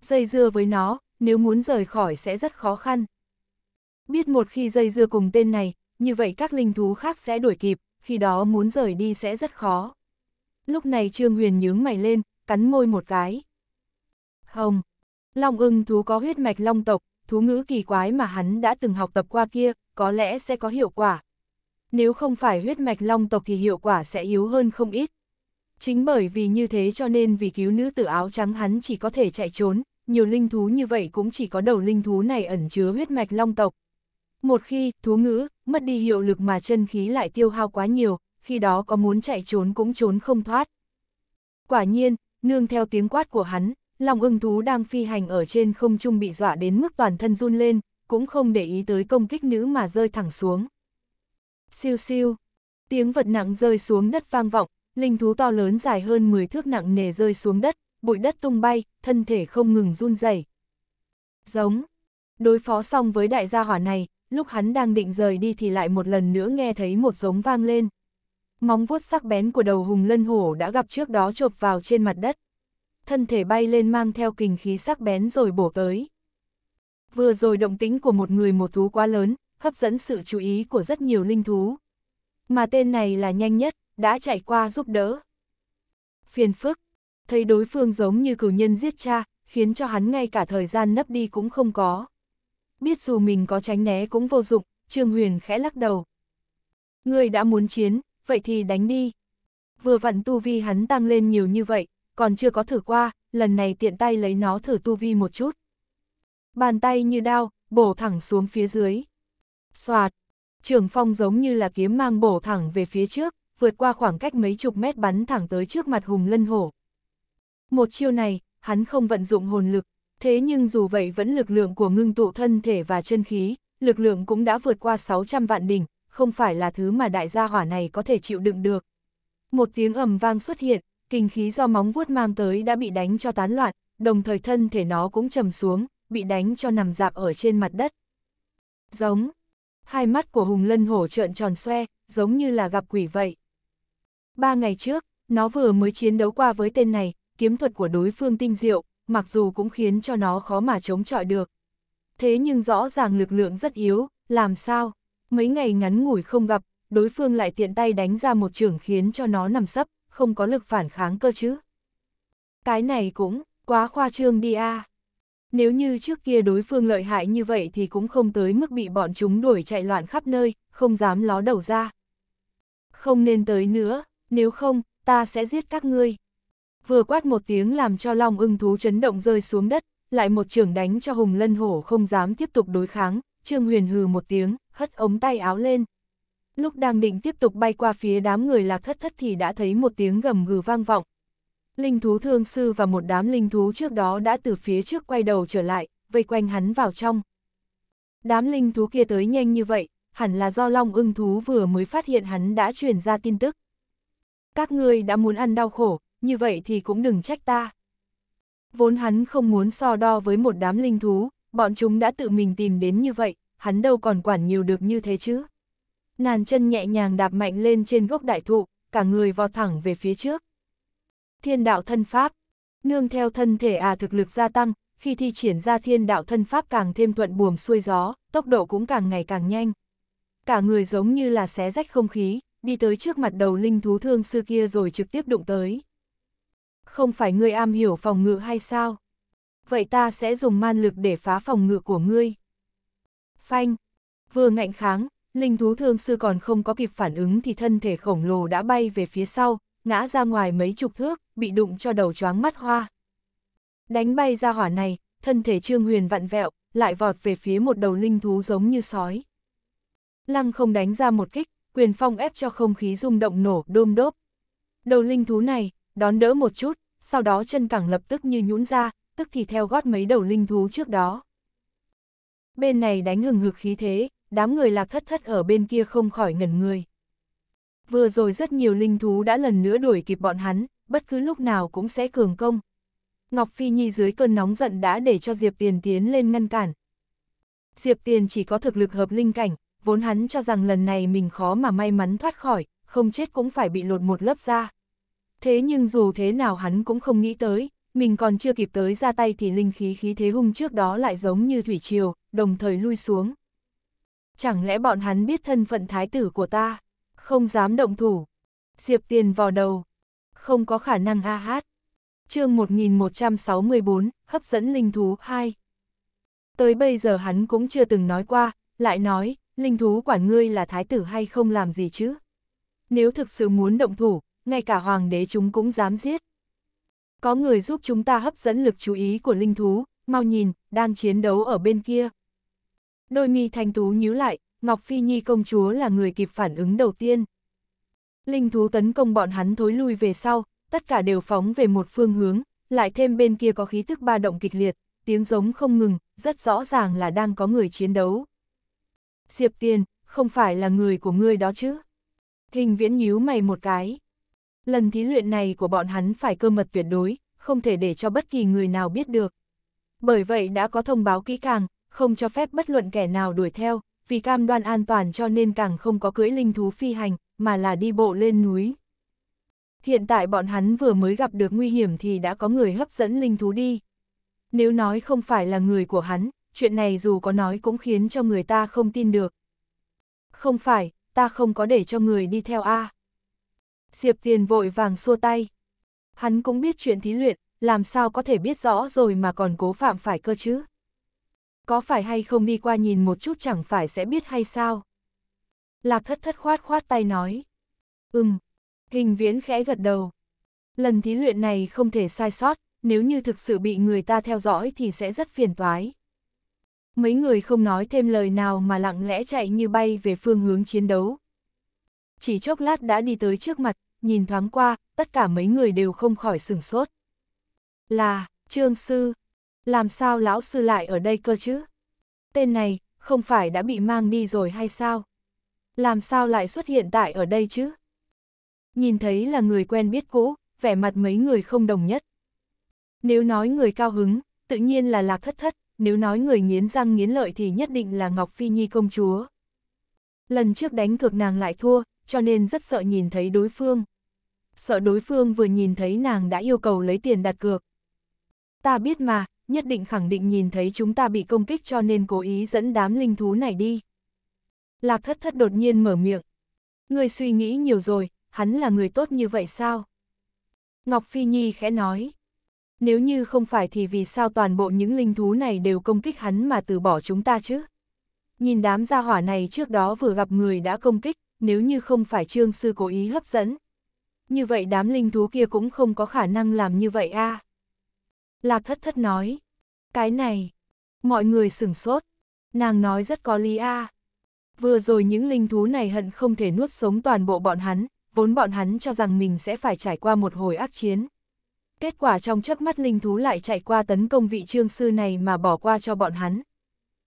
Dây dưa với nó, nếu muốn rời khỏi sẽ rất khó khăn. Biết một khi dây dưa cùng tên này, như vậy các linh thú khác sẽ đuổi kịp, khi đó muốn rời đi sẽ rất khó. Lúc này Trương Huyền nhướng mày lên, cắn môi một cái. không, Long ưng thú có huyết mạch long tộc, thú ngữ kỳ quái mà hắn đã từng học tập qua kia, có lẽ sẽ có hiệu quả. Nếu không phải huyết mạch long tộc thì hiệu quả sẽ yếu hơn không ít. Chính bởi vì như thế cho nên vì cứu nữ tử áo trắng hắn chỉ có thể chạy trốn, nhiều linh thú như vậy cũng chỉ có đầu linh thú này ẩn chứa huyết mạch long tộc, một khi, thú ngữ, mất đi hiệu lực mà chân khí lại tiêu hao quá nhiều, khi đó có muốn chạy trốn cũng trốn không thoát. Quả nhiên, nương theo tiếng quát của hắn, lòng ưng thú đang phi hành ở trên không trung bị dọa đến mức toàn thân run lên, cũng không để ý tới công kích nữ mà rơi thẳng xuống. Siêu siêu, tiếng vật nặng rơi xuống đất vang vọng, linh thú to lớn dài hơn 10 thước nặng nề rơi xuống đất, bụi đất tung bay, thân thể không ngừng run rẩy. Giống, đối phó xong với đại gia hỏa này, lúc hắn đang định rời đi thì lại một lần nữa nghe thấy một giống vang lên. Móng vuốt sắc bén của đầu hùng lân hổ đã gặp trước đó chộp vào trên mặt đất. Thân thể bay lên mang theo kình khí sắc bén rồi bổ tới. Vừa rồi động tính của một người một thú quá lớn, hấp dẫn sự chú ý của rất nhiều linh thú. Mà tên này là nhanh nhất, đã chạy qua giúp đỡ. Phiền phức, thấy đối phương giống như cử nhân giết cha, khiến cho hắn ngay cả thời gian nấp đi cũng không có biết dù mình có tránh né cũng vô dụng, Trương Huyền khẽ lắc đầu. người đã muốn chiến, vậy thì đánh đi. Vừa vặn tu vi hắn tăng lên nhiều như vậy, còn chưa có thử qua, lần này tiện tay lấy nó thử tu vi một chút. Bàn tay như đao, bổ thẳng xuống phía dưới. Xoạt, trường phong giống như là kiếm mang bổ thẳng về phía trước, vượt qua khoảng cách mấy chục mét bắn thẳng tới trước mặt hùng lân hổ. Một chiêu này, hắn không vận dụng hồn lực, Thế nhưng dù vậy vẫn lực lượng của ngưng tụ thân thể và chân khí, lực lượng cũng đã vượt qua 600 vạn đỉnh, không phải là thứ mà đại gia hỏa này có thể chịu đựng được. Một tiếng ầm vang xuất hiện, kinh khí do móng vuốt mang tới đã bị đánh cho tán loạn, đồng thời thân thể nó cũng trầm xuống, bị đánh cho nằm dạp ở trên mặt đất. Giống, hai mắt của Hùng Lân Hổ trợn tròn xoe, giống như là gặp quỷ vậy. Ba ngày trước, nó vừa mới chiến đấu qua với tên này, kiếm thuật của đối phương tinh diệu, mặc dù cũng khiến cho nó khó mà chống chọi được. Thế nhưng rõ ràng lực lượng rất yếu, làm sao? Mấy ngày ngắn ngủi không gặp, đối phương lại tiện tay đánh ra một trưởng khiến cho nó nằm sấp, không có lực phản kháng cơ chứ. Cái này cũng, quá khoa trương đi a. Nếu như trước kia đối phương lợi hại như vậy thì cũng không tới mức bị bọn chúng đuổi chạy loạn khắp nơi, không dám ló đầu ra. Không nên tới nữa, nếu không, ta sẽ giết các ngươi vừa quát một tiếng làm cho long ưng thú chấn động rơi xuống đất, lại một trường đánh cho hùng lân hổ không dám tiếp tục đối kháng, Trương Huyền hừ một tiếng, hất ống tay áo lên. Lúc đang định tiếp tục bay qua phía đám người lạc thất thất thì đã thấy một tiếng gầm gừ vang vọng. Linh thú thương sư và một đám linh thú trước đó đã từ phía trước quay đầu trở lại, vây quanh hắn vào trong. Đám linh thú kia tới nhanh như vậy, hẳn là do long ưng thú vừa mới phát hiện hắn đã truyền ra tin tức. Các ngươi đã muốn ăn đau khổ, như vậy thì cũng đừng trách ta. Vốn hắn không muốn so đo với một đám linh thú, bọn chúng đã tự mình tìm đến như vậy, hắn đâu còn quản nhiều được như thế chứ. Nàn chân nhẹ nhàng đạp mạnh lên trên gốc đại thụ, cả người vò thẳng về phía trước. Thiên đạo thân pháp, nương theo thân thể à thực lực gia tăng, khi thi triển ra thiên đạo thân pháp càng thêm thuận buồm xuôi gió, tốc độ cũng càng ngày càng nhanh. Cả người giống như là xé rách không khí, đi tới trước mặt đầu linh thú thương sư kia rồi trực tiếp đụng tới. Không phải ngươi am hiểu phòng ngự hay sao? Vậy ta sẽ dùng man lực để phá phòng ngự của ngươi. Phanh. Vừa ngạnh kháng, linh thú thương sư còn không có kịp phản ứng thì thân thể khổng lồ đã bay về phía sau, ngã ra ngoài mấy chục thước, bị đụng cho đầu choáng mắt hoa. Đánh bay ra hỏa này, thân thể Trương Huyền vặn vẹo, lại vọt về phía một đầu linh thú giống như sói. Lăng không đánh ra một kích, quyền phong ép cho không khí rung động nổ đôm đốp. Đầu linh thú này, đón đỡ một chút, sau đó chân cẳng lập tức như nhũn ra, tức thì theo gót mấy đầu linh thú trước đó. Bên này đánh hừng hực khí thế, đám người lạc thất thất ở bên kia không khỏi ngẩn người. Vừa rồi rất nhiều linh thú đã lần nữa đuổi kịp bọn hắn, bất cứ lúc nào cũng sẽ cường công. Ngọc Phi Nhi dưới cơn nóng giận đã để cho Diệp Tiền tiến lên ngăn cản. Diệp Tiền chỉ có thực lực hợp linh cảnh, vốn hắn cho rằng lần này mình khó mà may mắn thoát khỏi, không chết cũng phải bị lột một lớp da thế nhưng dù thế nào hắn cũng không nghĩ tới, mình còn chưa kịp tới ra tay thì linh khí khí thế hung trước đó lại giống như thủy triều, đồng thời lui xuống. Chẳng lẽ bọn hắn biết thân phận thái tử của ta, không dám động thủ. Diệp tiền vào đầu, không có khả năng a hát. chương 1164, hấp dẫn linh thú 2. Tới bây giờ hắn cũng chưa từng nói qua, lại nói, linh thú quản ngươi là thái tử hay không làm gì chứ. Nếu thực sự muốn động thủ, ngay cả hoàng đế chúng cũng dám giết. Có người giúp chúng ta hấp dẫn lực chú ý của linh thú, mau nhìn, đang chiến đấu ở bên kia. Đôi mi thanh tú nhíu lại, Ngọc Phi Nhi công chúa là người kịp phản ứng đầu tiên. Linh thú tấn công bọn hắn thối lui về sau, tất cả đều phóng về một phương hướng, lại thêm bên kia có khí thức ba động kịch liệt, tiếng giống không ngừng, rất rõ ràng là đang có người chiến đấu. Diệp Tiên, không phải là người của ngươi đó chứ? Hình viễn nhíu mày một cái. Lần thí luyện này của bọn hắn phải cơ mật tuyệt đối, không thể để cho bất kỳ người nào biết được. Bởi vậy đã có thông báo kỹ càng, không cho phép bất luận kẻ nào đuổi theo, vì cam đoan an toàn cho nên càng không có cưỡi linh thú phi hành, mà là đi bộ lên núi. Hiện tại bọn hắn vừa mới gặp được nguy hiểm thì đã có người hấp dẫn linh thú đi. Nếu nói không phải là người của hắn, chuyện này dù có nói cũng khiến cho người ta không tin được. Không phải, ta không có để cho người đi theo A. À. Diệp Tiền vội vàng xua tay. Hắn cũng biết chuyện thí luyện, làm sao có thể biết rõ rồi mà còn cố phạm phải cơ chứ. Có phải hay không đi qua nhìn một chút chẳng phải sẽ biết hay sao? Lạc thất thất khoát khoát tay nói. Ừm, hình viễn khẽ gật đầu. Lần thí luyện này không thể sai sót, nếu như thực sự bị người ta theo dõi thì sẽ rất phiền toái. Mấy người không nói thêm lời nào mà lặng lẽ chạy như bay về phương hướng chiến đấu, chỉ chốc lát đã đi tới trước mặt, nhìn thoáng qua, tất cả mấy người đều không khỏi sửng sốt. Là, Trương Sư, làm sao lão sư lại ở đây cơ chứ? Tên này, không phải đã bị mang đi rồi hay sao? Làm sao lại xuất hiện tại ở đây chứ? Nhìn thấy là người quen biết cũ, vẻ mặt mấy người không đồng nhất. Nếu nói người cao hứng, tự nhiên là lạc thất thất, nếu nói người nghiến răng nghiến lợi thì nhất định là Ngọc Phi Nhi công chúa. Lần trước đánh cược nàng lại thua, cho nên rất sợ nhìn thấy đối phương. Sợ đối phương vừa nhìn thấy nàng đã yêu cầu lấy tiền đặt cược. Ta biết mà, nhất định khẳng định nhìn thấy chúng ta bị công kích cho nên cố ý dẫn đám linh thú này đi. Lạc thất thất đột nhiên mở miệng. Người suy nghĩ nhiều rồi, hắn là người tốt như vậy sao? Ngọc Phi Nhi khẽ nói. Nếu như không phải thì vì sao toàn bộ những linh thú này đều công kích hắn mà từ bỏ chúng ta chứ? Nhìn đám gia hỏa này trước đó vừa gặp người đã công kích, nếu như không phải trương sư cố ý hấp dẫn. Như vậy đám linh thú kia cũng không có khả năng làm như vậy a. À. Lạc thất thất nói, cái này, mọi người sửng sốt, nàng nói rất có lý a. À. Vừa rồi những linh thú này hận không thể nuốt sống toàn bộ bọn hắn, vốn bọn hắn cho rằng mình sẽ phải trải qua một hồi ác chiến. Kết quả trong chớp mắt linh thú lại chạy qua tấn công vị trương sư này mà bỏ qua cho bọn hắn.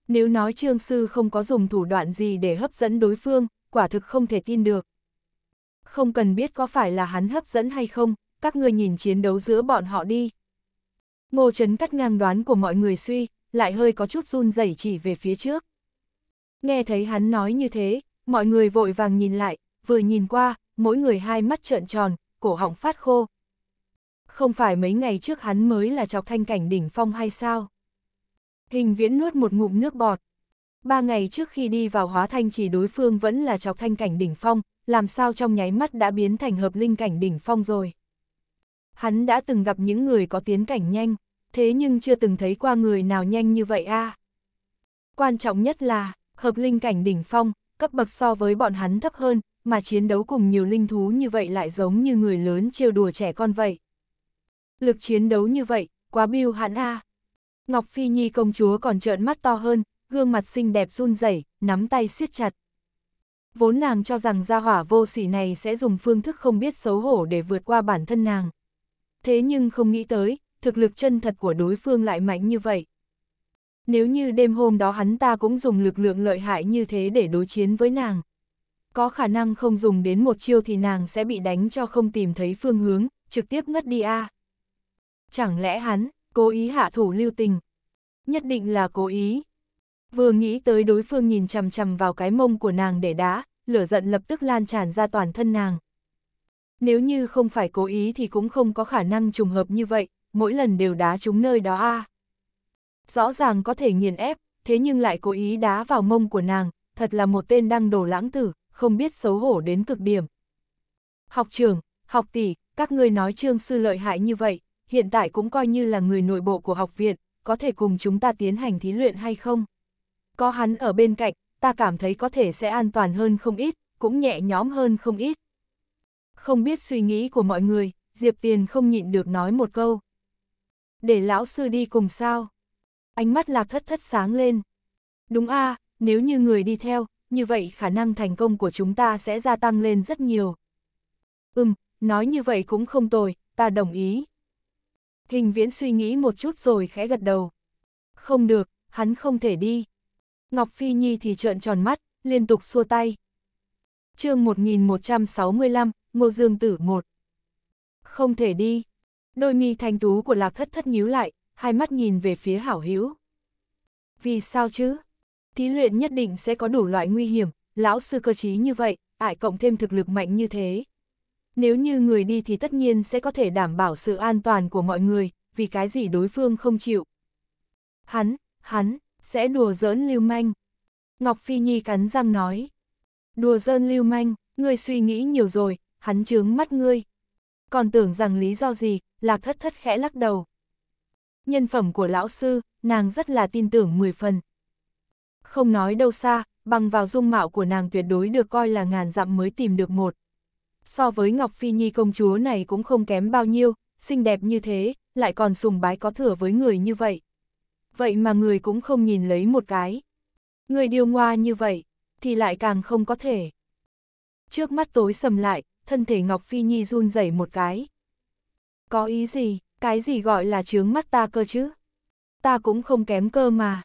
Nếu nói trương sư không có dùng thủ đoạn gì để hấp dẫn đối phương, quả thực không thể tin được. Không cần biết có phải là hắn hấp dẫn hay không, các ngươi nhìn chiến đấu giữa bọn họ đi. Ngô Trấn cắt ngang đoán của mọi người suy, lại hơi có chút run rẩy chỉ về phía trước. Nghe thấy hắn nói như thế, mọi người vội vàng nhìn lại, vừa nhìn qua, mỗi người hai mắt trợn tròn, cổ họng phát khô. Không phải mấy ngày trước hắn mới là chọc thanh cảnh đỉnh phong hay sao? Hình viễn nuốt một ngụm nước bọt, Ba ngày trước khi đi vào hóa thanh chỉ đối phương vẫn là chọc thanh cảnh đỉnh phong, làm sao trong nháy mắt đã biến thành hợp linh cảnh đỉnh phong rồi. Hắn đã từng gặp những người có tiến cảnh nhanh, thế nhưng chưa từng thấy qua người nào nhanh như vậy a. À. Quan trọng nhất là, hợp linh cảnh đỉnh phong, cấp bậc so với bọn hắn thấp hơn, mà chiến đấu cùng nhiều linh thú như vậy lại giống như người lớn trêu đùa trẻ con vậy. Lực chiến đấu như vậy, quá biêu hắn a. À. Ngọc Phi Nhi công chúa còn trợn mắt to hơn, gương mặt xinh đẹp run rẩy, nắm tay siết chặt. Vốn nàng cho rằng gia hỏa vô sỉ này sẽ dùng phương thức không biết xấu hổ để vượt qua bản thân nàng. Thế nhưng không nghĩ tới, thực lực chân thật của đối phương lại mạnh như vậy. Nếu như đêm hôm đó hắn ta cũng dùng lực lượng lợi hại như thế để đối chiến với nàng. Có khả năng không dùng đến một chiêu thì nàng sẽ bị đánh cho không tìm thấy phương hướng, trực tiếp ngất đi a. À. Chẳng lẽ hắn, cố ý hạ thủ lưu tình? Nhất định là cố ý, Vừa nghĩ tới đối phương nhìn chằm chằm vào cái mông của nàng để đá, lửa giận lập tức lan tràn ra toàn thân nàng. Nếu như không phải cố ý thì cũng không có khả năng trùng hợp như vậy, mỗi lần đều đá trúng nơi đó a. Rõ ràng có thể nghiền ép, thế nhưng lại cố ý đá vào mông của nàng, thật là một tên đang đổ lãng tử, không biết xấu hổ đến cực điểm. Học trưởng, học tỷ, các ngươi nói trương sư lợi hại như vậy, hiện tại cũng coi như là người nội bộ của học viện, có thể cùng chúng ta tiến hành thí luyện hay không? Có hắn ở bên cạnh, ta cảm thấy có thể sẽ an toàn hơn không ít, cũng nhẹ nhóm hơn không ít. Không biết suy nghĩ của mọi người, Diệp Tiền không nhịn được nói một câu. Để lão sư đi cùng sao? Ánh mắt lạc thất thất sáng lên. Đúng a à, nếu như người đi theo, như vậy khả năng thành công của chúng ta sẽ gia tăng lên rất nhiều. Ừm, nói như vậy cũng không tồi, ta đồng ý. Hình viễn suy nghĩ một chút rồi khẽ gật đầu. Không được, hắn không thể đi. Ngọc Phi Nhi thì trợn tròn mắt, liên tục xua tay. chương 1165, Ngô Dương Tử 1 Không thể đi. Đôi mi thanh tú của Lạc Thất Thất nhíu lại, hai mắt nhìn về phía hảo hữu. Vì sao chứ? Thí luyện nhất định sẽ có đủ loại nguy hiểm, lão sư cơ trí như vậy, ải cộng thêm thực lực mạnh như thế. Nếu như người đi thì tất nhiên sẽ có thể đảm bảo sự an toàn của mọi người, vì cái gì đối phương không chịu. Hắn, hắn, sẽ đùa giỡn lưu manh. Ngọc Phi Nhi cắn răng nói. Đùa giỡn lưu manh, ngươi suy nghĩ nhiều rồi, hắn chướng mắt ngươi. Còn tưởng rằng lý do gì, lạc thất thất khẽ lắc đầu. Nhân phẩm của lão sư, nàng rất là tin tưởng mười phần. Không nói đâu xa, bằng vào dung mạo của nàng tuyệt đối được coi là ngàn dặm mới tìm được một. So với Ngọc Phi Nhi công chúa này cũng không kém bao nhiêu, xinh đẹp như thế, lại còn sùng bái có thừa với người như vậy vậy mà người cũng không nhìn lấy một cái. Người điêu ngoa như vậy, thì lại càng không có thể. Trước mắt tối sầm lại, thân thể Ngọc Phi Nhi run rẩy một cái. Có ý gì, cái gì gọi là trướng mắt ta cơ chứ? Ta cũng không kém cơ mà.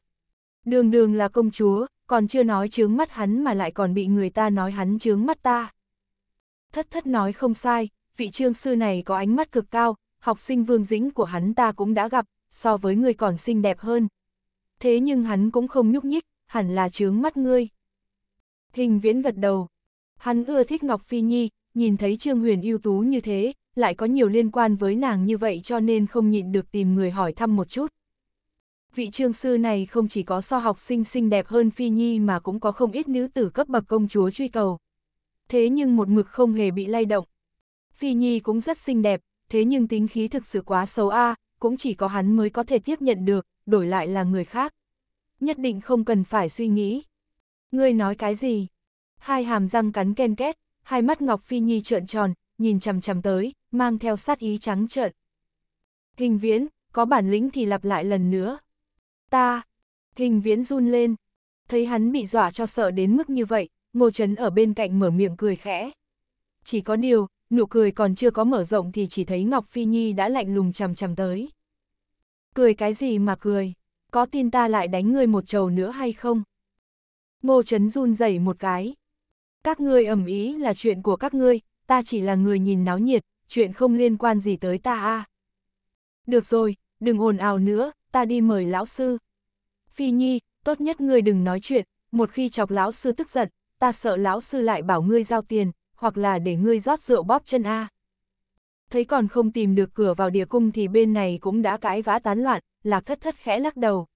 Đường đường là công chúa, còn chưa nói trướng mắt hắn mà lại còn bị người ta nói hắn trướng mắt ta. Thất thất nói không sai, vị trương sư này có ánh mắt cực cao, học sinh vương dĩnh của hắn ta cũng đã gặp, so với ngươi còn xinh đẹp hơn. Thế nhưng hắn cũng không nhúc nhích, hẳn là chướng mắt ngươi. Hình viễn gật đầu. Hắn ưa thích Ngọc Phi Nhi, nhìn thấy Trương Huyền ưu tú như thế, lại có nhiều liên quan với nàng như vậy cho nên không nhịn được tìm người hỏi thăm một chút. Vị trương sư này không chỉ có so học sinh xinh đẹp hơn Phi Nhi mà cũng có không ít nữ tử cấp bậc công chúa truy cầu. Thế nhưng một mực không hề bị lay động. Phi Nhi cũng rất xinh đẹp, thế nhưng tính khí thực sự quá xấu a à, cũng chỉ có hắn mới có thể tiếp nhận được, đổi lại là người khác. Nhất định không cần phải suy nghĩ. Ngươi nói cái gì? Hai hàm răng cắn ken két, hai mắt Ngọc Phi Nhi trợn tròn, nhìn chằm chằm tới, mang theo sát ý trắng trợn. Hình viễn, có bản lĩnh thì lặp lại lần nữa. Ta, hình viễn run lên, thấy hắn bị dọa cho sợ đến mức như vậy, Ngô Trấn ở bên cạnh mở miệng cười khẽ. Chỉ có điều, nụ cười còn chưa có mở rộng thì chỉ thấy Ngọc Phi Nhi đã lạnh lùng chằm chằm tới. Cười cái gì mà cười, có tin ta lại đánh ngươi một trầu nữa hay không? Ngô Trấn run rẩy một cái. Các ngươi ẩm ý là chuyện của các ngươi, ta chỉ là người nhìn náo nhiệt, chuyện không liên quan gì tới ta a. À. Được rồi, đừng ồn ào nữa, ta đi mời lão sư. Phi Nhi, tốt nhất ngươi đừng nói chuyện, một khi chọc lão sư tức giận, ta sợ lão sư lại bảo ngươi giao tiền, hoặc là để ngươi rót rượu bóp chân A. Thấy còn không tìm được cửa vào địa cung thì bên này cũng đã cãi vã tán loạn, lạc thất thất khẽ lắc đầu.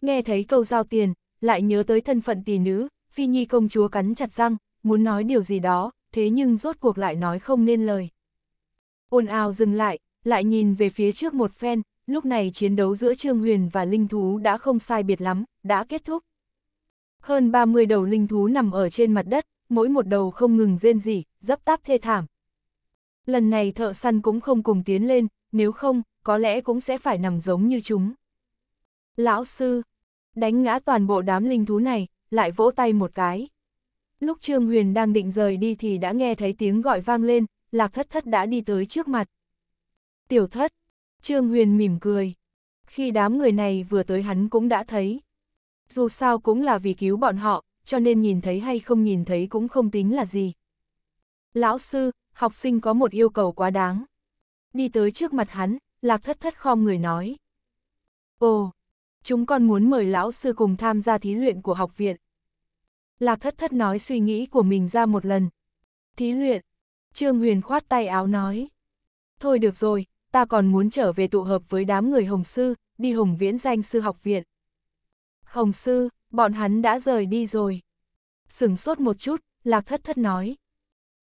Nghe thấy câu giao tiền, lại nhớ tới thân phận tỷ nữ, phi nhi công chúa cắn chặt răng, muốn nói điều gì đó, thế nhưng rốt cuộc lại nói không nên lời. Ôn ào dừng lại, lại nhìn về phía trước một phen, lúc này chiến đấu giữa Trương Huyền và Linh Thú đã không sai biệt lắm, đã kết thúc. Hơn 30 đầu linh thú nằm ở trên mặt đất, mỗi một đầu không ngừng rên rỉ, dấp táp thê thảm. Lần này thợ săn cũng không cùng tiến lên, nếu không, có lẽ cũng sẽ phải nằm giống như chúng. Lão sư, đánh ngã toàn bộ đám linh thú này, lại vỗ tay một cái. Lúc Trương Huyền đang định rời đi thì đã nghe thấy tiếng gọi vang lên, Lạc Thất Thất đã đi tới trước mặt. Tiểu Thất, Trương Huyền mỉm cười. Khi đám người này vừa tới hắn cũng đã thấy. Dù sao cũng là vì cứu bọn họ, cho nên nhìn thấy hay không nhìn thấy cũng không tính là gì. Lão sư, học sinh có một yêu cầu quá đáng. Đi tới trước mặt hắn, lạc thất thất khom người nói. Ồ, chúng con muốn mời lão sư cùng tham gia thí luyện của học viện. Lạc thất thất nói suy nghĩ của mình ra một lần. Thí luyện, Trương Huyền khoát tay áo nói. Thôi được rồi, ta còn muốn trở về tụ hợp với đám người Hồng Sư, đi Hồng Viễn danh sư học viện. Hồng Sư, bọn hắn đã rời đi rồi. Sửng sốt một chút, lạc thất thất nói.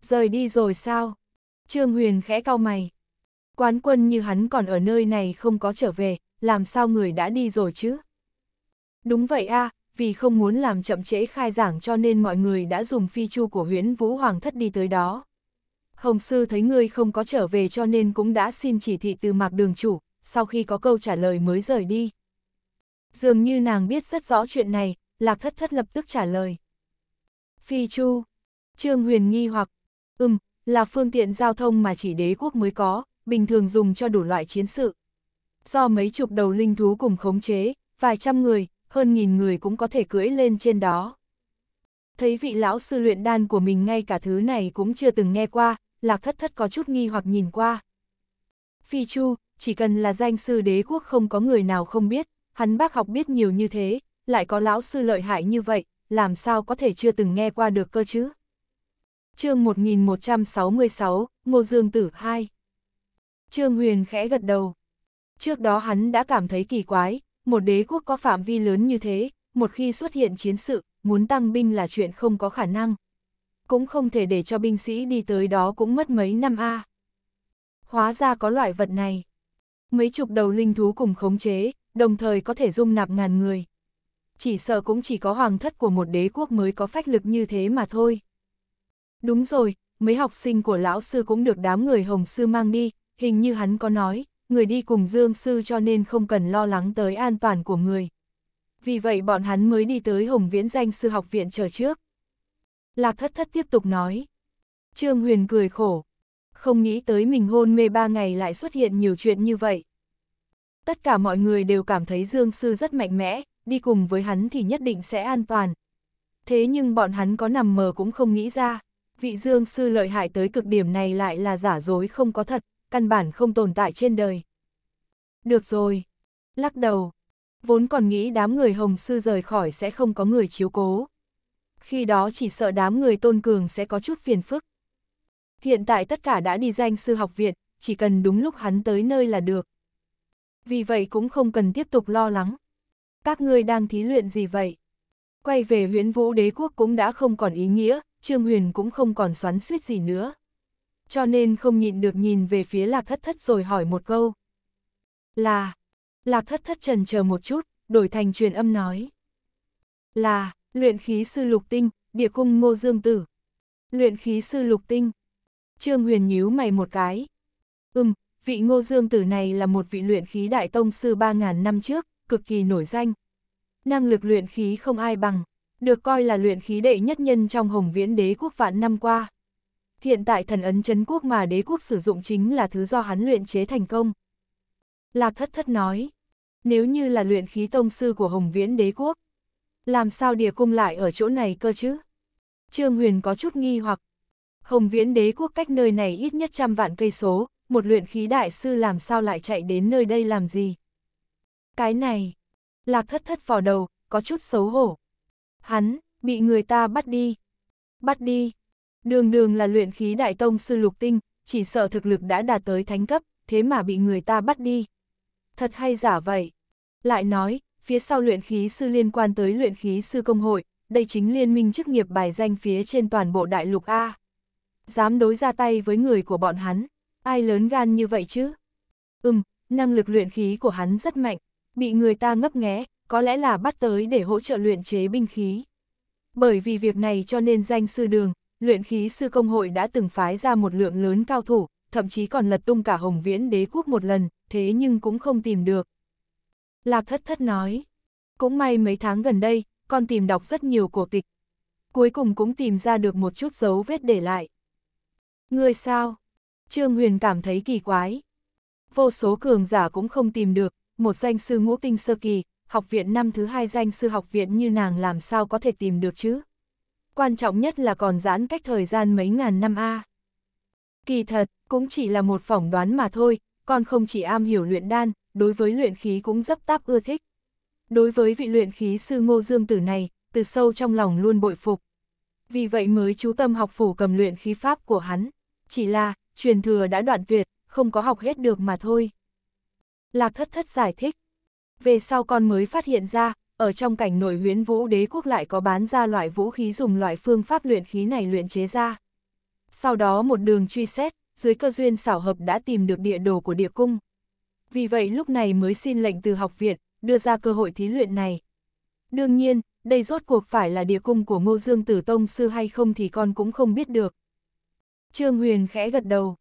Rời đi rồi sao? Trương Huyền khẽ cau mày. Quán quân như hắn còn ở nơi này không có trở về, làm sao người đã đi rồi chứ? Đúng vậy a, à, vì không muốn làm chậm trễ khai giảng cho nên mọi người đã dùng phi chu của huyễn Vũ Hoàng Thất đi tới đó. Hồng Sư thấy ngươi không có trở về cho nên cũng đã xin chỉ thị từ mạc đường chủ, sau khi có câu trả lời mới rời đi. Dường như nàng biết rất rõ chuyện này, Lạc Thất Thất lập tức trả lời. Phi Chu, Trương Huyền nghi hoặc, ừm, là phương tiện giao thông mà chỉ đế quốc mới có, bình thường dùng cho đủ loại chiến sự. Do mấy chục đầu linh thú cùng khống chế, vài trăm người, hơn nghìn người cũng có thể cưỡi lên trên đó. Thấy vị lão sư luyện đan của mình ngay cả thứ này cũng chưa từng nghe qua, Lạc Thất Thất có chút nghi hoặc nhìn qua. Phi Chu, chỉ cần là danh sư đế quốc không có người nào không biết, hắn bác học biết nhiều như thế, lại có lão sư lợi hại như vậy, làm sao có thể chưa từng nghe qua được cơ chứ? chương 1166, Ngô Dương Tử 2 Trương Huyền khẽ gật đầu. Trước đó hắn đã cảm thấy kỳ quái, một đế quốc có phạm vi lớn như thế, một khi xuất hiện chiến sự, muốn tăng binh là chuyện không có khả năng. Cũng không thể để cho binh sĩ đi tới đó cũng mất mấy năm a. À. Hóa ra có loại vật này. Mấy chục đầu linh thú cùng khống chế, đồng thời có thể dung nạp ngàn người chỉ sợ cũng chỉ có hoàng thất của một đế quốc mới có phách lực như thế mà thôi. Đúng rồi, mấy học sinh của lão sư cũng được đám người hồng sư mang đi, hình như hắn có nói, người đi cùng dương sư cho nên không cần lo lắng tới an toàn của người. Vì vậy bọn hắn mới đi tới hồng viễn danh sư học viện chờ trước. Lạc thất thất tiếp tục nói. Trương Huyền cười khổ. Không nghĩ tới mình hôn mê ba ngày lại xuất hiện nhiều chuyện như vậy. Tất cả mọi người đều cảm thấy Dương Sư rất mạnh mẽ, đi cùng với hắn thì nhất định sẽ an toàn. Thế nhưng bọn hắn có nằm mờ cũng không nghĩ ra, vị dương sư lợi hại tới cực điểm này lại là giả dối không có thật, căn bản không tồn tại trên đời. Được rồi, lắc đầu, vốn còn nghĩ đám người hồng sư rời khỏi sẽ không có người chiếu cố. Khi đó chỉ sợ đám người tôn cường sẽ có chút phiền phức. Hiện tại tất cả đã đi danh sư học viện, chỉ cần đúng lúc hắn tới nơi là được. Vì vậy cũng không cần tiếp tục lo lắng các ngươi đang thí luyện gì vậy? Quay về huyễn vũ đế quốc cũng đã không còn ý nghĩa, Trương Huyền cũng không còn xoắn suýt gì nữa. Cho nên không nhịn được nhìn về phía lạc thất thất rồi hỏi một câu. Là, lạc thất thất trần chờ một chút, đổi thành truyền âm nói. Là, luyện khí sư lục tinh, địa cung ngô dương tử. Luyện khí sư lục tinh. Trương Huyền nhíu mày một cái. Ừm, vị ngô dương tử này là một vị luyện khí đại tông sư 3.000 năm trước, cực kỳ nổi danh. Năng lực luyện khí không ai bằng, được coi là luyện khí đệ nhất nhân trong Hồng Viễn đế quốc vạn năm qua. Hiện tại thần ấn chấn quốc mà đế quốc sử dụng chính là thứ do hắn luyện chế thành công. Lạc thất thất nói, nếu như là luyện khí tông sư của Hồng Viễn đế quốc, làm sao địa cung lại ở chỗ này cơ chứ? Trương Huyền có chút nghi hoặc, Hồng Viễn đế quốc cách nơi này ít nhất trăm vạn cây số, một luyện khí đại sư làm sao lại chạy đến nơi đây làm gì? Cái này, lạc thất thất vào đầu, có chút xấu hổ. Hắn, bị người ta bắt đi. Bắt đi. Đường đường là luyện khí đại tông sư lục tinh, chỉ sợ thực lực đã đạt tới thánh cấp, thế mà bị người ta bắt đi. Thật hay giả vậy? Lại nói, phía sau luyện khí sư liên quan tới luyện khí sư công hội, đây chính liên minh chức nghiệp bài danh phía trên toàn bộ đại lục A. Dám đối ra tay với người của bọn hắn, ai lớn gan như vậy chứ? Ừm, năng lực luyện khí của hắn rất mạnh, bị người ta ngấp nghé, có lẽ là bắt tới để hỗ trợ luyện chế binh khí. Bởi vì việc này cho nên danh sư đường, luyện khí sư công hội đã từng phái ra một lượng lớn cao thủ, thậm chí còn lật tung cả Hồng Viễn đế quốc một lần, thế nhưng cũng không tìm được. Lạc thất thất nói, cũng may mấy tháng gần đây, con tìm đọc rất nhiều cổ tịch. Cuối cùng cũng tìm ra được một chút dấu vết để lại. Người sao? Trương Huyền cảm thấy kỳ quái. Vô số cường giả cũng không tìm được, một danh sư ngũ tinh sơ kỳ, học viện năm thứ hai danh sư học viện như nàng làm sao có thể tìm được chứ. Quan trọng nhất là còn giãn cách thời gian mấy ngàn năm A. Kỳ thật, cũng chỉ là một phỏng đoán mà thôi, con không chỉ am hiểu luyện đan, đối với luyện khí cũng dấp táp ưa thích. Đối với vị luyện khí sư ngô dương tử này, từ sâu trong lòng luôn bội phục. Vì vậy mới chú tâm học phủ cầm luyện khí pháp của hắn. Chỉ là, truyền thừa đã đoạn tuyệt, không có học hết được mà thôi. Lạc thất thất giải thích. Về sau con mới phát hiện ra, ở trong cảnh nội huyến vũ đế quốc lại có bán ra loại vũ khí dùng loại phương pháp luyện khí này luyện chế ra. Sau đó một đường truy xét, dưới cơ duyên xảo hợp đã tìm được địa đồ của địa cung. Vì vậy lúc này mới xin lệnh từ học viện, đưa ra cơ hội thí luyện này. Đương nhiên, đây rốt cuộc phải là địa cung của Ngô Dương Tử Tông Sư hay không thì con cũng không biết được. Trương Huyền khẽ gật đầu.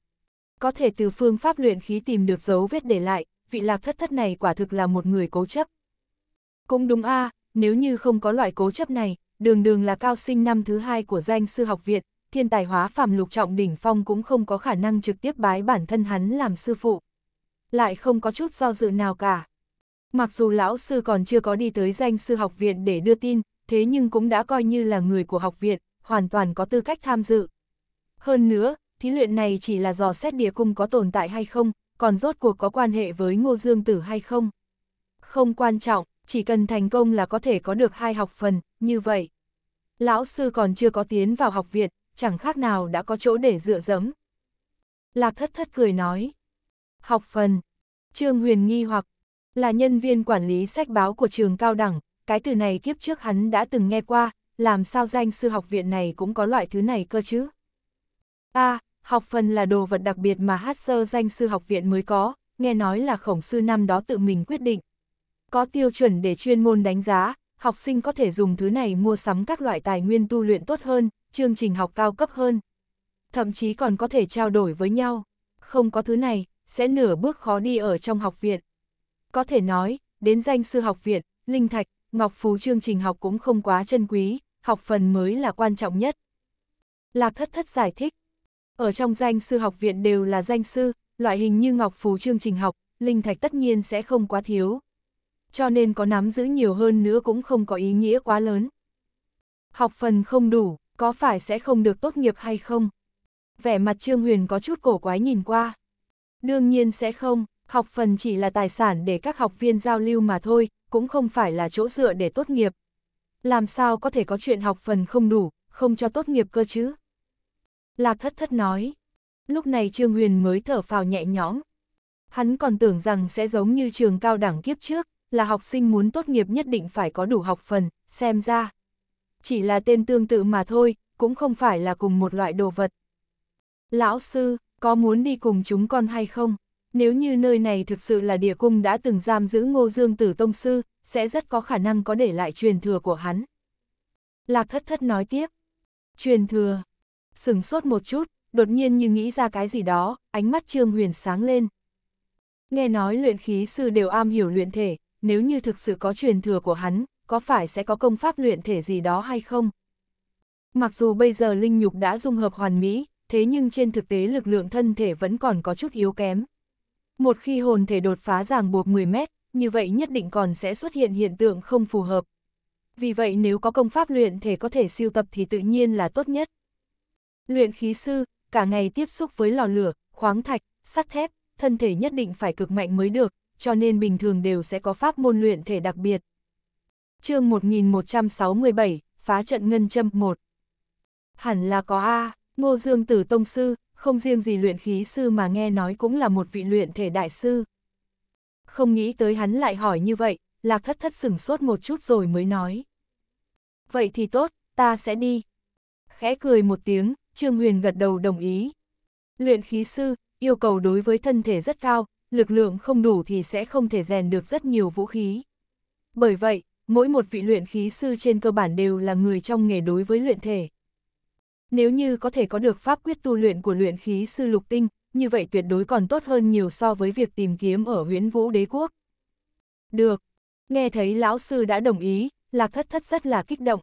Có thể từ phương pháp luyện khí tìm được dấu vết để lại, vị lạc thất thất này quả thực là một người cố chấp. Cũng đúng a à, nếu như không có loại cố chấp này, đường đường là cao sinh năm thứ hai của danh sư học viện, thiên tài hóa phàm lục trọng đỉnh phong cũng không có khả năng trực tiếp bái bản thân hắn làm sư phụ. Lại không có chút do dự nào cả. Mặc dù lão sư còn chưa có đi tới danh sư học viện để đưa tin, thế nhưng cũng đã coi như là người của học viện, hoàn toàn có tư cách tham dự. Hơn nữa, thí luyện này chỉ là dò xét địa cung có tồn tại hay không, còn rốt cuộc có quan hệ với Ngô Dương Tử hay không? Không quan trọng, chỉ cần thành công là có thể có được hai học phần, như vậy. Lão sư còn chưa có tiến vào học viện, chẳng khác nào đã có chỗ để dựa dẫm. Lạc thất thất cười nói. Học phần, Trương Huyền nghi hoặc, là nhân viên quản lý sách báo của trường cao đẳng, cái từ này kiếp trước hắn đã từng nghe qua, làm sao danh sư học viện này cũng có loại thứ này cơ chứ? a à, học phần là đồ vật đặc biệt mà hát sơ danh sư học viện mới có, nghe nói là khổng sư năm đó tự mình quyết định. Có tiêu chuẩn để chuyên môn đánh giá, học sinh có thể dùng thứ này mua sắm các loại tài nguyên tu luyện tốt hơn, chương trình học cao cấp hơn. Thậm chí còn có thể trao đổi với nhau. Không có thứ này, sẽ nửa bước khó đi ở trong học viện. Có thể nói, đến danh sư học viện, linh thạch, ngọc phú chương trình học cũng không quá chân quý, học phần mới là quan trọng nhất. Lạc thất thất giải thích, ở trong danh sư học viện đều là danh sư, loại hình như ngọc phú chương trình học, linh thạch tất nhiên sẽ không quá thiếu. Cho nên có nắm giữ nhiều hơn nữa cũng không có ý nghĩa quá lớn. Học phần không đủ, có phải sẽ không được tốt nghiệp hay không? Vẻ mặt Trương Huyền có chút cổ quái nhìn qua. Đương nhiên sẽ không, học phần chỉ là tài sản để các học viên giao lưu mà thôi, cũng không phải là chỗ dựa để tốt nghiệp. Làm sao có thể có chuyện học phần không đủ, không cho tốt nghiệp cơ chứ? Lạc thất thất nói. Lúc này Trương Huyền mới thở phào nhẹ nhõm. Hắn còn tưởng rằng sẽ giống như trường cao đẳng kiếp trước, là học sinh muốn tốt nghiệp nhất định phải có đủ học phần, xem ra. Chỉ là tên tương tự mà thôi, cũng không phải là cùng một loại đồ vật. Lão sư, có muốn đi cùng chúng con hay không? Nếu như nơi này thực sự là địa cung đã từng giam giữ ngô dương tử tông sư, sẽ rất có khả năng có để lại truyền thừa của hắn. Lạc thất thất nói tiếp. Truyền thừa, sửng sốt một chút, đột nhiên như nghĩ ra cái gì đó, ánh mắt Trương Huyền sáng lên. Nghe nói luyện khí sư đều am hiểu luyện thể, nếu như thực sự có truyền thừa của hắn, có phải sẽ có công pháp luyện thể gì đó hay không? Mặc dù bây giờ linh nhục đã dung hợp hoàn mỹ, thế nhưng trên thực tế lực lượng thân thể vẫn còn có chút yếu kém. Một khi hồn thể đột phá ràng buộc 10 mét, như vậy nhất định còn sẽ xuất hiện hiện tượng không phù hợp. Vì vậy nếu có công pháp luyện thể có thể siêu tập thì tự nhiên là tốt nhất. Luyện khí sư, cả ngày tiếp xúc với lò lửa, khoáng thạch, sắt thép, thân thể nhất định phải cực mạnh mới được, cho nên bình thường đều sẽ có pháp môn luyện thể đặc biệt. chương 1167, Phá trận ngân châm 1 Hẳn là có A, Ngô Dương Tử Tông Sư, không riêng gì luyện khí sư mà nghe nói cũng là một vị luyện thể đại sư. Không nghĩ tới hắn lại hỏi như vậy, Lạc Thất Thất sửng sốt một chút rồi mới nói. Vậy thì tốt, ta sẽ đi. Khẽ cười một tiếng, Trương Huyền gật đầu đồng ý. Luyện khí sư, yêu cầu đối với thân thể rất cao, lực lượng không đủ thì sẽ không thể rèn được rất nhiều vũ khí. Bởi vậy, mỗi một vị luyện khí sư trên cơ bản đều là người trong nghề đối với luyện thể. Nếu như có thể có được pháp quyết tu luyện của luyện khí sư lục tinh, như vậy tuyệt đối còn tốt hơn nhiều so với việc tìm kiếm ở huyến vũ đế quốc. Được, nghe thấy lão sư đã đồng ý, lạc thất thất rất là kích động.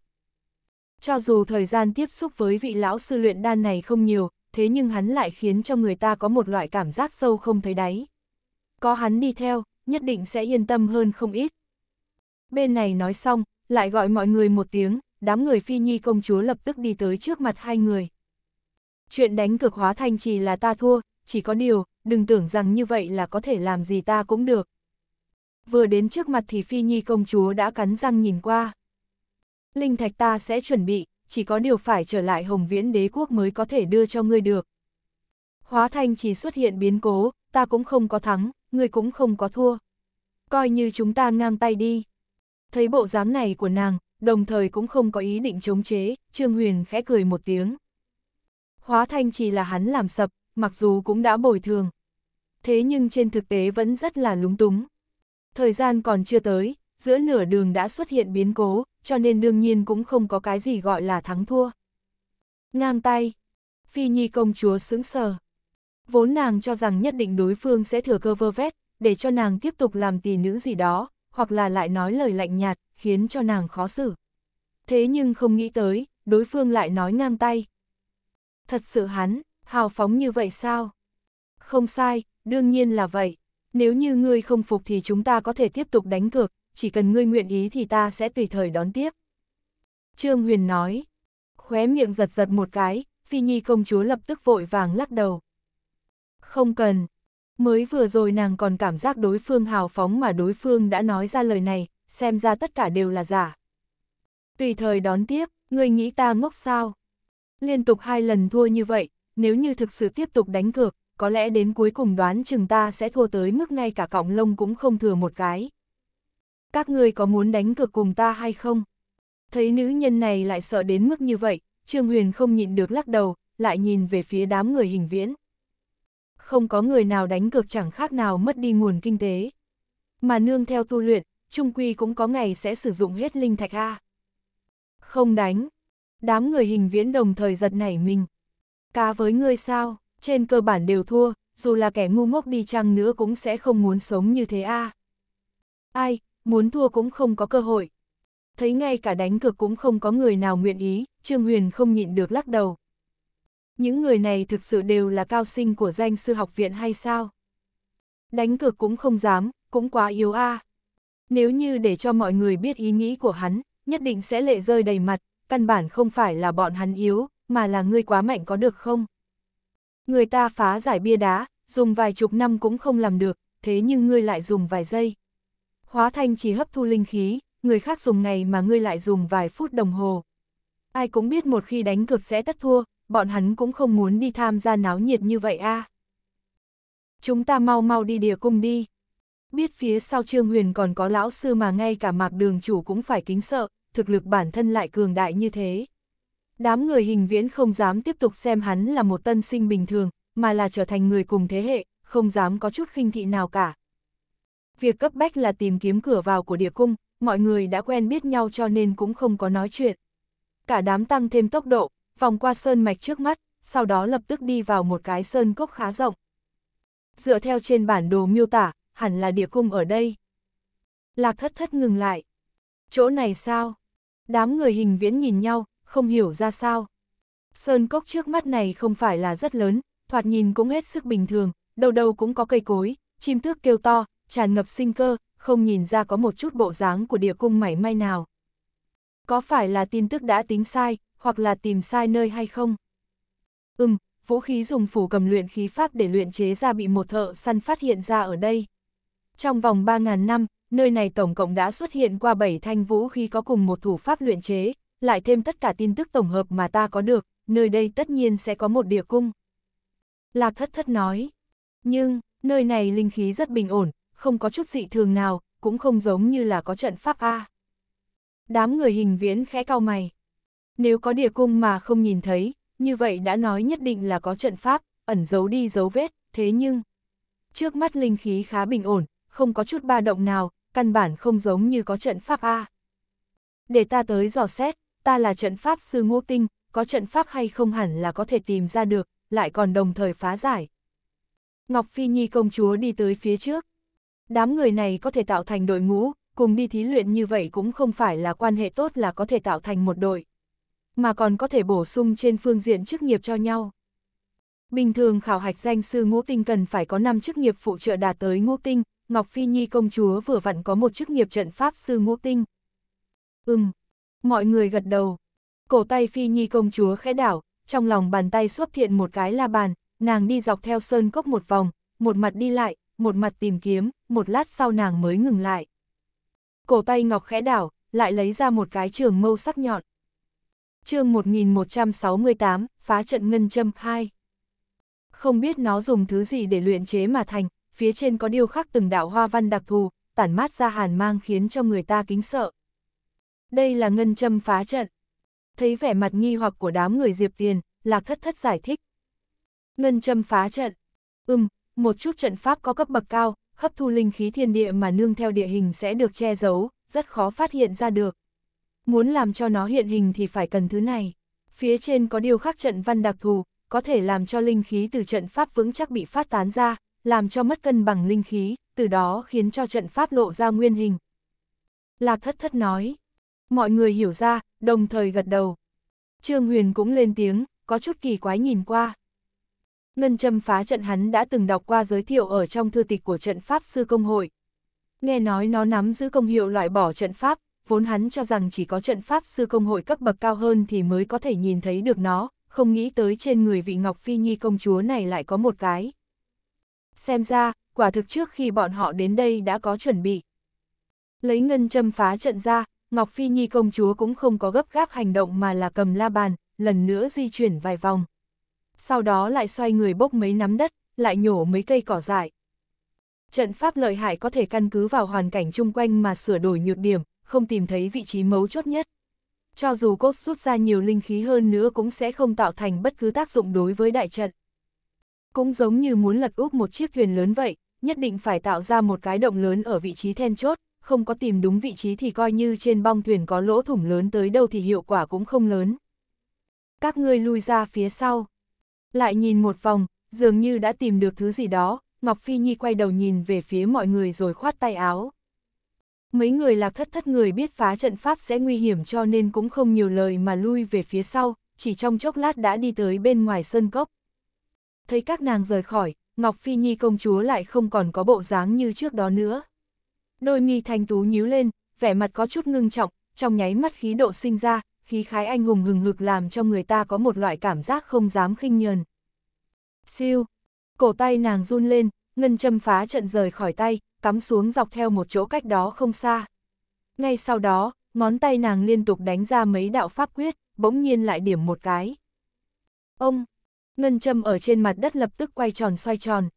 Cho dù thời gian tiếp xúc với vị lão sư luyện đan này không nhiều, thế nhưng hắn lại khiến cho người ta có một loại cảm giác sâu không thấy đáy. Có hắn đi theo, nhất định sẽ yên tâm hơn không ít. Bên này nói xong, lại gọi mọi người một tiếng, đám người phi nhi công chúa lập tức đi tới trước mặt hai người. Chuyện đánh cực hóa thanh trì là ta thua, chỉ có điều, đừng tưởng rằng như vậy là có thể làm gì ta cũng được. Vừa đến trước mặt thì phi nhi công chúa đã cắn răng nhìn qua. Linh thạch ta sẽ chuẩn bị, chỉ có điều phải trở lại Hồng Viễn đế quốc mới có thể đưa cho ngươi được. Hóa Thanh chỉ xuất hiện biến cố, ta cũng không có thắng, ngươi cũng không có thua. Coi như chúng ta ngang tay đi. Thấy bộ dáng này của nàng, đồng thời cũng không có ý định chống chế, Trương Huyền khẽ cười một tiếng. Hóa Thanh chỉ là hắn làm sập, mặc dù cũng đã bồi thường. Thế nhưng trên thực tế vẫn rất là lúng túng. Thời gian còn chưa tới, giữa nửa đường đã xuất hiện biến cố, cho nên đương nhiên cũng không có cái gì gọi là thắng thua. Ngang tay, Phi Nhi công chúa sững sờ. Vốn nàng cho rằng nhất định đối phương sẽ thừa cơ vơ vét, để cho nàng tiếp tục làm tỷ nữ gì đó, hoặc là lại nói lời lạnh nhạt, khiến cho nàng khó xử. Thế nhưng không nghĩ tới, đối phương lại nói ngang tay. Thật sự hắn, hào phóng như vậy sao? Không sai, đương nhiên là vậy. Nếu như ngươi không phục thì chúng ta có thể tiếp tục đánh cược, chỉ cần ngươi nguyện ý thì ta sẽ tùy thời đón tiếp. Trương Huyền nói, khóe miệng giật giật một cái, Phi Nhi công chúa lập tức vội vàng lắc đầu. Không cần, mới vừa rồi nàng còn cảm giác đối phương hào phóng mà đối phương đã nói ra lời này, xem ra tất cả đều là giả. Tùy thời đón tiếp, ngươi nghĩ ta ngốc sao? Liên tục hai lần thua như vậy, nếu như thực sự tiếp tục đánh cược, có lẽ đến cuối cùng đoán chừng ta sẽ thua tới mức ngay cả cọng lông cũng không thừa một cái các ngươi có muốn đánh cược cùng ta hay không? Thấy nữ nhân này lại sợ đến mức như vậy, Trương Huyền không nhịn được lắc đầu, lại nhìn về phía đám người hình viễn. Không có người nào đánh cược chẳng khác nào mất đi nguồn kinh tế. Mà nương theo tu luyện, Trung Quy cũng có ngày sẽ sử dụng hết linh thạch A. Không đánh. Đám người hình viễn đồng thời giật nảy mình. Cá với ngươi sao, trên cơ bản đều thua, dù là kẻ ngu ngốc đi chăng nữa cũng sẽ không muốn sống như thế A. Ai, muốn thua cũng không có cơ hội. Thấy ngay cả đánh cược cũng không có người nào nguyện ý, Trương Huyền không nhịn được lắc đầu. Những người này thực sự đều là cao sinh của danh sư học viện hay sao? Đánh cược cũng không dám, cũng quá yếu a. À. Nếu như để cho mọi người biết ý nghĩ của hắn, nhất định sẽ lệ rơi đầy mặt, căn bản không phải là bọn hắn yếu, mà là ngươi quá mạnh có được không? Người ta phá giải bia đá, dùng vài chục năm cũng không làm được, thế nhưng ngươi lại dùng vài giây hóa thanh chỉ hấp thu linh khí, người khác dùng ngày mà ngươi lại dùng vài phút đồng hồ. Ai cũng biết một khi đánh cược sẽ tất thua, bọn hắn cũng không muốn đi tham gia náo nhiệt như vậy a. Chúng ta mau mau đi địa cung đi. Biết phía sau Trương Huyền còn có lão sư mà ngay cả mạc đường chủ cũng phải kính sợ, thực lực bản thân lại cường đại như thế. Đám người hình viễn không dám tiếp tục xem hắn là một tân sinh bình thường, mà là trở thành người cùng thế hệ, không dám có chút khinh thị nào cả. Việc cấp bách là tìm kiếm cửa vào của địa cung, mọi người đã quen biết nhau cho nên cũng không có nói chuyện. Cả đám tăng thêm tốc độ, vòng qua sơn mạch trước mắt, sau đó lập tức đi vào một cái sơn cốc khá rộng. Dựa theo trên bản đồ miêu tả, hẳn là địa cung ở đây. Lạc thất thất ngừng lại. Chỗ này sao? Đám người hình viễn nhìn nhau, không hiểu ra sao. Sơn cốc trước mắt này không phải là rất lớn, thoạt nhìn cũng hết sức bình thường, đầu đầu cũng có cây cối, chim tước kêu to, tràn ngập sinh cơ, không nhìn ra có một chút bộ dáng của địa cung mảy may nào. Có phải là tin tức đã tính sai, hoặc là tìm sai nơi hay không? Ừm, vũ khí dùng phủ cầm luyện khí pháp để luyện chế ra bị một thợ săn phát hiện ra ở đây. Trong vòng 3.000 năm, nơi này tổng cộng đã xuất hiện qua 7 thanh vũ khí có cùng một thủ pháp luyện chế, lại thêm tất cả tin tức tổng hợp mà ta có được, nơi đây tất nhiên sẽ có một địa cung. Lạc thất thất nói, nhưng, nơi này linh khí rất bình ổn, không có chút dị thường nào, cũng không giống như là có trận pháp A. Đám người hình viễn khẽ cao mày. Nếu có địa cung mà không nhìn thấy, như vậy đã nói nhất định là có trận pháp, ẩn giấu đi dấu vết, thế nhưng... Trước mắt linh khí khá bình ổn, không có chút ba động nào, căn bản không giống như có trận pháp A. Để ta tới dò xét, ta là trận pháp sư ngô tinh, có trận pháp hay không hẳn là có thể tìm ra được, lại còn đồng thời phá giải. Ngọc Phi Nhi công chúa đi tới phía trước đám người này có thể tạo thành đội ngũ, cùng đi thí luyện như vậy cũng không phải là quan hệ tốt là có thể tạo thành một đội, mà còn có thể bổ sung trên phương diện chức nghiệp cho nhau. Bình thường khảo hạch danh sư ngũ tinh cần phải có 5 chức nghiệp phụ trợ đạt tới ngũ tinh, Ngọc Phi Nhi công chúa vừa vặn có một chức nghiệp trận pháp sư ngũ tinh. Ừm, mọi người gật đầu. Cổ tay Phi Nhi công chúa khẽ đảo, trong lòng bàn tay xuất hiện một cái la bàn, nàng đi dọc theo sơn cốc một vòng, một mặt đi lại, một mặt tìm kiếm, một lát sau nàng mới ngừng lại. Cổ tay ngọc khẽ đảo, lại lấy ra một cái trường mâu sắc nhọn. chương 1168, phá trận ngân châm 2. Không biết nó dùng thứ gì để luyện chế mà thành, phía trên có điêu khắc từng đạo hoa văn đặc thù, tản mát ra hàn mang khiến cho người ta kính sợ. Đây là ngân châm phá trận. Thấy vẻ mặt nghi hoặc của đám người Diệp Tiền, Lạc Thất Thất giải thích. Ngân châm phá trận. Ừm, một chút trận pháp có cấp bậc cao, hấp thu linh khí thiên địa mà nương theo địa hình sẽ được che giấu, rất khó phát hiện ra được. Muốn làm cho nó hiện hình thì phải cần thứ này. Phía trên có điều khắc trận văn đặc thù, có thể làm cho linh khí từ trận pháp vững chắc bị phát tán ra, làm cho mất cân bằng linh khí, từ đó khiến cho trận pháp lộ ra nguyên hình. Lạc thất thất nói. Mọi người hiểu ra, đồng thời gật đầu. Trương Huyền cũng lên tiếng, có chút kỳ quái nhìn qua ngân châm phá trận hắn đã từng đọc qua giới thiệu ở trong thư tịch của trận pháp sư công hội. Nghe nói nó nắm giữ công hiệu loại bỏ trận pháp, vốn hắn cho rằng chỉ có trận pháp sư công hội cấp bậc cao hơn thì mới có thể nhìn thấy được nó, không nghĩ tới trên người vị Ngọc Phi Nhi công chúa này lại có một cái. Xem ra, quả thực trước khi bọn họ đến đây đã có chuẩn bị. Lấy ngân châm phá trận ra, Ngọc Phi Nhi công chúa cũng không có gấp gáp hành động mà là cầm la bàn, lần nữa di chuyển vài vòng sau đó lại xoay người bốc mấy nắm đất, lại nhổ mấy cây cỏ dại. Trận pháp lợi hại có thể căn cứ vào hoàn cảnh chung quanh mà sửa đổi nhược điểm, không tìm thấy vị trí mấu chốt nhất. Cho dù cốt rút ra nhiều linh khí hơn nữa cũng sẽ không tạo thành bất cứ tác dụng đối với đại trận. Cũng giống như muốn lật úp một chiếc thuyền lớn vậy, nhất định phải tạo ra một cái động lớn ở vị trí then chốt, không có tìm đúng vị trí thì coi như trên bong thuyền có lỗ thủng lớn tới đâu thì hiệu quả cũng không lớn. Các ngươi lui ra phía sau, lại nhìn một vòng, dường như đã tìm được thứ gì đó, Ngọc Phi Nhi quay đầu nhìn về phía mọi người rồi khoát tay áo. Mấy người lạc thất thất người biết phá trận pháp sẽ nguy hiểm cho nên cũng không nhiều lời mà lui về phía sau, chỉ trong chốc lát đã đi tới bên ngoài sân cốc. Thấy các nàng rời khỏi, Ngọc Phi Nhi công chúa lại không còn có bộ dáng như trước đó nữa. Đôi mi thanh tú nhíu lên, vẻ mặt có chút ngưng trọng, trong nháy mắt khí độ sinh ra, khí khái anh hùng hừng hực làm cho người ta có một loại cảm giác không dám khinh nhờn. Siêu, cổ tay nàng run lên, ngân châm phá trận rời khỏi tay, cắm xuống dọc theo một chỗ cách đó không xa. Ngay sau đó, ngón tay nàng liên tục đánh ra mấy đạo pháp quyết, bỗng nhiên lại điểm một cái. Ông, ngân châm ở trên mặt đất lập tức quay tròn xoay tròn.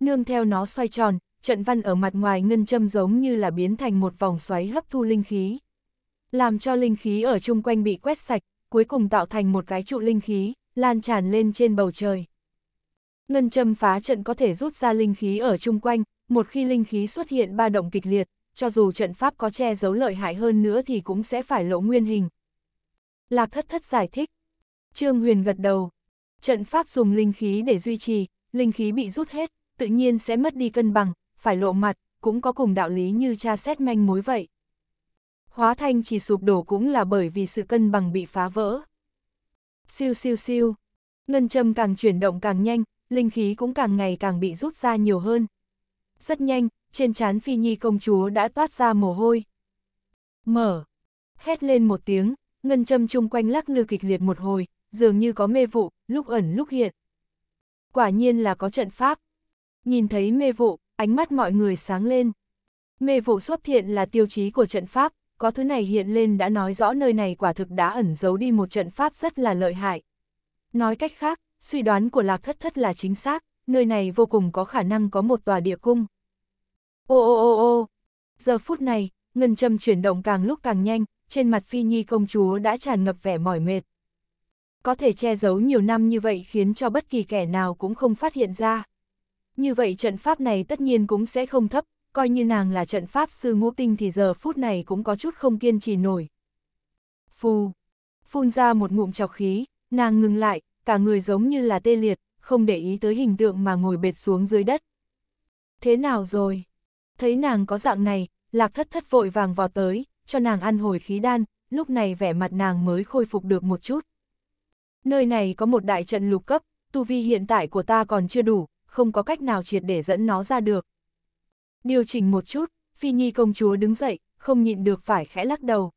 Nương theo nó xoay tròn, trận văn ở mặt ngoài ngân châm giống như là biến thành một vòng xoáy hấp thu linh khí làm cho linh khí ở chung quanh bị quét sạch, cuối cùng tạo thành một cái trụ linh khí, lan tràn lên trên bầu trời. Ngân châm phá trận có thể rút ra linh khí ở chung quanh, một khi linh khí xuất hiện ba động kịch liệt, cho dù trận pháp có che giấu lợi hại hơn nữa thì cũng sẽ phải lộ nguyên hình. Lạc thất thất giải thích. Trương Huyền gật đầu. Trận pháp dùng linh khí để duy trì, linh khí bị rút hết, tự nhiên sẽ mất đi cân bằng, phải lộ mặt, cũng có cùng đạo lý như tra xét manh mối vậy hóa thanh chỉ sụp đổ cũng là bởi vì sự cân bằng bị phá vỡ. Siêu siêu siêu, ngân châm càng chuyển động càng nhanh, linh khí cũng càng ngày càng bị rút ra nhiều hơn. Rất nhanh, trên trán Phi Nhi công chúa đã toát ra mồ hôi. Mở, hét lên một tiếng, ngân châm chung quanh lắc lư kịch liệt một hồi, dường như có mê vụ, lúc ẩn lúc hiện. Quả nhiên là có trận pháp. Nhìn thấy mê vụ, ánh mắt mọi người sáng lên. Mê vụ xuất hiện là tiêu chí của trận pháp, có thứ này hiện lên đã nói rõ nơi này quả thực đã ẩn giấu đi một trận pháp rất là lợi hại. Nói cách khác, suy đoán của Lạc Thất Thất là chính xác, nơi này vô cùng có khả năng có một tòa địa cung. Ô ô ô ô, giờ phút này, ngân châm chuyển động càng lúc càng nhanh, trên mặt Phi Nhi công chúa đã tràn ngập vẻ mỏi mệt. Có thể che giấu nhiều năm như vậy khiến cho bất kỳ kẻ nào cũng không phát hiện ra. Như vậy trận pháp này tất nhiên cũng sẽ không thấp, coi như nàng là trận pháp sư ngũ tinh thì giờ phút này cũng có chút không kiên trì nổi. Phù, phun ra một ngụm chọc khí, nàng ngừng lại, cả người giống như là tê liệt, không để ý tới hình tượng mà ngồi bệt xuống dưới đất. Thế nào rồi? Thấy nàng có dạng này, lạc thất thất vội vàng vào tới, cho nàng ăn hồi khí đan, lúc này vẻ mặt nàng mới khôi phục được một chút. Nơi này có một đại trận lục cấp, tu vi hiện tại của ta còn chưa đủ, không có cách nào triệt để dẫn nó ra được. Điều chỉnh một chút, Phi Nhi công chúa đứng dậy, không nhịn được phải khẽ lắc đầu.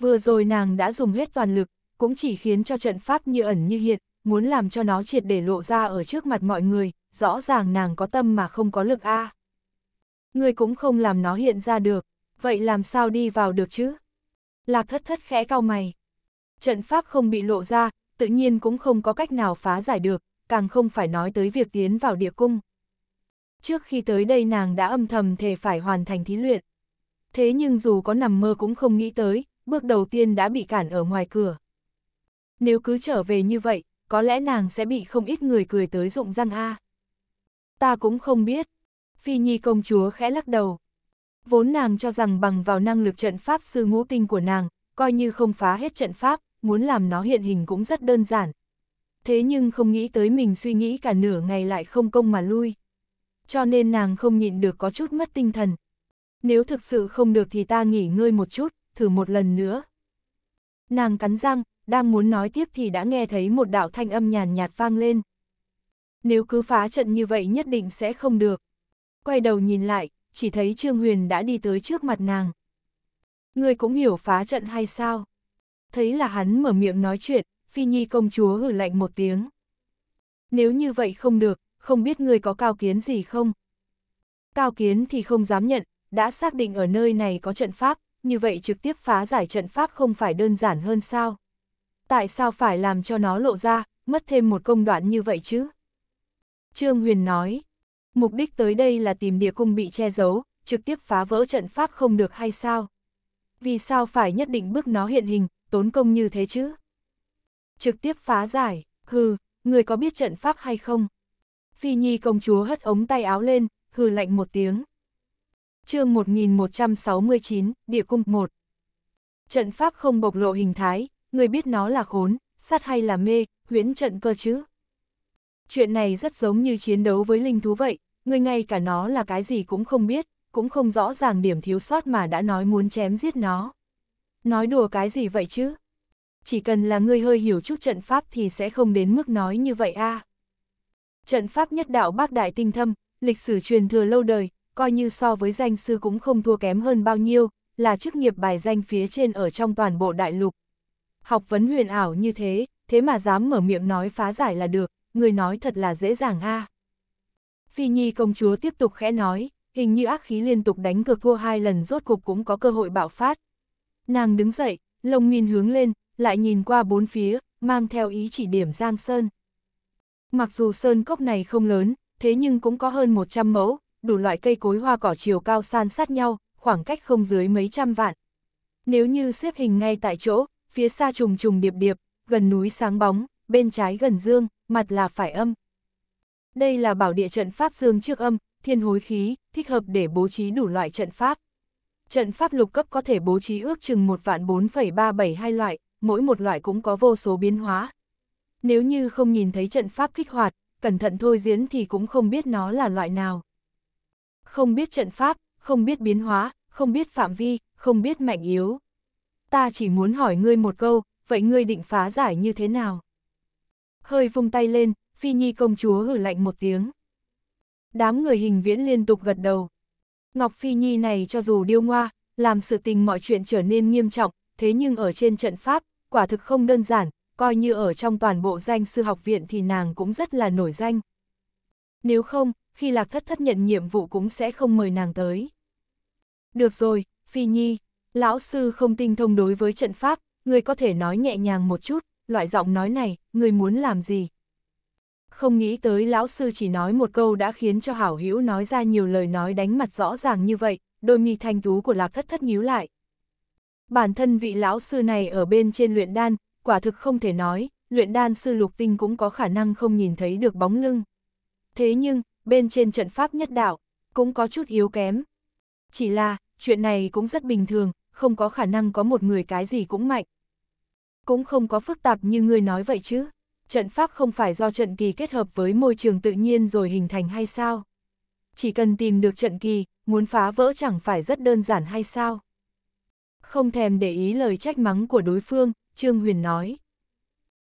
Vừa rồi nàng đã dùng hết toàn lực, cũng chỉ khiến cho trận pháp như ẩn như hiện, muốn làm cho nó triệt để lộ ra ở trước mặt mọi người, rõ ràng nàng có tâm mà không có lực a. À. Người cũng không làm nó hiện ra được, vậy làm sao đi vào được chứ? Lạc thất thất khẽ cao mày. Trận pháp không bị lộ ra, tự nhiên cũng không có cách nào phá giải được, càng không phải nói tới việc tiến vào địa cung. Trước khi tới đây nàng đã âm thầm thề phải hoàn thành thí luyện. Thế nhưng dù có nằm mơ cũng không nghĩ tới, bước đầu tiên đã bị cản ở ngoài cửa. Nếu cứ trở về như vậy, có lẽ nàng sẽ bị không ít người cười tới rụng răng a. Ta cũng không biết. Phi Nhi công chúa khẽ lắc đầu. Vốn nàng cho rằng bằng vào năng lực trận pháp sư ngũ tinh của nàng, coi như không phá hết trận pháp, muốn làm nó hiện hình cũng rất đơn giản. Thế nhưng không nghĩ tới mình suy nghĩ cả nửa ngày lại không công mà lui cho nên nàng không nhịn được có chút mất tinh thần. Nếu thực sự không được thì ta nghỉ ngơi một chút, thử một lần nữa. Nàng cắn răng, đang muốn nói tiếp thì đã nghe thấy một đạo thanh âm nhàn nhạt vang lên. Nếu cứ phá trận như vậy nhất định sẽ không được. Quay đầu nhìn lại, chỉ thấy Trương Huyền đã đi tới trước mặt nàng. Người cũng hiểu phá trận hay sao? Thấy là hắn mở miệng nói chuyện, Phi Nhi công chúa hử lạnh một tiếng. Nếu như vậy không được, không biết ngươi có cao kiến gì không? Cao kiến thì không dám nhận, đã xác định ở nơi này có trận pháp, như vậy trực tiếp phá giải trận pháp không phải đơn giản hơn sao? Tại sao phải làm cho nó lộ ra, mất thêm một công đoạn như vậy chứ? Trương Huyền nói, mục đích tới đây là tìm địa cung bị che giấu, trực tiếp phá vỡ trận pháp không được hay sao? Vì sao phải nhất định bước nó hiện hình, tốn công như thế chứ? Trực tiếp phá giải, hừ, người có biết trận pháp hay không? Phi Nhi công chúa hất ống tay áo lên, hừ lạnh một tiếng. chương 1169, Địa Cung 1 Trận pháp không bộc lộ hình thái, người biết nó là khốn, sát hay là mê, huyễn trận cơ chứ. Chuyện này rất giống như chiến đấu với linh thú vậy, người ngay cả nó là cái gì cũng không biết, cũng không rõ ràng điểm thiếu sót mà đã nói muốn chém giết nó. Nói đùa cái gì vậy chứ? Chỉ cần là người hơi hiểu chút trận pháp thì sẽ không đến mức nói như vậy a. À. Trận pháp nhất đạo bác đại tinh thâm, lịch sử truyền thừa lâu đời, coi như so với danh sư cũng không thua kém hơn bao nhiêu, là chức nghiệp bài danh phía trên ở trong toàn bộ đại lục. Học vấn huyền ảo như thế, thế mà dám mở miệng nói phá giải là được, người nói thật là dễ dàng ha Phi Nhi công chúa tiếp tục khẽ nói, hình như ác khí liên tục đánh cược thua hai lần rốt cục cũng có cơ hội bạo phát. Nàng đứng dậy, lông nghiên hướng lên, lại nhìn qua bốn phía, mang theo ý chỉ điểm Giang Sơn. Mặc dù sơn cốc này không lớn, thế nhưng cũng có hơn 100 mẫu, đủ loại cây cối hoa cỏ chiều cao san sát nhau, khoảng cách không dưới mấy trăm vạn. Nếu như xếp hình ngay tại chỗ, phía xa trùng trùng điệp điệp, gần núi sáng bóng, bên trái gần dương, mặt là phải âm. Đây là bảo địa trận pháp dương trước âm, thiên hối khí, thích hợp để bố trí đủ loại trận pháp. Trận pháp lục cấp có thể bố trí ước chừng một vạn 4,372 loại, mỗi một loại cũng có vô số biến hóa, nếu như không nhìn thấy trận pháp kích hoạt, cẩn thận thôi diễn thì cũng không biết nó là loại nào. Không biết trận pháp, không biết biến hóa, không biết phạm vi, không biết mạnh yếu. Ta chỉ muốn hỏi ngươi một câu, vậy ngươi định phá giải như thế nào? Hơi vung tay lên, Phi Nhi công chúa hử lạnh một tiếng. Đám người hình viễn liên tục gật đầu. Ngọc Phi Nhi này cho dù điêu ngoa, làm sự tình mọi chuyện trở nên nghiêm trọng, thế nhưng ở trên trận pháp, quả thực không đơn giản, coi như ở trong toàn bộ danh sư học viện thì nàng cũng rất là nổi danh. Nếu không, khi Lạc Thất Thất nhận nhiệm vụ cũng sẽ không mời nàng tới. Được rồi, Phi Nhi, lão sư không tinh thông đối với trận pháp, người có thể nói nhẹ nhàng một chút, loại giọng nói này, người muốn làm gì? Không nghĩ tới lão sư chỉ nói một câu đã khiến cho hảo hữu nói ra nhiều lời nói đánh mặt rõ ràng như vậy, đôi mi thanh tú của Lạc Thất Thất nhíu lại. Bản thân vị lão sư này ở bên trên luyện đan, quả thực không thể nói, luyện đan sư lục tinh cũng có khả năng không nhìn thấy được bóng lưng. Thế nhưng, bên trên trận pháp nhất đạo, cũng có chút yếu kém. Chỉ là, chuyện này cũng rất bình thường, không có khả năng có một người cái gì cũng mạnh. Cũng không có phức tạp như ngươi nói vậy chứ. Trận pháp không phải do trận kỳ kết hợp với môi trường tự nhiên rồi hình thành hay sao? Chỉ cần tìm được trận kỳ, muốn phá vỡ chẳng phải rất đơn giản hay sao? Không thèm để ý lời trách mắng của đối phương, Trương Huyền nói.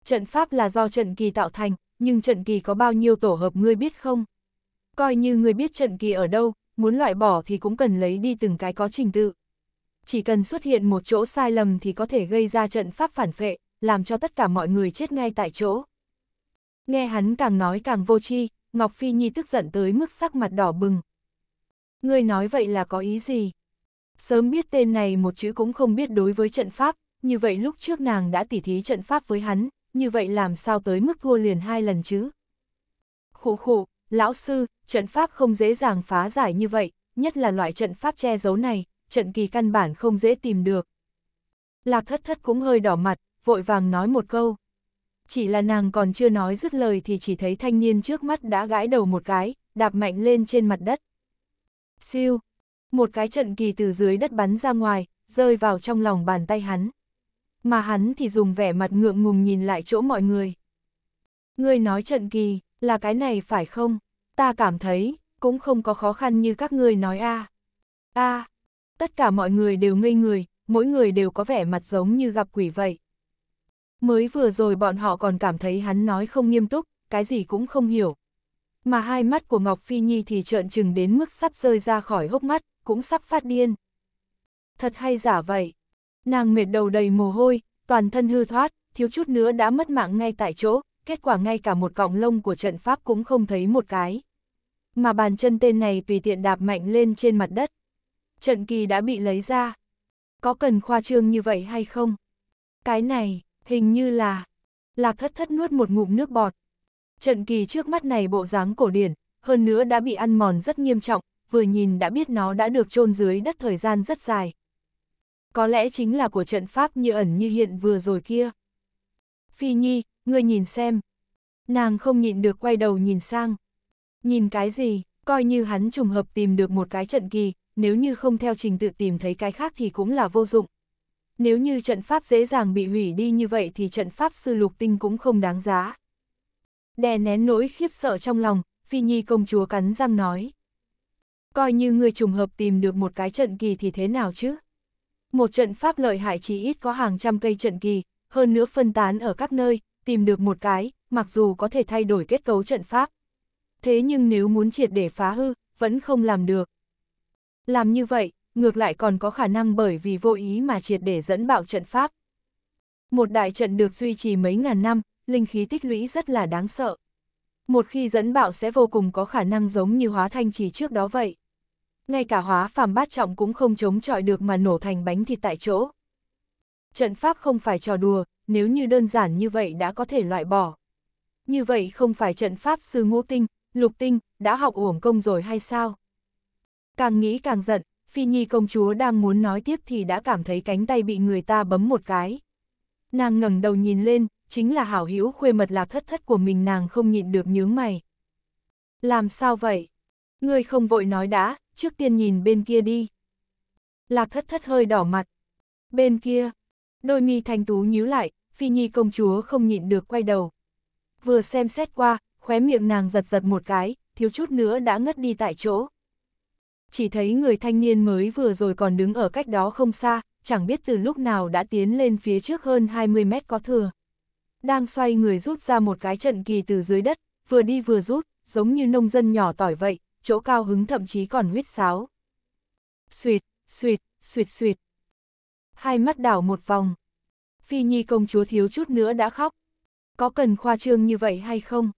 Trận pháp là do trận kỳ tạo thành, nhưng trận kỳ có bao nhiêu tổ hợp ngươi biết không? Coi như ngươi biết trận kỳ ở đâu, muốn loại bỏ thì cũng cần lấy đi từng cái có trình tự. Chỉ cần xuất hiện một chỗ sai lầm thì có thể gây ra trận pháp phản phệ, làm cho tất cả mọi người chết ngay tại chỗ. Nghe hắn càng nói càng vô tri, Ngọc Phi Nhi tức giận tới mức sắc mặt đỏ bừng. Ngươi nói vậy là có ý gì? Sớm biết tên này một chữ cũng không biết đối với trận pháp, như vậy lúc trước nàng đã tỉ thí trận pháp với hắn, như vậy làm sao tới mức thua liền hai lần chứ? Khủ khủ, lão sư, trận pháp không dễ dàng phá giải như vậy, nhất là loại trận pháp che giấu này, trận kỳ căn bản không dễ tìm được. Lạc thất thất cũng hơi đỏ mặt, vội vàng nói một câu. Chỉ là nàng còn chưa nói dứt lời thì chỉ thấy thanh niên trước mắt đã gãi đầu một cái, đạp mạnh lên trên mặt đất. Siêu! Một cái trận kỳ từ dưới đất bắn ra ngoài, rơi vào trong lòng bàn tay hắn mà hắn thì dùng vẻ mặt ngượng ngùng nhìn lại chỗ mọi người. Ngươi nói trận kỳ, là cái này phải không? Ta cảm thấy, cũng không có khó khăn như các ngươi nói a. A, tất cả mọi người đều ngây người, mỗi người đều có vẻ mặt giống như gặp quỷ vậy. Mới vừa rồi bọn họ còn cảm thấy hắn nói không nghiêm túc, cái gì cũng không hiểu. Mà hai mắt của Ngọc Phi Nhi thì trợn trừng đến mức sắp rơi ra khỏi hốc mắt, cũng sắp phát điên. Thật hay giả vậy? Nàng mệt đầu đầy mồ hôi, toàn thân hư thoát, thiếu chút nữa đã mất mạng ngay tại chỗ, kết quả ngay cả một cọng lông của trận pháp cũng không thấy một cái. Mà bàn chân tên này tùy tiện đạp mạnh lên trên mặt đất. Trận kỳ đã bị lấy ra. Có cần khoa trương như vậy hay không? Cái này, hình như là... Lạc thất thất nuốt một ngụm nước bọt. Trận kỳ trước mắt này bộ dáng cổ điển, hơn nữa đã bị ăn mòn rất nghiêm trọng, vừa nhìn đã biết nó đã được chôn dưới đất thời gian rất dài, có lẽ chính là của trận pháp như ẩn như hiện vừa rồi kia. Phi Nhi, ngươi nhìn xem. Nàng không nhịn được quay đầu nhìn sang. Nhìn cái gì, coi như hắn trùng hợp tìm được một cái trận kỳ, nếu như không theo trình tự tìm thấy cái khác thì cũng là vô dụng. Nếu như trận pháp dễ dàng bị hủy đi như vậy thì trận pháp sư lục tinh cũng không đáng giá. Đè nén nỗi khiếp sợ trong lòng, Phi Nhi công chúa cắn răng nói. Coi như người trùng hợp tìm được một cái trận kỳ thì thế nào chứ? Một trận pháp lợi hại chí ít có hàng trăm cây trận kỳ, hơn nữa phân tán ở các nơi, tìm được một cái, mặc dù có thể thay đổi kết cấu trận pháp. Thế nhưng nếu muốn triệt để phá hư, vẫn không làm được. Làm như vậy, ngược lại còn có khả năng bởi vì vô ý mà triệt để dẫn bạo trận pháp. Một đại trận được duy trì mấy ngàn năm, linh khí tích lũy rất là đáng sợ. Một khi dẫn bạo sẽ vô cùng có khả năng giống như hóa thanh trì trước đó vậy ngay cả hóa phàm bát trọng cũng không chống chọi được mà nổ thành bánh thịt tại chỗ. Trận pháp không phải trò đùa, nếu như đơn giản như vậy đã có thể loại bỏ. Như vậy không phải trận pháp sư ngũ tinh, lục tinh, đã học uổng công rồi hay sao? Càng nghĩ càng giận, Phi Nhi công chúa đang muốn nói tiếp thì đã cảm thấy cánh tay bị người ta bấm một cái. Nàng ngẩng đầu nhìn lên, chính là hảo hữu khuê mật lạc thất thất của mình nàng không nhịn được nhướng mày. Làm sao vậy? Ngươi không vội nói đã, trước tiên nhìn bên kia đi. Lạc thất thất hơi đỏ mặt. Bên kia, đôi mi thanh tú nhíu lại, phi nhi công chúa không nhịn được quay đầu. Vừa xem xét qua, khóe miệng nàng giật giật một cái, thiếu chút nữa đã ngất đi tại chỗ. Chỉ thấy người thanh niên mới vừa rồi còn đứng ở cách đó không xa, chẳng biết từ lúc nào đã tiến lên phía trước hơn 20 mét có thừa. Đang xoay người rút ra một cái trận kỳ từ dưới đất, vừa đi vừa rút, giống như nông dân nhỏ tỏi vậy, chỗ cao hứng thậm chí còn huyết sáo. Xuyệt, xuyệt, xuyệt xuyệt. Hai mắt đảo một vòng. Phi Nhi công chúa thiếu chút nữa đã khóc. Có cần khoa trương như vậy hay không?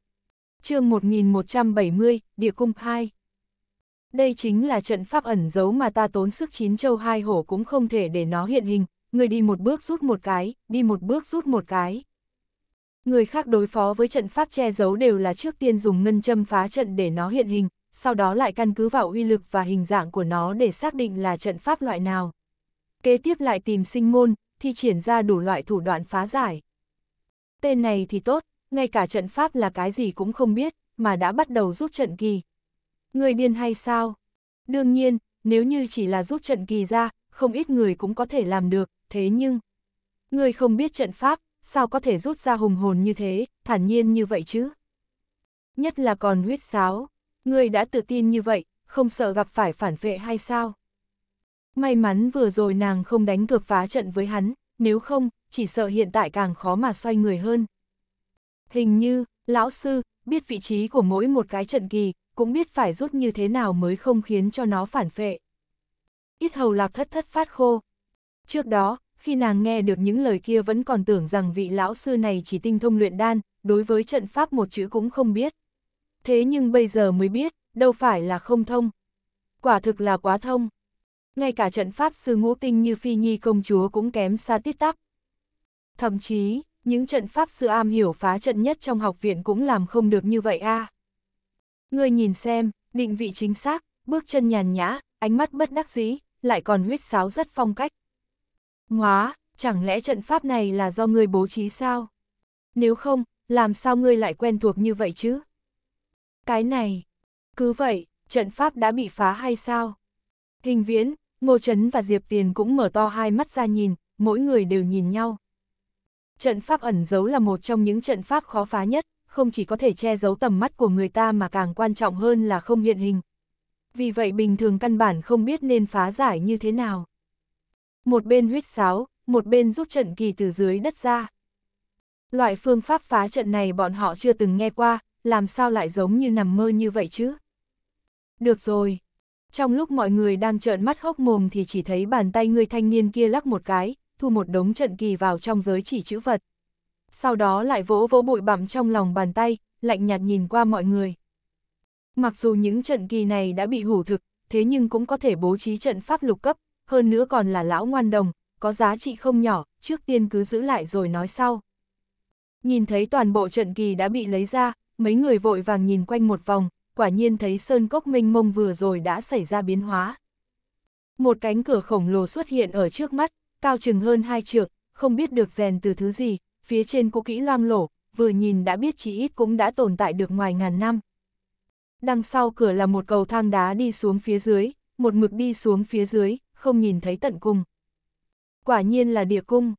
chương 1170, Địa Cung 2. Đây chính là trận pháp ẩn giấu mà ta tốn sức chín châu hai hổ cũng không thể để nó hiện hình, người đi một bước rút một cái, đi một bước rút một cái. Người khác đối phó với trận pháp che giấu đều là trước tiên dùng ngân châm phá trận để nó hiện hình, sau đó lại căn cứ vào uy lực và hình dạng của nó để xác định là trận pháp loại nào. Kế tiếp lại tìm sinh môn, thì triển ra đủ loại thủ đoạn phá giải. Tên này thì tốt, ngay cả trận pháp là cái gì cũng không biết, mà đã bắt đầu rút trận kỳ. Người điên hay sao? Đương nhiên, nếu như chỉ là rút trận kỳ ra, không ít người cũng có thể làm được, thế nhưng... Người không biết trận pháp, sao có thể rút ra hùng hồn như thế, thản nhiên như vậy chứ? Nhất là còn huyết sáo. Ngươi đã tự tin như vậy, không sợ gặp phải phản vệ hay sao? May mắn vừa rồi nàng không đánh cược phá trận với hắn, nếu không, chỉ sợ hiện tại càng khó mà xoay người hơn. Hình như, lão sư, biết vị trí của mỗi một cái trận kỳ, cũng biết phải rút như thế nào mới không khiến cho nó phản vệ. Ít hầu lạc thất thất phát khô. Trước đó, khi nàng nghe được những lời kia vẫn còn tưởng rằng vị lão sư này chỉ tinh thông luyện đan, đối với trận pháp một chữ cũng không biết thế nhưng bây giờ mới biết, đâu phải là không thông. Quả thực là quá thông. Ngay cả trận pháp sư ngũ tinh như Phi Nhi công chúa cũng kém xa tiết tắc Thậm chí, những trận pháp sư am hiểu phá trận nhất trong học viện cũng làm không được như vậy a. À. Người nhìn xem, định vị chính xác, bước chân nhàn nhã, ánh mắt bất đắc dĩ, lại còn huyết sáo rất phong cách. ngoá chẳng lẽ trận pháp này là do ngươi bố trí sao? Nếu không, làm sao ngươi lại quen thuộc như vậy chứ? Cái này, cứ vậy, trận pháp đã bị phá hay sao? Hình viễn, Ngô Trấn và Diệp Tiền cũng mở to hai mắt ra nhìn, mỗi người đều nhìn nhau. Trận pháp ẩn giấu là một trong những trận pháp khó phá nhất, không chỉ có thể che giấu tầm mắt của người ta mà càng quan trọng hơn là không hiện hình. Vì vậy bình thường căn bản không biết nên phá giải như thế nào. Một bên huyết sáo, một bên rút trận kỳ từ dưới đất ra. Loại phương pháp phá trận này bọn họ chưa từng nghe qua, làm sao lại giống như nằm mơ như vậy chứ? Được rồi. Trong lúc mọi người đang trợn mắt hốc mồm thì chỉ thấy bàn tay người thanh niên kia lắc một cái, thu một đống trận kỳ vào trong giới chỉ chữ vật. Sau đó lại vỗ vỗ bụi bặm trong lòng bàn tay, lạnh nhạt nhìn qua mọi người. Mặc dù những trận kỳ này đã bị hủ thực, thế nhưng cũng có thể bố trí trận pháp lục cấp, hơn nữa còn là lão ngoan đồng, có giá trị không nhỏ, trước tiên cứ giữ lại rồi nói sau. Nhìn thấy toàn bộ trận kỳ đã bị lấy ra, mấy người vội vàng nhìn quanh một vòng, quả nhiên thấy sơn cốc minh mông vừa rồi đã xảy ra biến hóa. Một cánh cửa khổng lồ xuất hiện ở trước mắt, cao chừng hơn hai trượng, không biết được rèn từ thứ gì, phía trên cô kỹ loang lổ, vừa nhìn đã biết chỉ ít cũng đã tồn tại được ngoài ngàn năm. Đằng sau cửa là một cầu thang đá đi xuống phía dưới, một mực đi xuống phía dưới, không nhìn thấy tận cung. Quả nhiên là địa cung.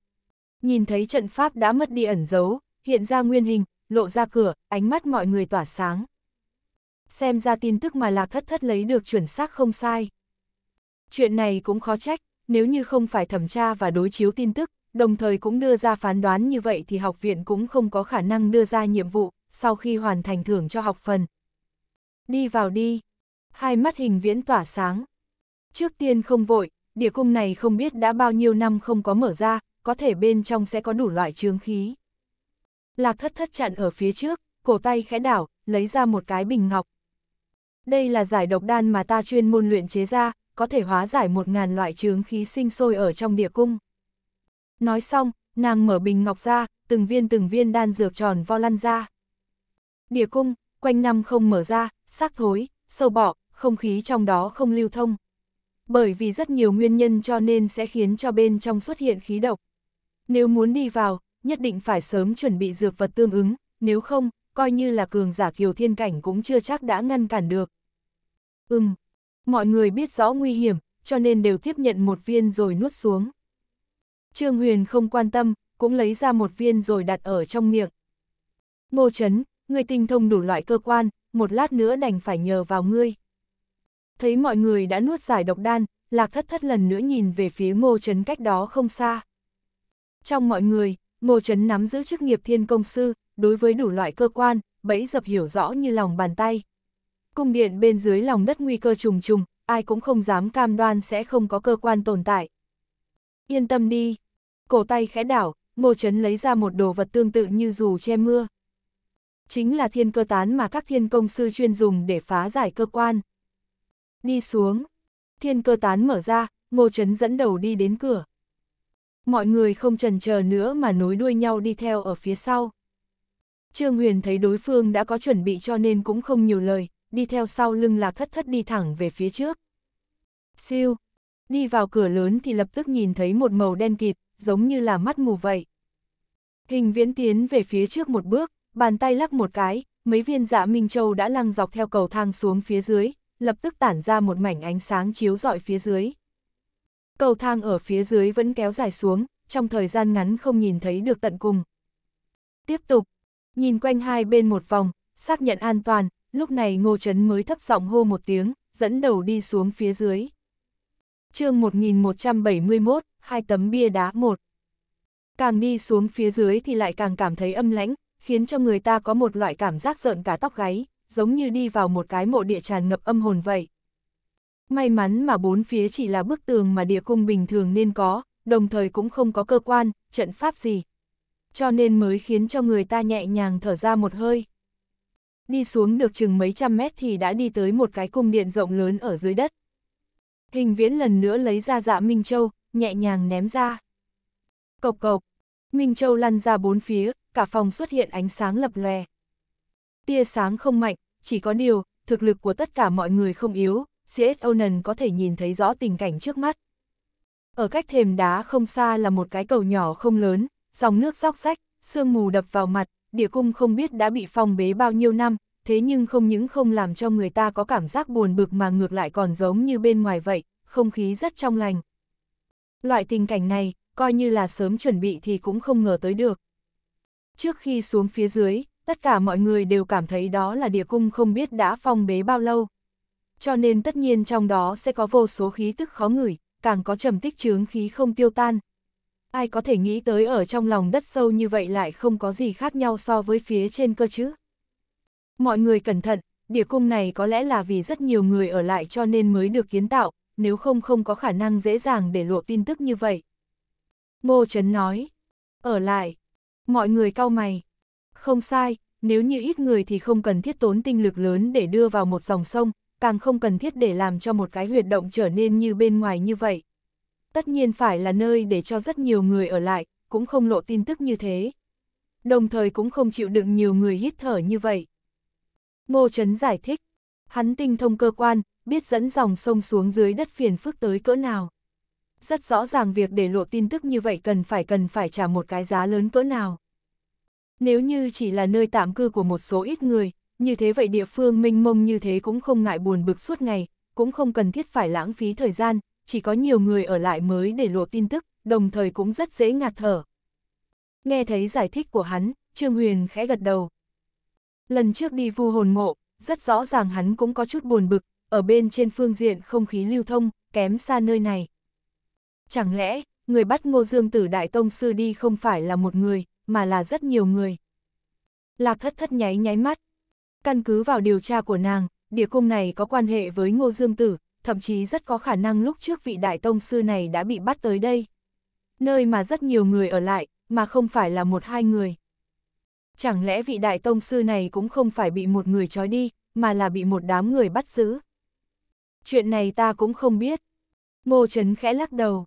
Nhìn thấy trận pháp đã mất đi ẩn giấu, hiện ra nguyên hình, lộ ra cửa, ánh mắt mọi người tỏa sáng. Xem ra tin tức mà Lạc Thất Thất lấy được chuẩn xác không sai. Chuyện này cũng khó trách, nếu như không phải thẩm tra và đối chiếu tin tức, đồng thời cũng đưa ra phán đoán như vậy thì học viện cũng không có khả năng đưa ra nhiệm vụ sau khi hoàn thành thưởng cho học phần. Đi vào đi. Hai mắt hình viễn tỏa sáng. Trước tiên không vội, địa cung này không biết đã bao nhiêu năm không có mở ra, có thể bên trong sẽ có đủ loại trương khí. Lạc thất thất chặn ở phía trước, cổ tay khẽ đảo, lấy ra một cái bình ngọc. Đây là giải độc đan mà ta chuyên môn luyện chế ra, có thể hóa giải một ngàn loại chướng khí sinh sôi ở trong địa cung. Nói xong, nàng mở bình ngọc ra, từng viên từng viên đan dược tròn vo lăn ra. Địa cung, quanh năm không mở ra, xác thối, sâu bọ, không khí trong đó không lưu thông. Bởi vì rất nhiều nguyên nhân cho nên sẽ khiến cho bên trong xuất hiện khí độc. Nếu muốn đi vào, nhất định phải sớm chuẩn bị dược vật tương ứng, nếu không, coi như là cường giả kiều thiên cảnh cũng chưa chắc đã ngăn cản được. Ừm, mọi người biết rõ nguy hiểm, cho nên đều tiếp nhận một viên rồi nuốt xuống. Trương Huyền không quan tâm, cũng lấy ra một viên rồi đặt ở trong miệng. Ngô Trấn, người tinh thông đủ loại cơ quan, một lát nữa đành phải nhờ vào ngươi. Thấy mọi người đã nuốt giải độc đan, Lạc Thất Thất lần nữa nhìn về phía Ngô Trấn cách đó không xa. Trong mọi người, Ngô Trấn nắm giữ chức nghiệp thiên công sư, đối với đủ loại cơ quan, bẫy dập hiểu rõ như lòng bàn tay. Cung điện bên dưới lòng đất nguy cơ trùng trùng, ai cũng không dám cam đoan sẽ không có cơ quan tồn tại. Yên tâm đi. Cổ tay khẽ đảo, Ngô Trấn lấy ra một đồ vật tương tự như dù che mưa. Chính là thiên cơ tán mà các thiên công sư chuyên dùng để phá giải cơ quan. Đi xuống. Thiên cơ tán mở ra, Ngô Trấn dẫn đầu đi đến cửa mọi người không trần chờ nữa mà nối đuôi nhau đi theo ở phía sau. Trương Huyền thấy đối phương đã có chuẩn bị cho nên cũng không nhiều lời, đi theo sau lưng lạc thất thất đi thẳng về phía trước. Siêu, đi vào cửa lớn thì lập tức nhìn thấy một màu đen kịt, giống như là mắt mù vậy. Hình viễn tiến về phía trước một bước, bàn tay lắc một cái, mấy viên dạ Minh Châu đã lăng dọc theo cầu thang xuống phía dưới, lập tức tản ra một mảnh ánh sáng chiếu rọi phía dưới. Cầu thang ở phía dưới vẫn kéo dài xuống, trong thời gian ngắn không nhìn thấy được tận cùng. Tiếp tục, nhìn quanh hai bên một vòng, xác nhận an toàn, lúc này Ngô Trấn mới thấp giọng hô một tiếng, dẫn đầu đi xuống phía dưới. chương 1171, hai tấm bia đá một. Càng đi xuống phía dưới thì lại càng cảm thấy âm lãnh, khiến cho người ta có một loại cảm giác rợn cả tóc gáy, giống như đi vào một cái mộ địa tràn ngập âm hồn vậy. May mắn mà bốn phía chỉ là bức tường mà địa cung bình thường nên có, đồng thời cũng không có cơ quan, trận pháp gì. Cho nên mới khiến cho người ta nhẹ nhàng thở ra một hơi. Đi xuống được chừng mấy trăm mét thì đã đi tới một cái cung điện rộng lớn ở dưới đất. Hình viễn lần nữa lấy ra dạ Minh Châu, nhẹ nhàng ném ra. Cộc cộc, Minh Châu lăn ra bốn phía, cả phòng xuất hiện ánh sáng lập lòe. Tia sáng không mạnh, chỉ có điều, thực lực của tất cả mọi người không yếu, C.S. Onan có thể nhìn thấy rõ tình cảnh trước mắt. Ở cách thềm đá không xa là một cái cầu nhỏ không lớn, dòng nước róc rách, sương mù đập vào mặt, địa cung không biết đã bị phong bế bao nhiêu năm, thế nhưng không những không làm cho người ta có cảm giác buồn bực mà ngược lại còn giống như bên ngoài vậy, không khí rất trong lành. Loại tình cảnh này, coi như là sớm chuẩn bị thì cũng không ngờ tới được. Trước khi xuống phía dưới, tất cả mọi người đều cảm thấy đó là địa cung không biết đã phong bế bao lâu cho nên tất nhiên trong đó sẽ có vô số khí tức khó ngửi, càng có trầm tích chướng khí không tiêu tan. Ai có thể nghĩ tới ở trong lòng đất sâu như vậy lại không có gì khác nhau so với phía trên cơ chứ? Mọi người cẩn thận, địa cung này có lẽ là vì rất nhiều người ở lại cho nên mới được kiến tạo, nếu không không có khả năng dễ dàng để lộ tin tức như vậy. Ngô Trấn nói, ở lại, mọi người cau mày. Không sai, nếu như ít người thì không cần thiết tốn tinh lực lớn để đưa vào một dòng sông, càng không cần thiết để làm cho một cái huyệt động trở nên như bên ngoài như vậy. Tất nhiên phải là nơi để cho rất nhiều người ở lại, cũng không lộ tin tức như thế. Đồng thời cũng không chịu đựng nhiều người hít thở như vậy. Ngô Trấn giải thích, hắn tinh thông cơ quan, biết dẫn dòng sông xuống dưới đất phiền phức tới cỡ nào. Rất rõ ràng việc để lộ tin tức như vậy cần phải cần phải trả một cái giá lớn cỡ nào. Nếu như chỉ là nơi tạm cư của một số ít người, như thế vậy địa phương minh mông như thế cũng không ngại buồn bực suốt ngày, cũng không cần thiết phải lãng phí thời gian, chỉ có nhiều người ở lại mới để lộ tin tức, đồng thời cũng rất dễ ngạt thở. Nghe thấy giải thích của hắn, Trương Huyền khẽ gật đầu. Lần trước đi vu hồn mộ, rất rõ ràng hắn cũng có chút buồn bực, ở bên trên phương diện không khí lưu thông, kém xa nơi này. Chẳng lẽ, người bắt ngô dương tử đại tông sư đi không phải là một người, mà là rất nhiều người. Lạc thất thất nháy nháy mắt, Căn cứ vào điều tra của nàng, địa cung này có quan hệ với Ngô Dương Tử, thậm chí rất có khả năng lúc trước vị đại tông sư này đã bị bắt tới đây. Nơi mà rất nhiều người ở lại, mà không phải là một hai người. Chẳng lẽ vị đại tông sư này cũng không phải bị một người trói đi, mà là bị một đám người bắt giữ? Chuyện này ta cũng không biết. Ngô Trấn khẽ lắc đầu.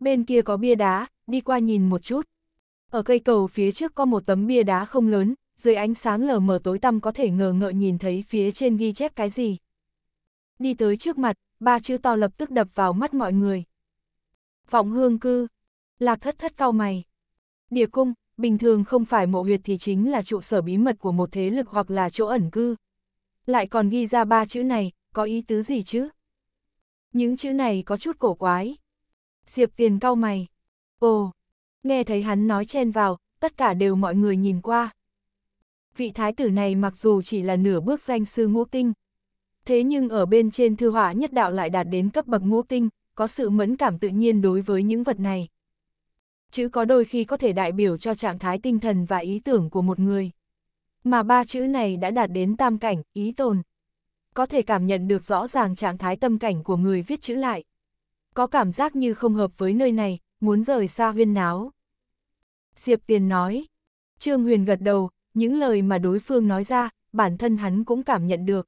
Bên kia có bia đá, đi qua nhìn một chút. Ở cây cầu phía trước có một tấm bia đá không lớn, dưới ánh sáng lờ mờ tối tăm có thể ngờ ngợ nhìn thấy phía trên ghi chép cái gì. Đi tới trước mặt, ba chữ to lập tức đập vào mắt mọi người. Vọng hương cư, lạc thất thất cao mày. Địa cung, bình thường không phải mộ huyệt thì chính là trụ sở bí mật của một thế lực hoặc là chỗ ẩn cư. Lại còn ghi ra ba chữ này, có ý tứ gì chứ? Những chữ này có chút cổ quái. Diệp tiền cao mày. Ồ, nghe thấy hắn nói chen vào, tất cả đều mọi người nhìn qua vị thái tử này mặc dù chỉ là nửa bước danh sư ngũ tinh. Thế nhưng ở bên trên thư họa nhất đạo lại đạt đến cấp bậc ngũ tinh, có sự mẫn cảm tự nhiên đối với những vật này. Chữ có đôi khi có thể đại biểu cho trạng thái tinh thần và ý tưởng của một người. Mà ba chữ này đã đạt đến tam cảnh, ý tồn. Có thể cảm nhận được rõ ràng trạng thái tâm cảnh của người viết chữ lại. Có cảm giác như không hợp với nơi này, muốn rời xa huyên náo. Diệp Tiền nói. Trương Huyền gật đầu, những lời mà đối phương nói ra, bản thân hắn cũng cảm nhận được.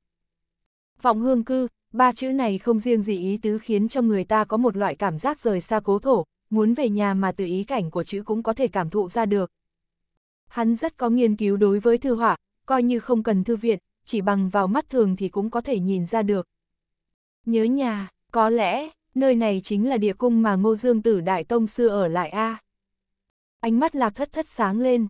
Vọng hương cư, ba chữ này không riêng gì ý tứ khiến cho người ta có một loại cảm giác rời xa cố thổ, muốn về nhà mà từ ý cảnh của chữ cũng có thể cảm thụ ra được. Hắn rất có nghiên cứu đối với thư họa, coi như không cần thư viện, chỉ bằng vào mắt thường thì cũng có thể nhìn ra được. Nhớ nhà, có lẽ, nơi này chính là địa cung mà Ngô Dương Tử Đại Tông Sư ở lại A. Ánh mắt lạc thất thất sáng lên.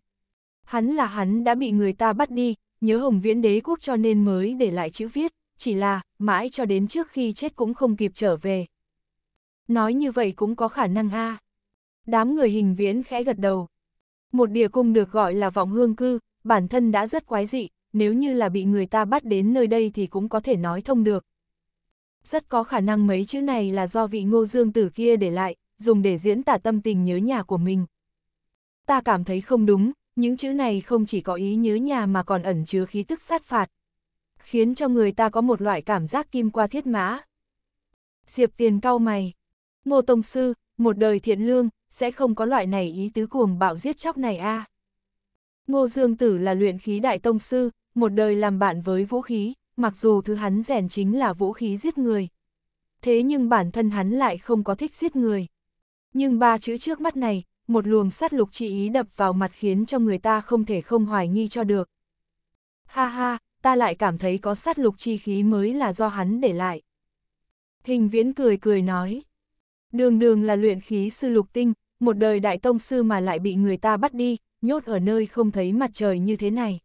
Hắn là hắn đã bị người ta bắt đi, nhớ Hồng Viễn đế quốc cho nên mới để lại chữ viết, chỉ là, mãi cho đến trước khi chết cũng không kịp trở về. Nói như vậy cũng có khả năng a. Đám người hình viễn khẽ gật đầu. Một địa cung được gọi là vọng hương cư, bản thân đã rất quái dị, nếu như là bị người ta bắt đến nơi đây thì cũng có thể nói thông được. Rất có khả năng mấy chữ này là do vị ngô dương tử kia để lại, dùng để diễn tả tâm tình nhớ nhà của mình. Ta cảm thấy không đúng, những chữ này không chỉ có ý nhớ nhà mà còn ẩn chứa khí tức sát phạt, khiến cho người ta có một loại cảm giác kim qua thiết mã. Diệp tiền cau mày, ngô tông sư, một đời thiện lương, sẽ không có loại này ý tứ cuồng bạo giết chóc này a. À. Ngô Dương Tử là luyện khí đại tông sư, một đời làm bạn với vũ khí, mặc dù thứ hắn rèn chính là vũ khí giết người. Thế nhưng bản thân hắn lại không có thích giết người. Nhưng ba chữ trước mắt này, một luồng sát lục chi ý đập vào mặt khiến cho người ta không thể không hoài nghi cho được. Ha ha, ta lại cảm thấy có sát lục chi khí mới là do hắn để lại. Hình viễn cười cười nói. Đường đường là luyện khí sư lục tinh, một đời đại tông sư mà lại bị người ta bắt đi, nhốt ở nơi không thấy mặt trời như thế này.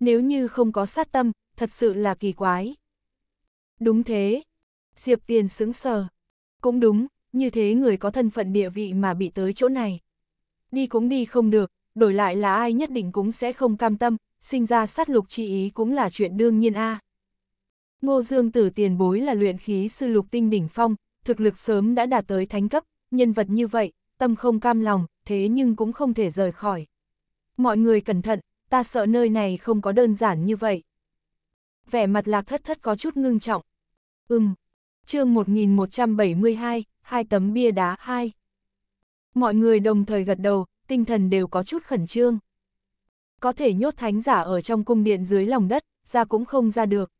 Nếu như không có sát tâm, thật sự là kỳ quái. Đúng thế. Diệp Tiền sững sờ. Cũng đúng, như thế người có thân phận địa vị mà bị tới chỗ này đi cũng đi không được, đổi lại là ai nhất định cũng sẽ không cam tâm, sinh ra sát lục chi ý cũng là chuyện đương nhiên a. Ngô Dương Tử tiền bối là luyện khí sư lục tinh đỉnh phong, thực lực sớm đã đạt tới thánh cấp, nhân vật như vậy, tâm không cam lòng, thế nhưng cũng không thể rời khỏi. Mọi người cẩn thận, ta sợ nơi này không có đơn giản như vậy. Vẻ mặt lạc thất thất có chút ngưng trọng. Ừm, chương 1172, hai tấm bia đá hai mọi người đồng thời gật đầu, tinh thần đều có chút khẩn trương. Có thể nhốt thánh giả ở trong cung điện dưới lòng đất, ra cũng không ra được.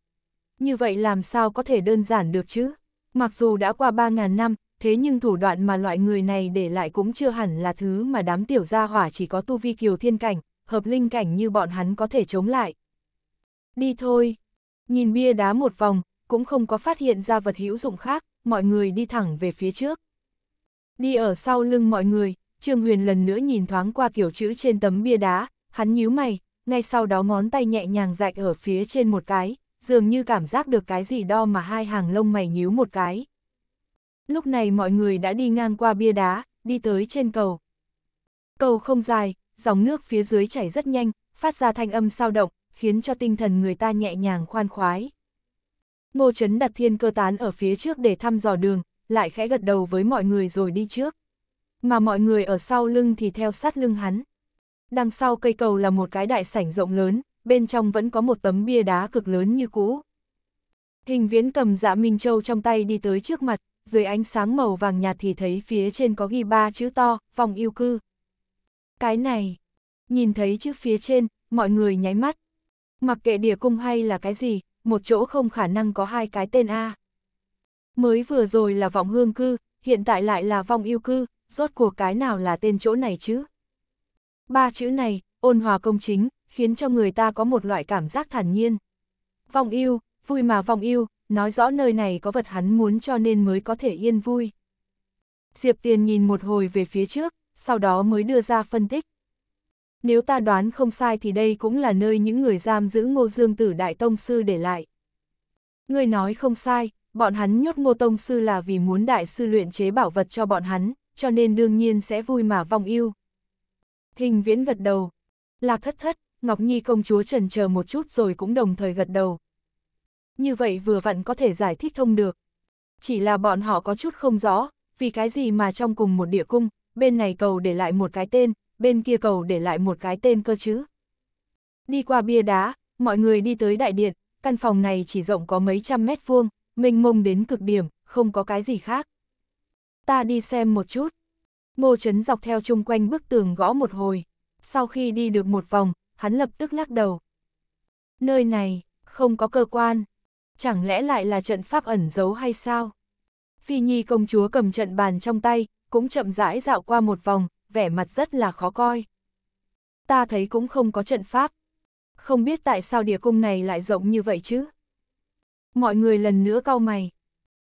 Như vậy làm sao có thể đơn giản được chứ? Mặc dù đã qua 3.000 năm, thế nhưng thủ đoạn mà loại người này để lại cũng chưa hẳn là thứ mà đám tiểu gia hỏa chỉ có tu vi kiều thiên cảnh, hợp linh cảnh như bọn hắn có thể chống lại. Đi thôi. Nhìn bia đá một vòng, cũng không có phát hiện ra vật hữu dụng khác, mọi người đi thẳng về phía trước. Đi ở sau lưng mọi người, Trương Huyền lần nữa nhìn thoáng qua kiểu chữ trên tấm bia đá, hắn nhíu mày, ngay sau đó ngón tay nhẹ nhàng dạch ở phía trên một cái, dường như cảm giác được cái gì đo mà hai hàng lông mày nhíu một cái. Lúc này mọi người đã đi ngang qua bia đá, đi tới trên cầu. Cầu không dài, dòng nước phía dưới chảy rất nhanh, phát ra thanh âm sao động, khiến cho tinh thần người ta nhẹ nhàng khoan khoái. Ngô Trấn đặt thiên cơ tán ở phía trước để thăm dò đường, lại khẽ gật đầu với mọi người rồi đi trước. Mà mọi người ở sau lưng thì theo sát lưng hắn. Đằng sau cây cầu là một cái đại sảnh rộng lớn, bên trong vẫn có một tấm bia đá cực lớn như cũ. Hình viễn cầm dạ Minh Châu trong tay đi tới trước mặt, dưới ánh sáng màu vàng nhạt thì thấy phía trên có ghi ba chữ to, phòng yêu cư. Cái này, nhìn thấy chữ phía trên, mọi người nháy mắt. Mặc kệ địa cung hay là cái gì, một chỗ không khả năng có hai cái tên A. Mới vừa rồi là vọng hương cư, hiện tại lại là vong yêu cư, rốt cuộc cái nào là tên chỗ này chứ? Ba chữ này, ôn hòa công chính, khiến cho người ta có một loại cảm giác thản nhiên. Vong yêu, vui mà vong yêu, nói rõ nơi này có vật hắn muốn cho nên mới có thể yên vui. Diệp Tiền nhìn một hồi về phía trước, sau đó mới đưa ra phân tích. Nếu ta đoán không sai thì đây cũng là nơi những người giam giữ Ngô Dương Tử Đại Tông Sư để lại. Người nói không sai, bọn hắn nhốt ngô tông sư là vì muốn đại sư luyện chế bảo vật cho bọn hắn, cho nên đương nhiên sẽ vui mà vong yêu. Hình viễn gật đầu. Lạc thất thất, Ngọc Nhi công chúa trần chờ một chút rồi cũng đồng thời gật đầu. Như vậy vừa vặn có thể giải thích thông được. Chỉ là bọn họ có chút không rõ, vì cái gì mà trong cùng một địa cung, bên này cầu để lại một cái tên, bên kia cầu để lại một cái tên cơ chứ. Đi qua bia đá, mọi người đi tới đại điện, căn phòng này chỉ rộng có mấy trăm mét vuông, mênh mông đến cực điểm, không có cái gì khác. Ta đi xem một chút. Ngô Trấn dọc theo chung quanh bức tường gõ một hồi. Sau khi đi được một vòng, hắn lập tức lắc đầu. Nơi này, không có cơ quan. Chẳng lẽ lại là trận pháp ẩn giấu hay sao? Phi Nhi công chúa cầm trận bàn trong tay, cũng chậm rãi dạo qua một vòng, vẻ mặt rất là khó coi. Ta thấy cũng không có trận pháp. Không biết tại sao địa cung này lại rộng như vậy chứ? mọi người lần nữa cau mày.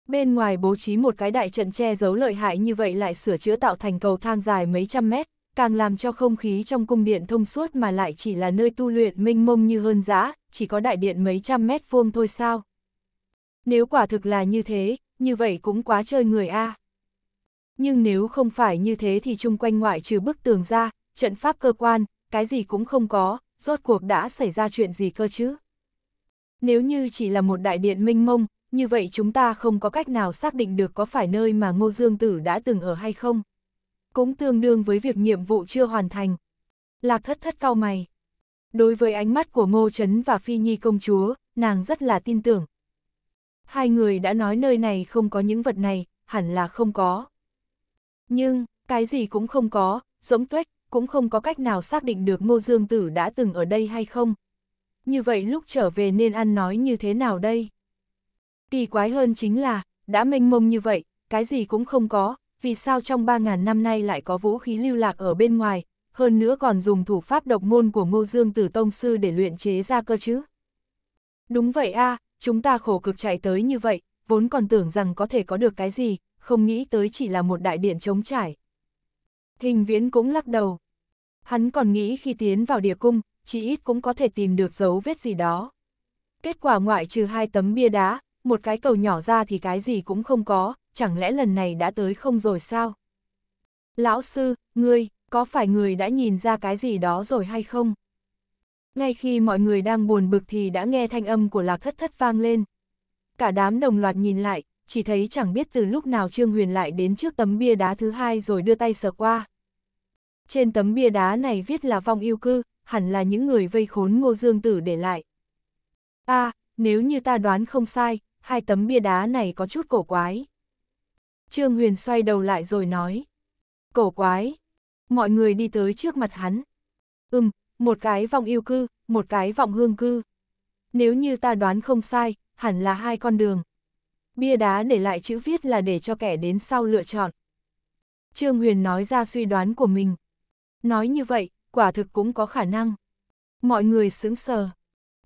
Bên ngoài bố trí một cái đại trận che giấu lợi hại như vậy lại sửa chữa tạo thành cầu thang dài mấy trăm mét, càng làm cho không khí trong cung điện thông suốt mà lại chỉ là nơi tu luyện minh mông như hơn giã, chỉ có đại điện mấy trăm mét vuông thôi sao. Nếu quả thực là như thế, như vậy cũng quá chơi người a. Nhưng nếu không phải như thế thì chung quanh ngoại trừ bức tường ra, trận pháp cơ quan, cái gì cũng không có, rốt cuộc đã xảy ra chuyện gì cơ chứ? Nếu như chỉ là một đại điện minh mông, như vậy chúng ta không có cách nào xác định được có phải nơi mà Ngô Dương Tử đã từng ở hay không. Cũng tương đương với việc nhiệm vụ chưa hoàn thành. Lạc thất thất cao mày. Đối với ánh mắt của Ngô Trấn và Phi Nhi công chúa, nàng rất là tin tưởng. Hai người đã nói nơi này không có những vật này, hẳn là không có. Nhưng, cái gì cũng không có, giống tuếch, cũng không có cách nào xác định được Ngô Dương Tử đã từng ở đây hay không như vậy lúc trở về nên ăn nói như thế nào đây? Kỳ quái hơn chính là, đã mênh mông như vậy, cái gì cũng không có, vì sao trong 3.000 năm nay lại có vũ khí lưu lạc ở bên ngoài, hơn nữa còn dùng thủ pháp độc môn của Ngô Dương Tử Tông Sư để luyện chế ra cơ chứ? Đúng vậy a à, chúng ta khổ cực chạy tới như vậy, vốn còn tưởng rằng có thể có được cái gì, không nghĩ tới chỉ là một đại điện trống trải. Hình viễn cũng lắc đầu. Hắn còn nghĩ khi tiến vào địa cung, chí ít cũng có thể tìm được dấu vết gì đó. Kết quả ngoại trừ hai tấm bia đá, một cái cầu nhỏ ra thì cái gì cũng không có, chẳng lẽ lần này đã tới không rồi sao? Lão sư, ngươi, có phải người đã nhìn ra cái gì đó rồi hay không? Ngay khi mọi người đang buồn bực thì đã nghe thanh âm của lạc thất thất vang lên. Cả đám đồng loạt nhìn lại, chỉ thấy chẳng biết từ lúc nào Trương Huyền lại đến trước tấm bia đá thứ hai rồi đưa tay sờ qua. Trên tấm bia đá này viết là vong yêu cư, hẳn là những người vây khốn ngô dương tử để lại. a à, nếu như ta đoán không sai, hai tấm bia đá này có chút cổ quái. Trương Huyền xoay đầu lại rồi nói. Cổ quái. Mọi người đi tới trước mặt hắn. Ừm, một cái vòng yêu cư, một cái vòng hương cư. Nếu như ta đoán không sai, hẳn là hai con đường. Bia đá để lại chữ viết là để cho kẻ đến sau lựa chọn. Trương Huyền nói ra suy đoán của mình. Nói như vậy, quả thực cũng có khả năng. Mọi người sững sờ.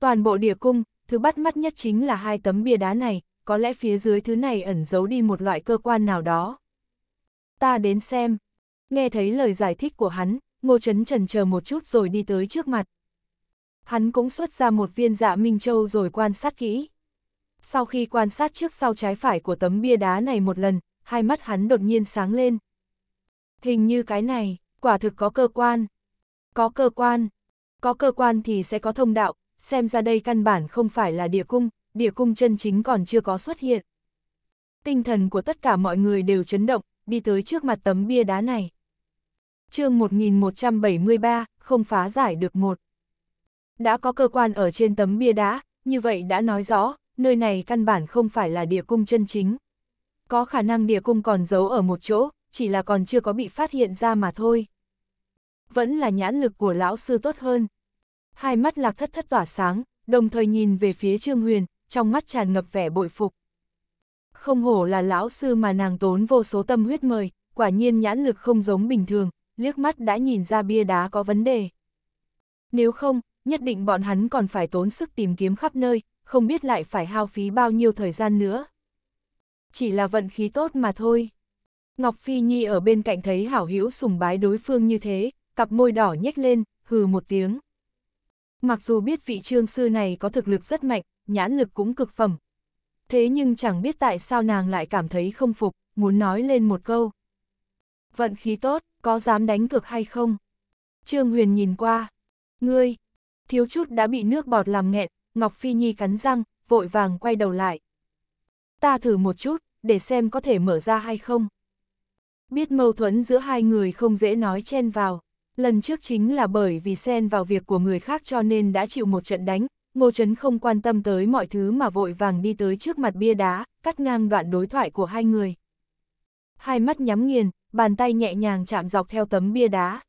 Toàn bộ địa cung, thứ bắt mắt nhất chính là hai tấm bia đá này, có lẽ phía dưới thứ này ẩn giấu đi một loại cơ quan nào đó. Ta đến xem. Nghe thấy lời giải thích của hắn, Ngô Trấn trần chờ một chút rồi đi tới trước mặt. Hắn cũng xuất ra một viên dạ Minh Châu rồi quan sát kỹ. Sau khi quan sát trước sau trái phải của tấm bia đá này một lần, hai mắt hắn đột nhiên sáng lên. Hình như cái này, quả thực có cơ quan. Có cơ quan, có cơ quan thì sẽ có thông đạo, xem ra đây căn bản không phải là địa cung, địa cung chân chính còn chưa có xuất hiện. Tinh thần của tất cả mọi người đều chấn động, đi tới trước mặt tấm bia đá này. chương 1173, không phá giải được một. Đã có cơ quan ở trên tấm bia đá, như vậy đã nói rõ, nơi này căn bản không phải là địa cung chân chính. Có khả năng địa cung còn giấu ở một chỗ, chỉ là còn chưa có bị phát hiện ra mà thôi vẫn là nhãn lực của lão sư tốt hơn. Hai mắt lạc thất thất tỏa sáng, đồng thời nhìn về phía Trương Huyền, trong mắt tràn ngập vẻ bội phục. Không hổ là lão sư mà nàng tốn vô số tâm huyết mời, quả nhiên nhãn lực không giống bình thường, liếc mắt đã nhìn ra bia đá có vấn đề. Nếu không, nhất định bọn hắn còn phải tốn sức tìm kiếm khắp nơi, không biết lại phải hao phí bao nhiêu thời gian nữa. Chỉ là vận khí tốt mà thôi. Ngọc Phi Nhi ở bên cạnh thấy hảo hữu sùng bái đối phương như thế, cặp môi đỏ nhếch lên, hừ một tiếng. Mặc dù biết vị trương sư này có thực lực rất mạnh, nhãn lực cũng cực phẩm. Thế nhưng chẳng biết tại sao nàng lại cảm thấy không phục, muốn nói lên một câu. Vận khí tốt, có dám đánh cực hay không? Trương Huyền nhìn qua. Ngươi, thiếu chút đã bị nước bọt làm nghẹn, Ngọc Phi Nhi cắn răng, vội vàng quay đầu lại. Ta thử một chút, để xem có thể mở ra hay không. Biết mâu thuẫn giữa hai người không dễ nói chen vào. Lần trước chính là bởi vì xen vào việc của người khác cho nên đã chịu một trận đánh, Ngô Trấn không quan tâm tới mọi thứ mà vội vàng đi tới trước mặt bia đá, cắt ngang đoạn đối thoại của hai người. Hai mắt nhắm nghiền, bàn tay nhẹ nhàng chạm dọc theo tấm bia đá.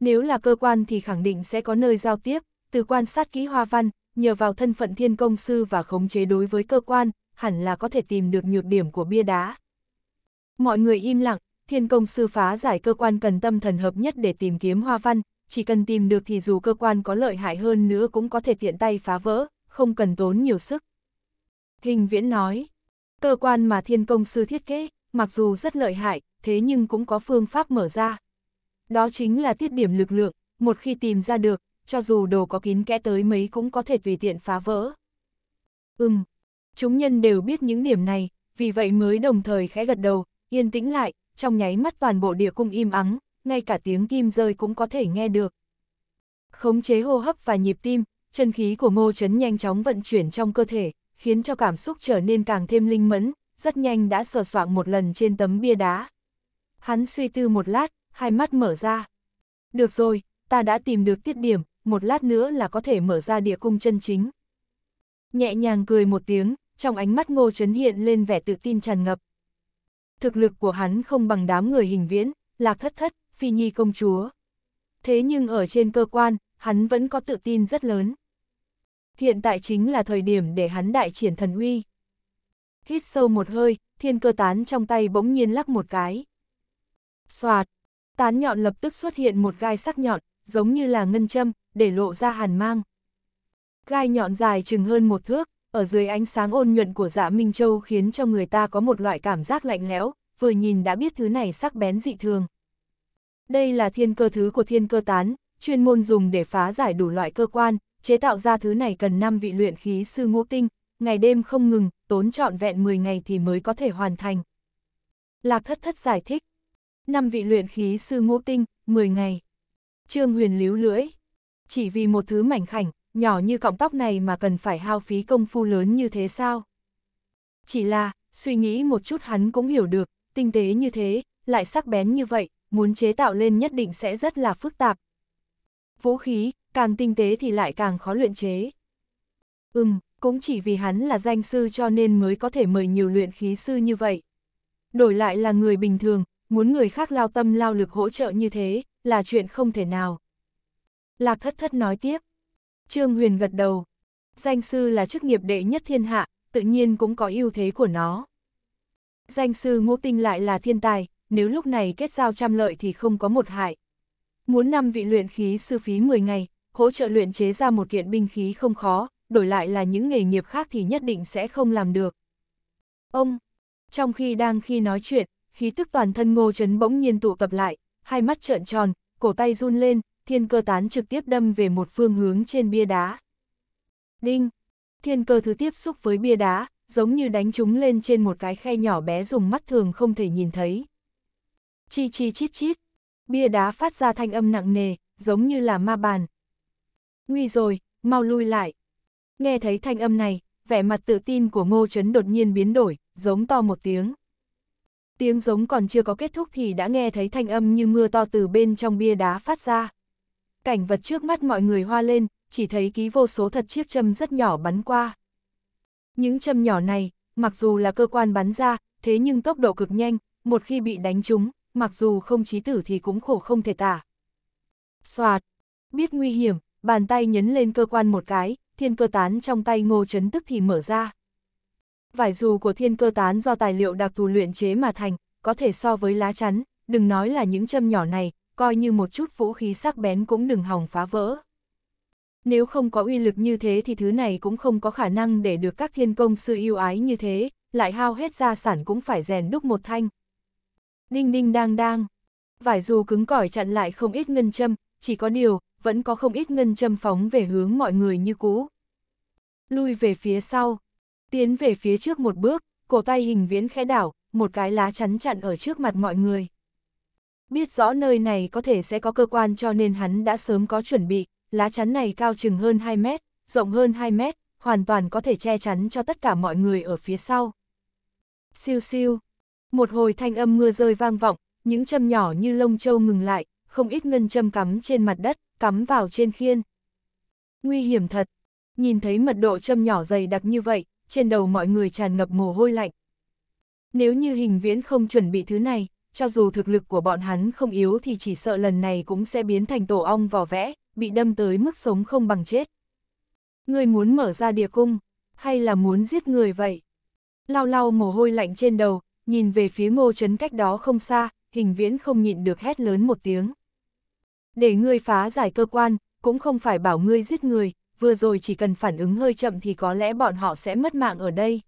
Nếu là cơ quan thì khẳng định sẽ có nơi giao tiếp, từ quan sát kỹ hoa văn, nhờ vào thân phận thiên công sư và khống chế đối với cơ quan, hẳn là có thể tìm được nhược điểm của bia đá. Mọi người im lặng, thiên công sư phá giải cơ quan cần tâm thần hợp nhất để tìm kiếm hoa văn, chỉ cần tìm được thì dù cơ quan có lợi hại hơn nữa cũng có thể tiện tay phá vỡ, không cần tốn nhiều sức. Hình viễn nói, cơ quan mà thiên công sư thiết kế, mặc dù rất lợi hại, thế nhưng cũng có phương pháp mở ra. Đó chính là tiết điểm lực lượng, một khi tìm ra được, cho dù đồ có kín kẽ tới mấy cũng có thể tùy tiện phá vỡ. Ừm, chúng nhân đều biết những điểm này, vì vậy mới đồng thời khẽ gật đầu, yên tĩnh lại, trong nháy mắt toàn bộ địa cung im ắng, ngay cả tiếng kim rơi cũng có thể nghe được. Khống chế hô hấp và nhịp tim, chân khí của ngô chấn nhanh chóng vận chuyển trong cơ thể, khiến cho cảm xúc trở nên càng thêm linh mẫn, rất nhanh đã sờ soạng một lần trên tấm bia đá. Hắn suy tư một lát, hai mắt mở ra. Được rồi, ta đã tìm được tiết điểm, một lát nữa là có thể mở ra địa cung chân chính. Nhẹ nhàng cười một tiếng, trong ánh mắt ngô chấn hiện lên vẻ tự tin tràn ngập, thực lực của hắn không bằng đám người hình viễn, lạc thất thất, phi nhi công chúa. Thế nhưng ở trên cơ quan, hắn vẫn có tự tin rất lớn. Hiện tại chính là thời điểm để hắn đại triển thần uy. Hít sâu một hơi, thiên cơ tán trong tay bỗng nhiên lắc một cái. Xoạt, tán nhọn lập tức xuất hiện một gai sắc nhọn, giống như là ngân châm, để lộ ra hàn mang. Gai nhọn dài chừng hơn một thước, ở dưới ánh sáng ôn nhuận của dạ Minh Châu khiến cho người ta có một loại cảm giác lạnh lẽo, vừa nhìn đã biết thứ này sắc bén dị thường. Đây là thiên cơ thứ của thiên cơ tán, chuyên môn dùng để phá giải đủ loại cơ quan, chế tạo ra thứ này cần 5 vị luyện khí sư ngũ tinh, ngày đêm không ngừng, tốn trọn vẹn 10 ngày thì mới có thể hoàn thành. Lạc thất thất giải thích. 5 vị luyện khí sư ngũ tinh, 10 ngày. Trương huyền líu lưỡi. Chỉ vì một thứ mảnh khảnh, nhỏ như cọng tóc này mà cần phải hao phí công phu lớn như thế sao? Chỉ là, suy nghĩ một chút hắn cũng hiểu được, tinh tế như thế, lại sắc bén như vậy, muốn chế tạo lên nhất định sẽ rất là phức tạp. Vũ khí, càng tinh tế thì lại càng khó luyện chế. Ừm, cũng chỉ vì hắn là danh sư cho nên mới có thể mời nhiều luyện khí sư như vậy. Đổi lại là người bình thường, muốn người khác lao tâm lao lực hỗ trợ như thế, là chuyện không thể nào. Lạc thất thất nói tiếp. Trương Huyền gật đầu. Danh sư là chức nghiệp đệ nhất thiên hạ, tự nhiên cũng có ưu thế của nó. Danh sư ngũ tinh lại là thiên tài, nếu lúc này kết giao trăm lợi thì không có một hại. Muốn năm vị luyện khí sư phí 10 ngày, hỗ trợ luyện chế ra một kiện binh khí không khó, đổi lại là những nghề nghiệp khác thì nhất định sẽ không làm được. Ông, trong khi đang khi nói chuyện, khí tức toàn thân Ngô Chấn bỗng nhiên tụ tập lại, hai mắt trợn tròn, cổ tay run lên, thiên cơ tán trực tiếp đâm về một phương hướng trên bia đá. Đinh! Thiên cơ thứ tiếp xúc với bia đá, giống như đánh chúng lên trên một cái khe nhỏ bé dùng mắt thường không thể nhìn thấy. Chi chi chít chít, bia đá phát ra thanh âm nặng nề, giống như là ma bàn. Nguy rồi, mau lui lại. Nghe thấy thanh âm này, vẻ mặt tự tin của Ngô Chấn đột nhiên biến đổi, giống to một tiếng. Tiếng giống còn chưa có kết thúc thì đã nghe thấy thanh âm như mưa to từ bên trong bia đá phát ra cảnh vật trước mắt mọi người hoa lên, chỉ thấy ký vô số thật chiếc châm rất nhỏ bắn qua. Những châm nhỏ này, mặc dù là cơ quan bắn ra, thế nhưng tốc độ cực nhanh, một khi bị đánh trúng, mặc dù không chí tử thì cũng khổ không thể tả. Xoạt, biết nguy hiểm, bàn tay nhấn lên cơ quan một cái, thiên cơ tán trong tay ngô chấn tức thì mở ra. Vải dù của thiên cơ tán do tài liệu đặc thù luyện chế mà thành, có thể so với lá chắn, đừng nói là những châm nhỏ này, coi như một chút vũ khí sắc bén cũng đừng hòng phá vỡ. Nếu không có uy lực như thế thì thứ này cũng không có khả năng để được các thiên công sư yêu ái như thế, lại hao hết gia sản cũng phải rèn đúc một thanh. Đinh đinh đang đang, vải dù cứng cỏi chặn lại không ít ngân châm, chỉ có điều, vẫn có không ít ngân châm phóng về hướng mọi người như cũ. Lui về phía sau, tiến về phía trước một bước, cổ tay hình viễn khẽ đảo, một cái lá chắn chặn ở trước mặt mọi người biết rõ nơi này có thể sẽ có cơ quan cho nên hắn đã sớm có chuẩn bị, lá chắn này cao chừng hơn 2 mét, rộng hơn 2 mét, hoàn toàn có thể che chắn cho tất cả mọi người ở phía sau. Siêu siêu, một hồi thanh âm mưa rơi vang vọng, những châm nhỏ như lông châu ngừng lại, không ít ngân châm cắm trên mặt đất, cắm vào trên khiên. Nguy hiểm thật, nhìn thấy mật độ châm nhỏ dày đặc như vậy, trên đầu mọi người tràn ngập mồ hôi lạnh. Nếu như hình viễn không chuẩn bị thứ này, cho dù thực lực của bọn hắn không yếu thì chỉ sợ lần này cũng sẽ biến thành tổ ong vỏ vẽ, bị đâm tới mức sống không bằng chết. Người muốn mở ra địa cung, hay là muốn giết người vậy? Lao lao mồ hôi lạnh trên đầu, nhìn về phía ngô trấn cách đó không xa, hình viễn không nhịn được hét lớn một tiếng. Để ngươi phá giải cơ quan, cũng không phải bảo ngươi giết người, vừa rồi chỉ cần phản ứng hơi chậm thì có lẽ bọn họ sẽ mất mạng ở đây.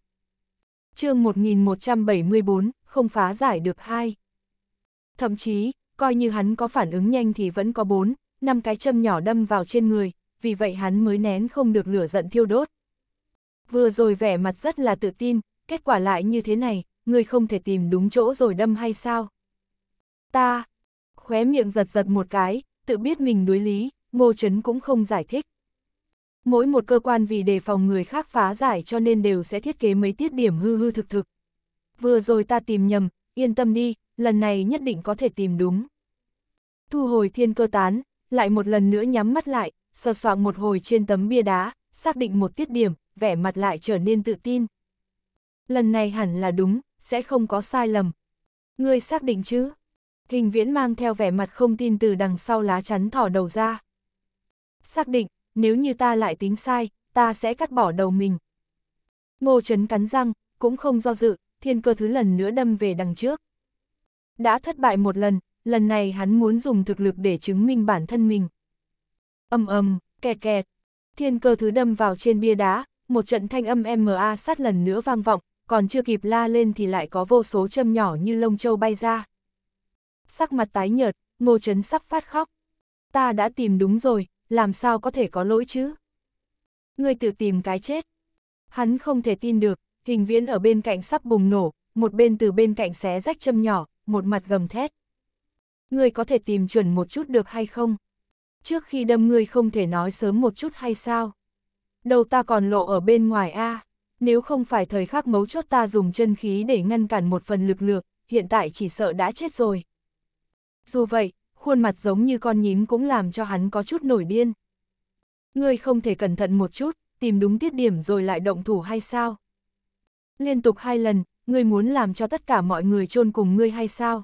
chương 1174, không phá giải được hai thậm chí, coi như hắn có phản ứng nhanh thì vẫn có bốn, năm cái châm nhỏ đâm vào trên người, vì vậy hắn mới nén không được lửa giận thiêu đốt. Vừa rồi vẻ mặt rất là tự tin, kết quả lại như thế này, người không thể tìm đúng chỗ rồi đâm hay sao? Ta, khóe miệng giật giật một cái, tự biết mình đối lý, ngô chấn cũng không giải thích. Mỗi một cơ quan vì đề phòng người khác phá giải cho nên đều sẽ thiết kế mấy tiết điểm hư hư thực thực. Vừa rồi ta tìm nhầm, yên tâm đi, lần này nhất định có thể tìm đúng. Thu hồi thiên cơ tán, lại một lần nữa nhắm mắt lại, sờ soạng một hồi trên tấm bia đá, xác định một tiết điểm, vẻ mặt lại trở nên tự tin. Lần này hẳn là đúng, sẽ không có sai lầm. Ngươi xác định chứ? Hình viễn mang theo vẻ mặt không tin từ đằng sau lá chắn thỏ đầu ra. Xác định, nếu như ta lại tính sai, ta sẽ cắt bỏ đầu mình. Ngô Trấn cắn răng, cũng không do dự, thiên cơ thứ lần nữa đâm về đằng trước. Đã thất bại một lần, lần này hắn muốn dùng thực lực để chứng minh bản thân mình. Âm âm, kẹt kẹt. Thiên cơ thứ đâm vào trên bia đá, một trận thanh âm MA sát lần nữa vang vọng, còn chưa kịp la lên thì lại có vô số châm nhỏ như lông châu bay ra. Sắc mặt tái nhợt, ngô chấn sắp phát khóc. Ta đã tìm đúng rồi, làm sao có thể có lỗi chứ? Ngươi tự tìm cái chết. Hắn không thể tin được, hình viễn ở bên cạnh sắp bùng nổ, một bên từ bên cạnh xé rách châm nhỏ, một mặt gầm thét. Ngươi có thể tìm chuẩn một chút được hay không? Trước khi đâm ngươi không thể nói sớm một chút hay sao? Đầu ta còn lộ ở bên ngoài a à? nếu không phải thời khắc mấu chốt ta dùng chân khí để ngăn cản một phần lực lượng, hiện tại chỉ sợ đã chết rồi. Dù vậy, khuôn mặt giống như con nhím cũng làm cho hắn có chút nổi điên. Ngươi không thể cẩn thận một chút, tìm đúng tiết điểm rồi lại động thủ hay sao? Liên tục hai lần, ngươi muốn làm cho tất cả mọi người chôn cùng ngươi hay sao?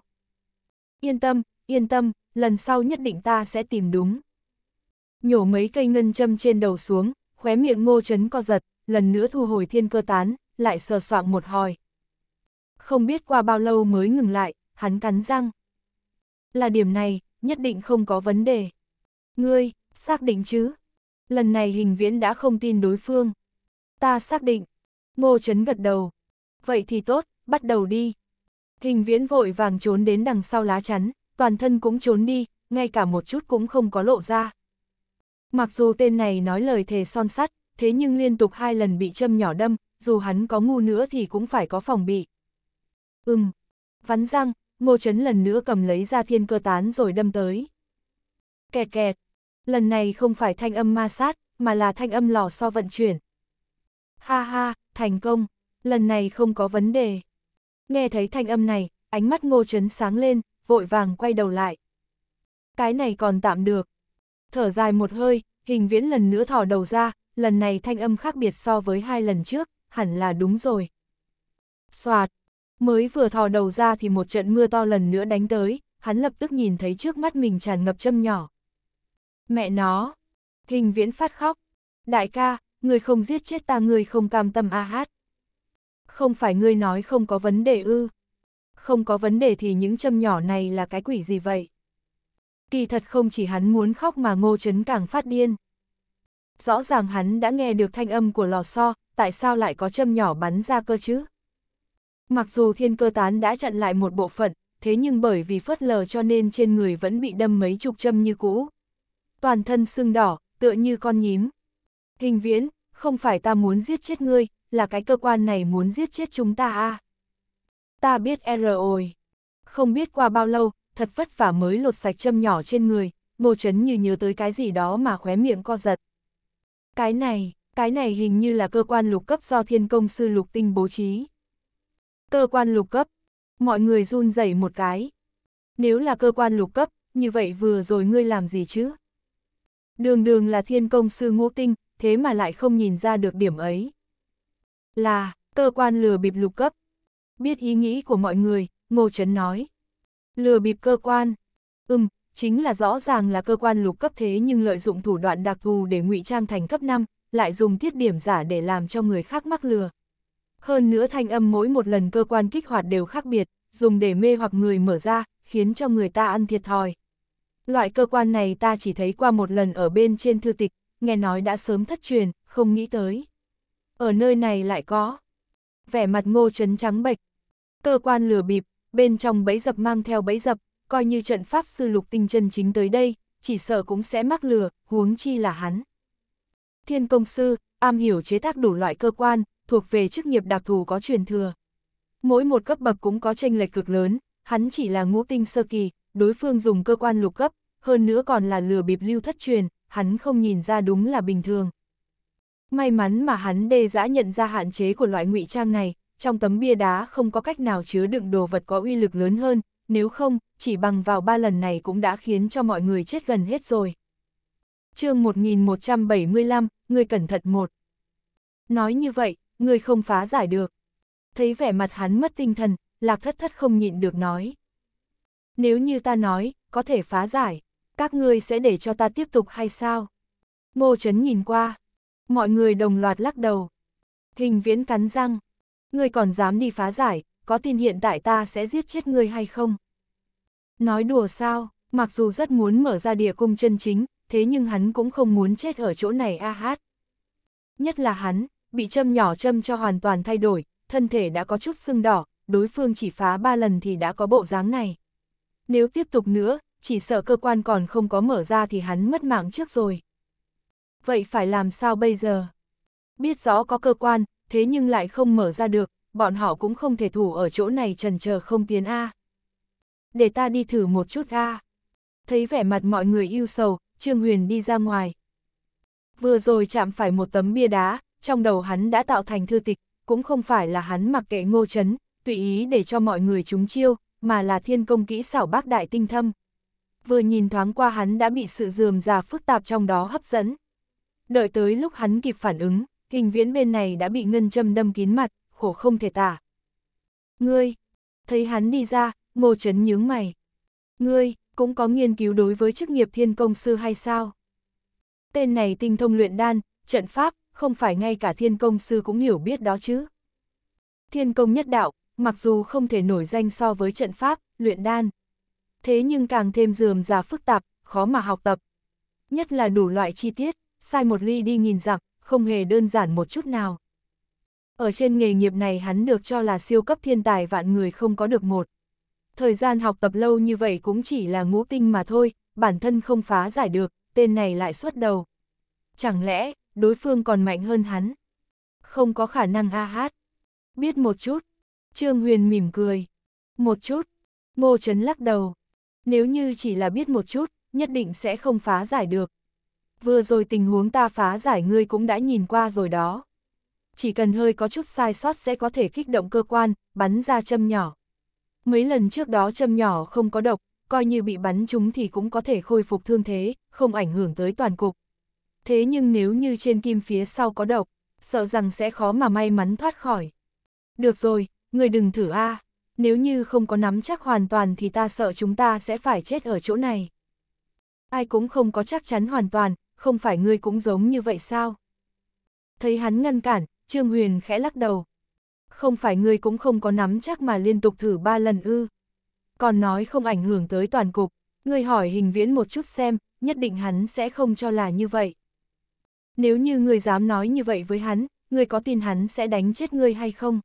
Yên tâm, yên tâm, lần sau nhất định ta sẽ tìm đúng. Nhổ mấy cây ngân châm trên đầu xuống, khóe miệng ngô chấn co giật, lần nữa thu hồi thiên cơ tán, lại sờ soạng một hồi. Không biết qua bao lâu mới ngừng lại, hắn cắn răng. Là điểm này, nhất định không có vấn đề. Ngươi, xác định chứ? Lần này hình viễn đã không tin đối phương. Ta xác định. Ngô Trấn gật đầu, vậy thì tốt, bắt đầu đi. Hình viễn vội vàng trốn đến đằng sau lá chắn, toàn thân cũng trốn đi, ngay cả một chút cũng không có lộ ra. Mặc dù tên này nói lời thề son sắt, thế nhưng liên tục hai lần bị châm nhỏ đâm, dù hắn có ngu nữa thì cũng phải có phòng bị. Ừm, vắn răng, ngô chấn lần nữa cầm lấy ra thiên cơ tán rồi đâm tới. Kẹt kẹt, lần này không phải thanh âm ma sát, mà là thanh âm lò so vận chuyển. Ha ha, thành công lần này không có vấn đề. Nghe thấy thanh âm này, ánh mắt ngô chấn sáng lên, vội vàng quay đầu lại. Cái này còn tạm được. Thở dài một hơi, hình viễn lần nữa thỏ đầu ra, lần này thanh âm khác biệt so với hai lần trước, hẳn là đúng rồi. Xoạt, mới vừa thò đầu ra thì một trận mưa to lần nữa đánh tới, hắn lập tức nhìn thấy trước mắt mình tràn ngập châm nhỏ. Mẹ nó, hình viễn phát khóc, đại ca, người không giết chết ta người không cam tâm a hát không phải ngươi nói không có vấn đề ư. Không có vấn đề thì những châm nhỏ này là cái quỷ gì vậy? Kỳ thật không chỉ hắn muốn khóc mà ngô chấn càng phát điên. Rõ ràng hắn đã nghe được thanh âm của lò xo, tại sao lại có châm nhỏ bắn ra cơ chứ? Mặc dù thiên cơ tán đã chặn lại một bộ phận, thế nhưng bởi vì phớt lờ cho nên trên người vẫn bị đâm mấy chục châm như cũ. Toàn thân sưng đỏ, tựa như con nhím. Hình viễn, không phải ta muốn giết chết ngươi, là cái cơ quan này muốn giết chết chúng ta à? Ta biết e rồi. Không biết qua bao lâu, thật vất vả mới lột sạch châm nhỏ trên người, Ngô Trấn như nhớ tới cái gì đó mà khóe miệng co giật. Cái này, cái này hình như là cơ quan lục cấp do thiên công sư lục tinh bố trí. Cơ quan lục cấp, mọi người run rẩy một cái. Nếu là cơ quan lục cấp, như vậy vừa rồi ngươi làm gì chứ? Đường đường là thiên công sư ngũ tinh, thế mà lại không nhìn ra được điểm ấy. Là, cơ quan lừa bịp lục cấp. Biết ý nghĩ của mọi người, Ngô Trấn nói. Lừa bịp cơ quan. Ừm, chính là rõ ràng là cơ quan lục cấp thế nhưng lợi dụng thủ đoạn đặc thù để ngụy trang thành cấp 5, lại dùng tiết điểm giả để làm cho người khác mắc lừa. Hơn nữa thanh âm mỗi một lần cơ quan kích hoạt đều khác biệt, dùng để mê hoặc người mở ra, khiến cho người ta ăn thiệt thòi. Loại cơ quan này ta chỉ thấy qua một lần ở bên trên thư tịch, nghe nói đã sớm thất truyền, không nghĩ tới ở nơi này lại có. Vẻ mặt ngô trấn trắng bệch, cơ quan lửa bịp, bên trong bẫy dập mang theo bẫy dập, coi như trận pháp sư lục tinh chân chính tới đây, chỉ sợ cũng sẽ mắc lừa, huống chi là hắn. Thiên công sư, am hiểu chế tác đủ loại cơ quan, thuộc về chức nghiệp đặc thù có truyền thừa. Mỗi một cấp bậc cũng có tranh lệch cực lớn, hắn chỉ là ngũ tinh sơ kỳ, đối phương dùng cơ quan lục cấp, hơn nữa còn là lừa bịp lưu thất truyền, hắn không nhìn ra đúng là bình thường. May mắn mà hắn đê dã nhận ra hạn chế của loại ngụy trang này, trong tấm bia đá không có cách nào chứa đựng đồ vật có uy lực lớn hơn, nếu không, chỉ bằng vào ba lần này cũng đã khiến cho mọi người chết gần hết rồi. chương 1175, người cẩn thận một. Nói như vậy, người không phá giải được. Thấy vẻ mặt hắn mất tinh thần, lạc thất thất không nhịn được nói. Nếu như ta nói, có thể phá giải, các ngươi sẽ để cho ta tiếp tục hay sao? Ngô Trấn nhìn qua, Mọi người đồng loạt lắc đầu. Hình viễn cắn răng. Ngươi còn dám đi phá giải, có tin hiện tại ta sẽ giết chết ngươi hay không? Nói đùa sao, mặc dù rất muốn mở ra địa cung chân chính, thế nhưng hắn cũng không muốn chết ở chỗ này a hát. Nhất là hắn, bị châm nhỏ châm cho hoàn toàn thay đổi, thân thể đã có chút sưng đỏ, đối phương chỉ phá ba lần thì đã có bộ dáng này. Nếu tiếp tục nữa, chỉ sợ cơ quan còn không có mở ra thì hắn mất mạng trước rồi vậy phải làm sao bây giờ? Biết rõ có cơ quan, thế nhưng lại không mở ra được, bọn họ cũng không thể thủ ở chỗ này trần chờ không tiến A. Để ta đi thử một chút A. Thấy vẻ mặt mọi người yêu sầu, Trương Huyền đi ra ngoài. Vừa rồi chạm phải một tấm bia đá, trong đầu hắn đã tạo thành thư tịch, cũng không phải là hắn mặc kệ ngô chấn, tùy ý để cho mọi người chúng chiêu, mà là thiên công kỹ xảo bác đại tinh thâm. Vừa nhìn thoáng qua hắn đã bị sự dườm già phức tạp trong đó hấp dẫn. Đợi tới lúc hắn kịp phản ứng, hình viễn bên này đã bị ngân châm đâm kín mặt, khổ không thể tả. Ngươi, thấy hắn đi ra, ngô chấn nhướng mày. Ngươi, cũng có nghiên cứu đối với chức nghiệp thiên công sư hay sao? Tên này tinh thông luyện đan, trận pháp, không phải ngay cả thiên công sư cũng hiểu biết đó chứ. Thiên công nhất đạo, mặc dù không thể nổi danh so với trận pháp, luyện đan. Thế nhưng càng thêm dườm già phức tạp, khó mà học tập. Nhất là đủ loại chi tiết sai một ly đi nghìn dặm, không hề đơn giản một chút nào. Ở trên nghề nghiệp này hắn được cho là siêu cấp thiên tài vạn người không có được một. Thời gian học tập lâu như vậy cũng chỉ là ngũ tinh mà thôi, bản thân không phá giải được, tên này lại xuất đầu. Chẳng lẽ, đối phương còn mạnh hơn hắn? Không có khả năng a hát. Biết một chút. Trương Huyền mỉm cười. Một chút. Ngô Trấn lắc đầu. Nếu như chỉ là biết một chút, nhất định sẽ không phá giải được vừa rồi tình huống ta phá giải ngươi cũng đã nhìn qua rồi đó. Chỉ cần hơi có chút sai sót sẽ có thể kích động cơ quan, bắn ra châm nhỏ. Mấy lần trước đó châm nhỏ không có độc, coi như bị bắn chúng thì cũng có thể khôi phục thương thế, không ảnh hưởng tới toàn cục. Thế nhưng nếu như trên kim phía sau có độc, sợ rằng sẽ khó mà may mắn thoát khỏi. Được rồi, người đừng thử a. Nếu như không có nắm chắc hoàn toàn thì ta sợ chúng ta sẽ phải chết ở chỗ này. Ai cũng không có chắc chắn hoàn toàn, không phải ngươi cũng giống như vậy sao? Thấy hắn ngăn cản, Trương Huyền khẽ lắc đầu. Không phải ngươi cũng không có nắm chắc mà liên tục thử ba lần ư. Còn nói không ảnh hưởng tới toàn cục, ngươi hỏi hình viễn một chút xem, nhất định hắn sẽ không cho là như vậy. Nếu như ngươi dám nói như vậy với hắn, ngươi có tin hắn sẽ đánh chết ngươi hay không?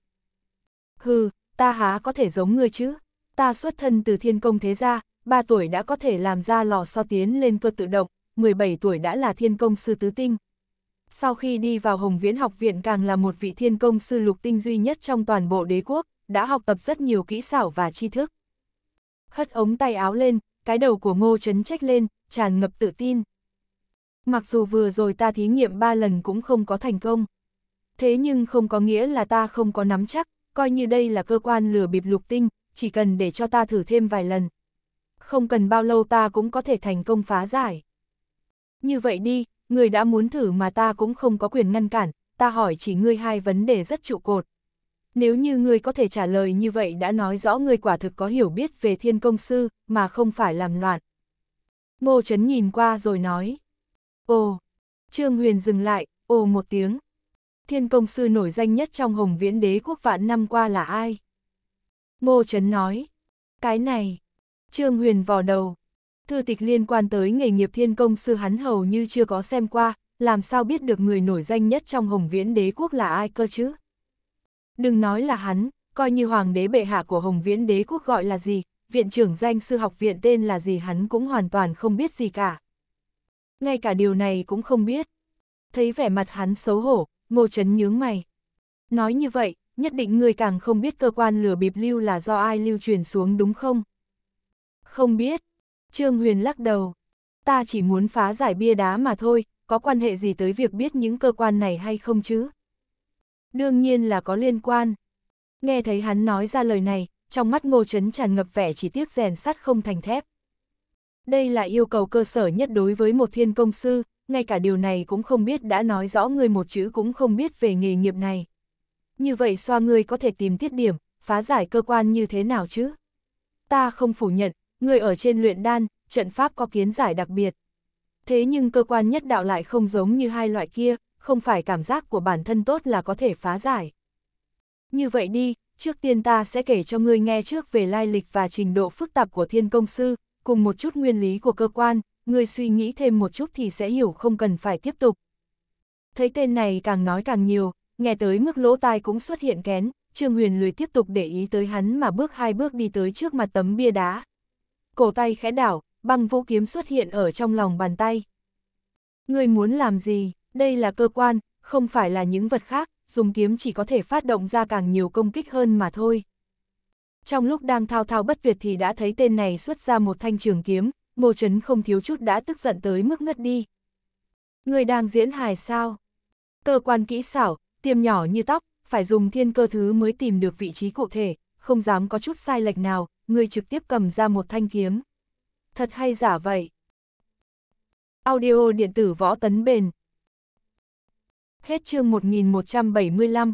Hừ, ta há có thể giống ngươi chứ? Ta xuất thân từ thiên công thế gia, ba tuổi đã có thể làm ra lò so tiến lên cơ tự động, 17 tuổi đã là thiên công sư tứ tinh. Sau khi đi vào Hồng Viễn học viện càng là một vị thiên công sư lục tinh duy nhất trong toàn bộ đế quốc, đã học tập rất nhiều kỹ xảo và tri thức. Hất ống tay áo lên, cái đầu của ngô chấn trách lên, tràn ngập tự tin. Mặc dù vừa rồi ta thí nghiệm ba lần cũng không có thành công. Thế nhưng không có nghĩa là ta không có nắm chắc, coi như đây là cơ quan lừa bịp lục tinh, chỉ cần để cho ta thử thêm vài lần. Không cần bao lâu ta cũng có thể thành công phá giải. Như vậy đi, người đã muốn thử mà ta cũng không có quyền ngăn cản, ta hỏi chỉ ngươi hai vấn đề rất trụ cột. Nếu như ngươi có thể trả lời như vậy đã nói rõ ngươi quả thực có hiểu biết về thiên công sư, mà không phải làm loạn. Ngô Trấn nhìn qua rồi nói. Ồ, Trương Huyền dừng lại, ồ một tiếng. Thiên công sư nổi danh nhất trong Hồng Viễn Đế quốc vạn năm qua là ai? Ngô Trấn nói. Cái này. Trương Huyền vò đầu thư tịch liên quan tới nghề nghiệp thiên công sư hắn hầu như chưa có xem qua, làm sao biết được người nổi danh nhất trong Hồng Viễn đế quốc là ai cơ chứ? Đừng nói là hắn, coi như hoàng đế bệ hạ của Hồng Viễn đế quốc gọi là gì, viện trưởng danh sư học viện tên là gì hắn cũng hoàn toàn không biết gì cả. Ngay cả điều này cũng không biết. Thấy vẻ mặt hắn xấu hổ, ngô chấn nhướng mày. Nói như vậy, nhất định người càng không biết cơ quan lừa bịp lưu là do ai lưu truyền xuống đúng không? Không biết, Trương Huyền lắc đầu. Ta chỉ muốn phá giải bia đá mà thôi, có quan hệ gì tới việc biết những cơ quan này hay không chứ? Đương nhiên là có liên quan. Nghe thấy hắn nói ra lời này, trong mắt Ngô Trấn tràn ngập vẻ chỉ tiếc rèn sắt không thành thép. Đây là yêu cầu cơ sở nhất đối với một thiên công sư, ngay cả điều này cũng không biết đã nói rõ người một chữ cũng không biết về nghề nghiệp này. Như vậy xoa người có thể tìm tiết điểm, phá giải cơ quan như thế nào chứ? Ta không phủ nhận, người ở trên luyện đan, trận pháp có kiến giải đặc biệt. Thế nhưng cơ quan nhất đạo lại không giống như hai loại kia, không phải cảm giác của bản thân tốt là có thể phá giải. Như vậy đi, trước tiên ta sẽ kể cho ngươi nghe trước về lai lịch và trình độ phức tạp của thiên công sư, cùng một chút nguyên lý của cơ quan, ngươi suy nghĩ thêm một chút thì sẽ hiểu không cần phải tiếp tục. Thấy tên này càng nói càng nhiều, nghe tới mức lỗ tai cũng xuất hiện kén, Trương Huyền lười tiếp tục để ý tới hắn mà bước hai bước đi tới trước mặt tấm bia đá, cổ tay khẽ đảo, băng vũ kiếm xuất hiện ở trong lòng bàn tay. Người muốn làm gì, đây là cơ quan, không phải là những vật khác, dùng kiếm chỉ có thể phát động ra càng nhiều công kích hơn mà thôi. Trong lúc đang thao thao bất tuyệt thì đã thấy tên này xuất ra một thanh trường kiếm, Ngô Trấn không thiếu chút đã tức giận tới mức ngất đi. Người đang diễn hài sao? Cơ quan kỹ xảo, tiêm nhỏ như tóc, phải dùng thiên cơ thứ mới tìm được vị trí cụ thể, không dám có chút sai lệch nào, người trực tiếp cầm ra một thanh kiếm. Thật hay giả vậy? Audio điện tử võ tấn bền. Hết chương 1175